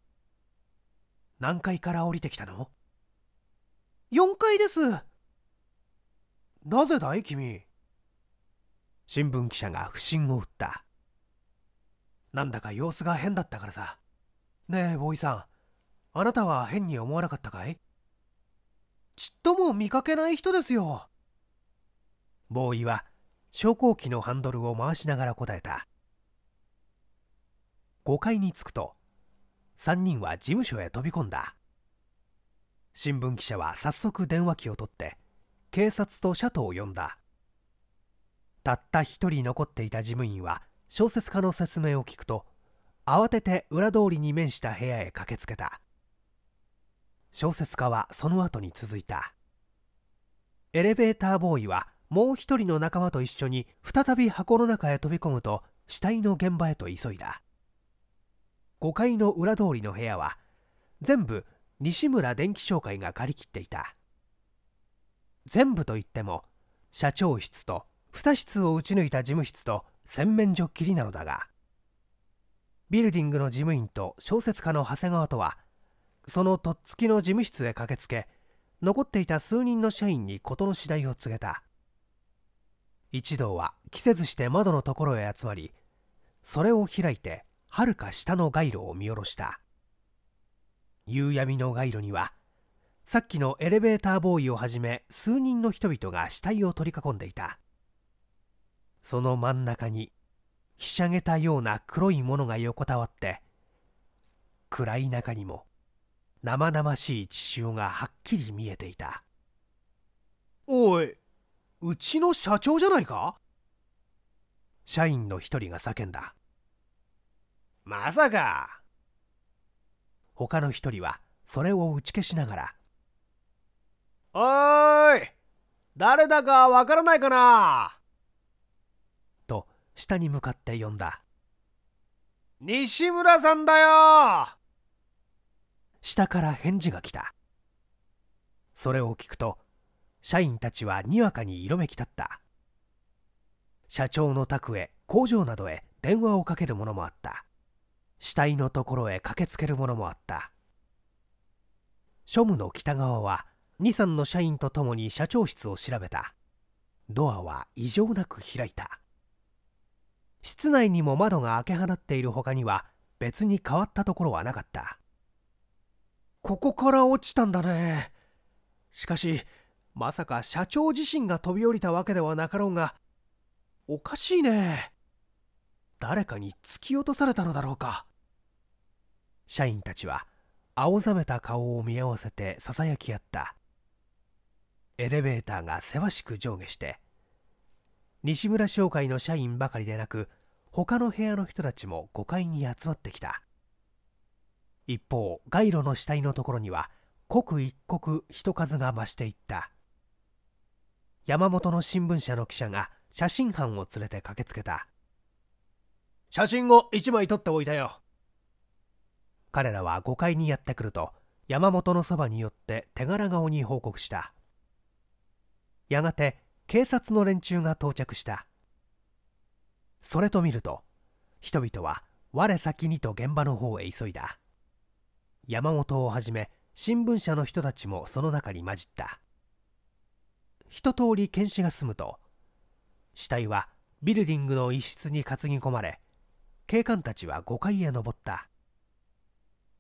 何階から降りてきたの ?4 階ですなぜだい君新聞記者が不審を打ったなんだか様子が変だったからさねえボーイさんあなたは変に思わなかったかいちっとも見かけない人ですよボーイは昇降機のハンドルを回しながら答えた5階に着くと3人は事務所へ飛び込んだ新聞記者は早速電話機を取って警察とシャトを呼んだたった一人残っていた事務員は小説家の説明を聞くと慌てて裏通りに面した部屋へ駆けつけた小説家はその後に続いたエレベーターボーイはもう一人の仲間と一緒に再び箱の中へ飛び込むと死体の現場へと急いだ5階の裏通りの部屋は全部西村電気商会が借り切っていた全部といっても社長室と2室を打ち抜いた事務室と洗面所きりなのだがビルディングの事務員と小説家の長谷川とはそのとっつきの事務室へ駆けつけ残っていた数人の社員に事の次第を告げた一同は着せずして窓のところへ集まりそれを開いてはるか下の街路を見下ろした夕闇の街路にはさっきのエレベーターボーイをはじめ数人の人々が死体を取り囲んでいたその真ん中にひしゃげたような黒いものが横たわって暗い中にも生々しい血潮がはっきり見えていたおいうちの社長じゃないか社員の一人が叫んだまさか他の一人はそれを打ち消しながら「おーい誰だかわからないかな?」と下に向かって呼んだ「西村さんだよ下から返事が来たそれを聞くと社員たちはにわかに色めき立った社長の宅へ工場などへ電話をかける者もあった死体のところへ駆けつける者もあった庶務の北側は二三の社員と共に社長室を調べたドアは異常なく開いた室内にも窓が開け放っている他には別に変わったところはなかったここから落ちたんだねしかしまさか社長自身が飛び降りたわけではなかろうがおかしいね誰かに突き落とされたのだろうか社員たちは青ざめた顔を見合わせてささやき合ったエレベーターがせわしく上下して西村商会の社員ばかりでなく他の部屋の人たちも5階に集まってきた一方街路の死体のところには刻一刻人数が増していった山本の新聞社の記者が写真班を連れて駆けつけた写真を1枚撮っておいたよ彼らは5階にやってくると山本のそばに寄って手柄顔に報告したやがて警察の連中が到着したそれと見ると人々は我先にと現場の方へ急いだ山本をはじめ新聞社の人たちもその中に混じった一通り検視が済むと死体はビルディングの一室に担ぎ込まれ警官たちは5階へ上った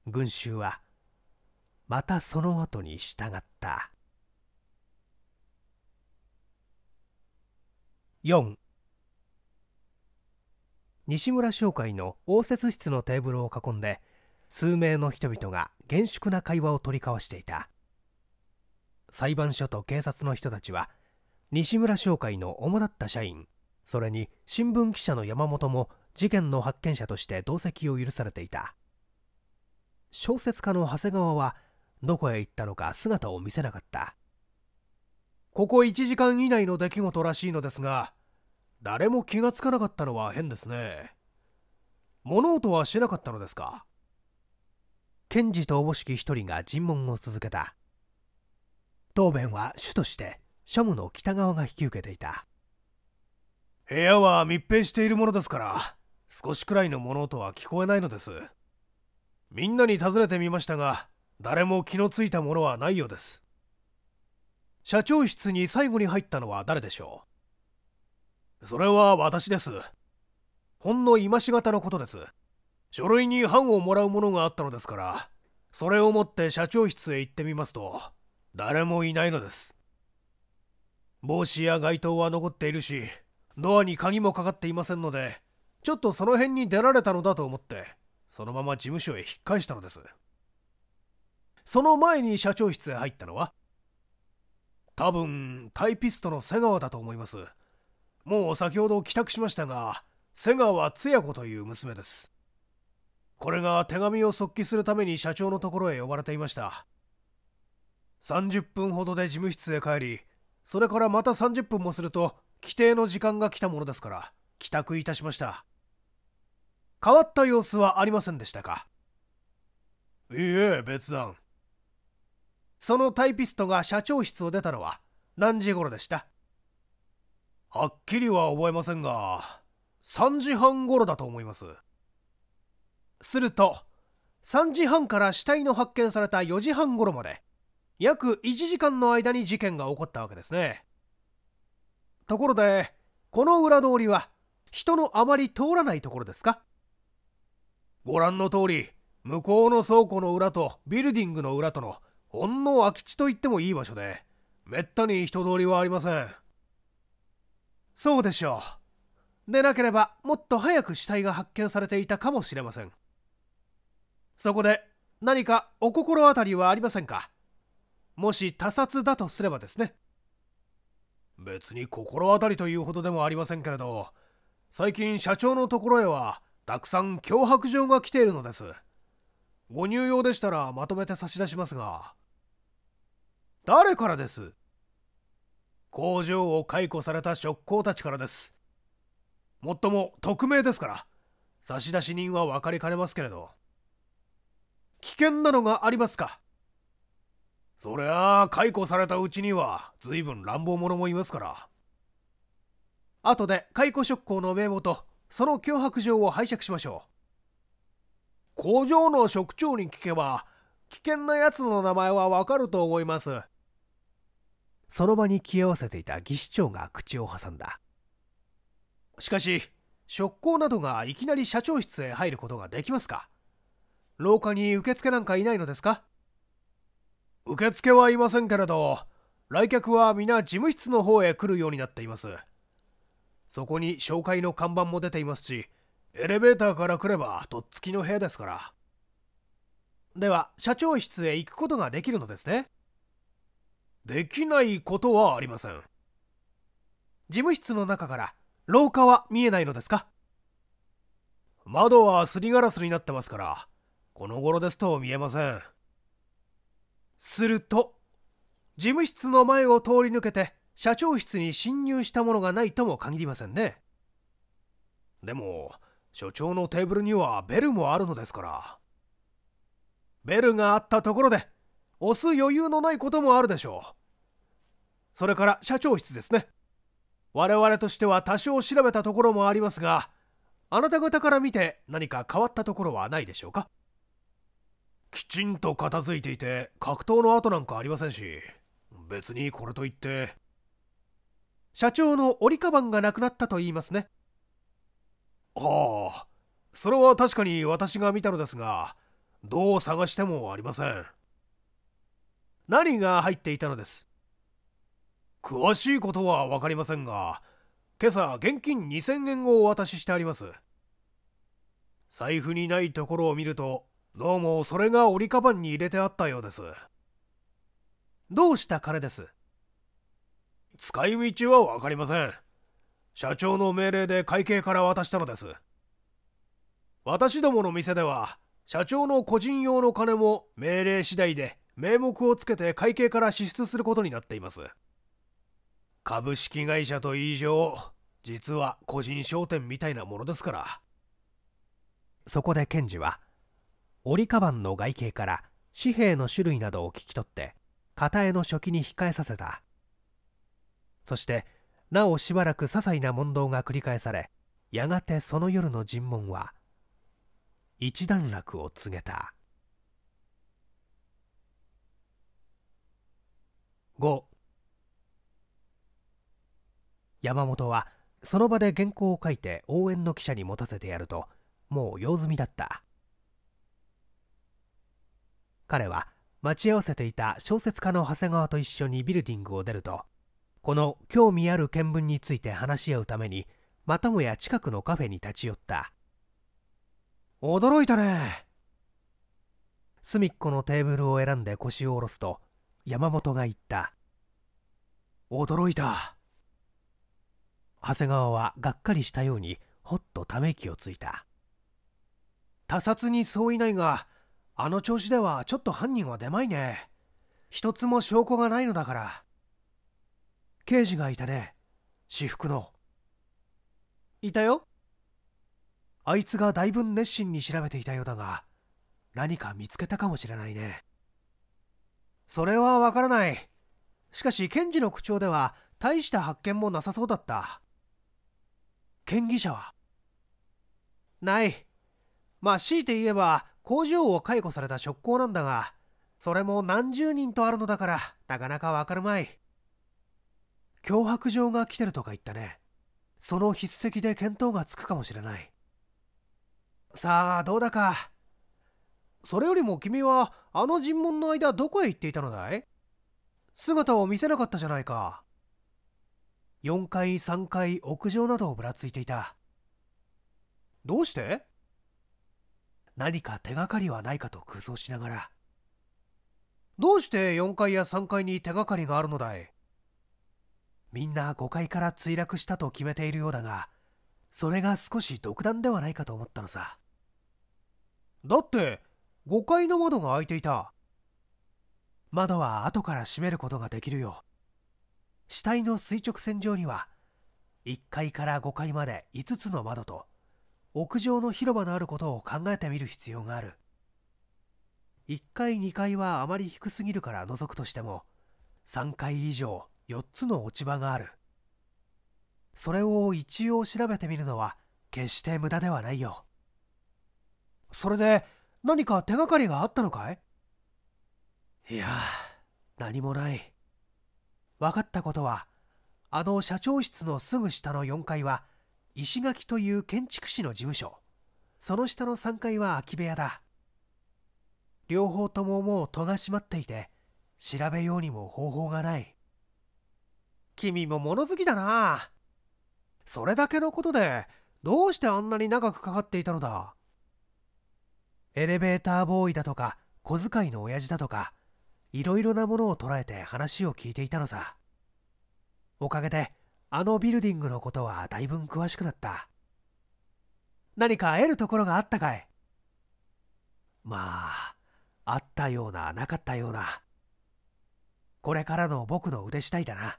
群衆はまたその後に従った4西村商会の応接室のテーブルを囲んで数名の人々が厳粛な会話を取り交わしていた裁判所と警察の人たちは西村商会の主だった社員それに新聞記者の山本も事件の発見者として同席を許されていた小説家の長谷川はどこへ行ったのか姿を見せなかったここ1時間以内の出来事らしいのですが誰も気がつかなかったのは変ですね物音はしなかったのですか検事とおぼしき一人が尋問を続けた答弁は主として庶務の北側が引き受けていた部屋は密閉しているものですから少しくらいの物音は聞こえないのですみんなに尋ねてみましたが誰も気のついたものはないようです社長室に最後に入ったのは誰でしょうそれは私ですほんの今しがたのことです書類に判をもらうものがあったのですから、それを持って社長室へ行ってみますと、誰もいないのです。帽子や街灯は残っているし、ドアに鍵もかかっていませんので、ちょっとその辺に出られたのだと思って、そのまま事務所へ引っ返したのです。その前に社長室へ入ったのは、多分、タイピストの瀬川だと思います。もう先ほど帰宅しましたが、瀬川つや子という娘です。これが手紙を速記するために社長のところへ呼ばれていました30分ほどで事務室へ帰りそれからまた30分もすると規定の時間が来たものですから帰宅いたしました変わった様子はありませんでしたかいいえ別段そのタイピストが社長室を出たのは何時頃でしたはっきりは覚えませんが3時半頃だと思いますすると3時半から死体の発見された4時半頃まで約1時間の間に事件が起こったわけですねところでこの裏通りは人のあまり通らないところですかご覧の通り向こうの倉庫の裏とビルディングの裏とのほんの空き地と言ってもいい場所でめったに人通りはありませんそうでしょうでなければもっと早く死体が発見されていたかもしれませんそこで何かお心当たりはありませんかもし他殺だとすればですね別に心当たりというほどでもありませんけれど最近社長のところへはたくさん脅迫状が来ているのですご入用でしたらまとめて差し出しますが誰からです工場を解雇された職工たちからですもっとも匿名ですから差出人は分かりかねますけれど危険なのがありますかそりゃあ解雇されたうちには随分乱暴者もいますから後で解雇職工の名簿とその脅迫状を拝借しましょう工場の職長に聞けば危険なやつの名前はわかると思いますその場に気合わせていた技師長が口を挟んだしかし職工などがいきなり社長室へ入ることができますか廊下に受付なんかいないのですか受付はいませんけれど来客は皆事務室の方へ来るようになっていますそこに紹介の看板も出ていますしエレベーターから来ればとっつきの部屋ですからでは社長室へ行くことができるのですねできないことはありません事務室の中から廊下は見えないのですか窓はすりガラスになってますからこの頃ですと見えません。すると、事務室の前を通り抜けて、社長室に侵入したものがないとも限りませんね。でも、所長のテーブルにはベルもあるのですから。ベルがあったところで、押す余裕のないこともあるでしょう。それから社長室ですね。我々としては多少調べたところもありますが、あなた方から見て何か変わったところはないでしょうかきちんと片付いていて格闘の跡なんかありませんし別にこれといって社長の折りカバンがなくなったと言いますねはあそれは確かに私が見たのですがどう探してもありません何が入っていたのです詳しいことは分かりませんが今朝現金2000円をお渡ししてあります財布にないところを見るとどうもそれが折りカバンに入れてあったようですどうした彼です使い道は分かりません社長の命令で会計から渡したのです私どもの店では社長の個人用の金も命令次第で名目をつけて会計から支出することになっています株式会社と以上実は個人商店みたいなものですからそこで検事は折カバンの外形から紙幣の種類などを聞き取って片絵の書記に控えさせたそしてなおしばらく些細な問答が繰り返されやがてその夜の尋問は一段落を告げた5山本はその場で原稿を書いて応援の記者に持たせてやるともう用済みだった彼は待ち合わせていた小説家の長谷川と一緒にビルディングを出るとこの興味ある見聞について話し合うためにまたもや近くのカフェに立ち寄った驚いたね隅っこのテーブルを選んで腰を下ろすと山本が言った驚いた長谷川はがっかりしたようにほっとため息をついた他殺に相違ないがあの調子ではちょっと犯人は出まいね一つも証拠がないのだから刑事がいたね私服のいたよあいつがだいぶ熱心に調べていたようだが何か見つけたかもしれないねそれはわからないしかし検事の口調では大した発見もなさそうだった嫌疑者はないまあ強いて言えば工場を解雇された職工なんだが、それも何十人とあるのだから、なかなかわかるまい。脅迫状が来てるとか言ったね。その筆跡で見当がつくかもしれない。さあ、どうだか。それよりも君は、あの尋問の間どこへ行っていたのだい姿を見せなかったじゃないか。4階、3階、屋上などをぶらついていた。どうして何か手がかりはないかと空想しながらどうして4階や3階に手がかりがあるのだいみんな5階から墜落したと決めているようだがそれが少し独断ではないかと思ったのさだって5階の窓が開いていた窓は後から閉めることができるよ死体の垂直線上には1階から5階まで5つの窓と屋上の広場のあることを考えてみる必要がある1階2階はあまり低すぎるから覗くとしても3階以上4つの落ち葉があるそれを一応調べてみるのは決して無駄ではないよそれで何か手がかりがあったのかいいや何もない分かったことはあの社長室のすぐ下の4階は石垣という建築士の事務所その下の3階は空き部屋だ両方とももう戸が閉まっていて調べようにも方法がない君も物好きだなそれだけのことでどうしてあんなに長くかかっていたのだエレベーターボーイだとか小遣いの親父だとかいろいろなものを捉えて話を聞いていたのさおかげであのビルディングのことはだいぶん詳しくなった何か得るところがあったかいまああったようななかったようなこれからの僕の腕次第だな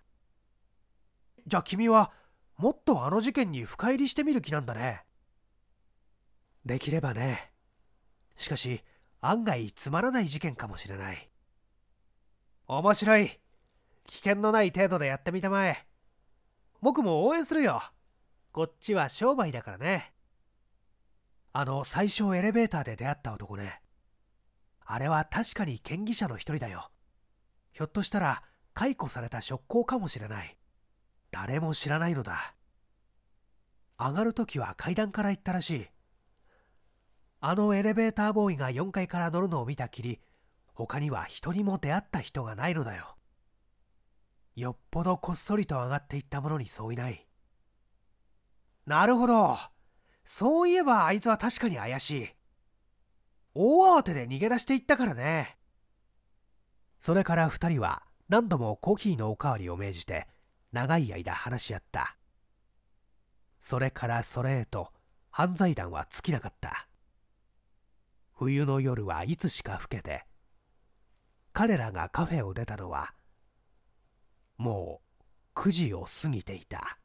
じゃあ君はもっとあの事件に深入りしてみる気なんだねできればねしかし案外つまらない事件かもしれない面白い危険のない程度でやってみたまえ僕も応援するよこっちは商売だからねあの最初エレベーターで出会った男ねあれは確かに嫌疑者の一人だよひょっとしたら解雇された職工かもしれない誰も知らないのだ上がる時は階段から行ったらしいあのエレベーターボーイが4階から乗るのを見たきり他には一人も出会った人がないのだよよっぽどこっそりと上がっていったものに相違ないなるほどそういえばあいつは確かに怪しい大慌てで逃げ出していったからねそれから2人は何度もコーヒーのおかわりを命じて長い間話し合ったそれからそれへと犯罪団は尽きなかった冬の夜はいつしか更けて彼らがカフェを出たのはもう9時を過ぎていた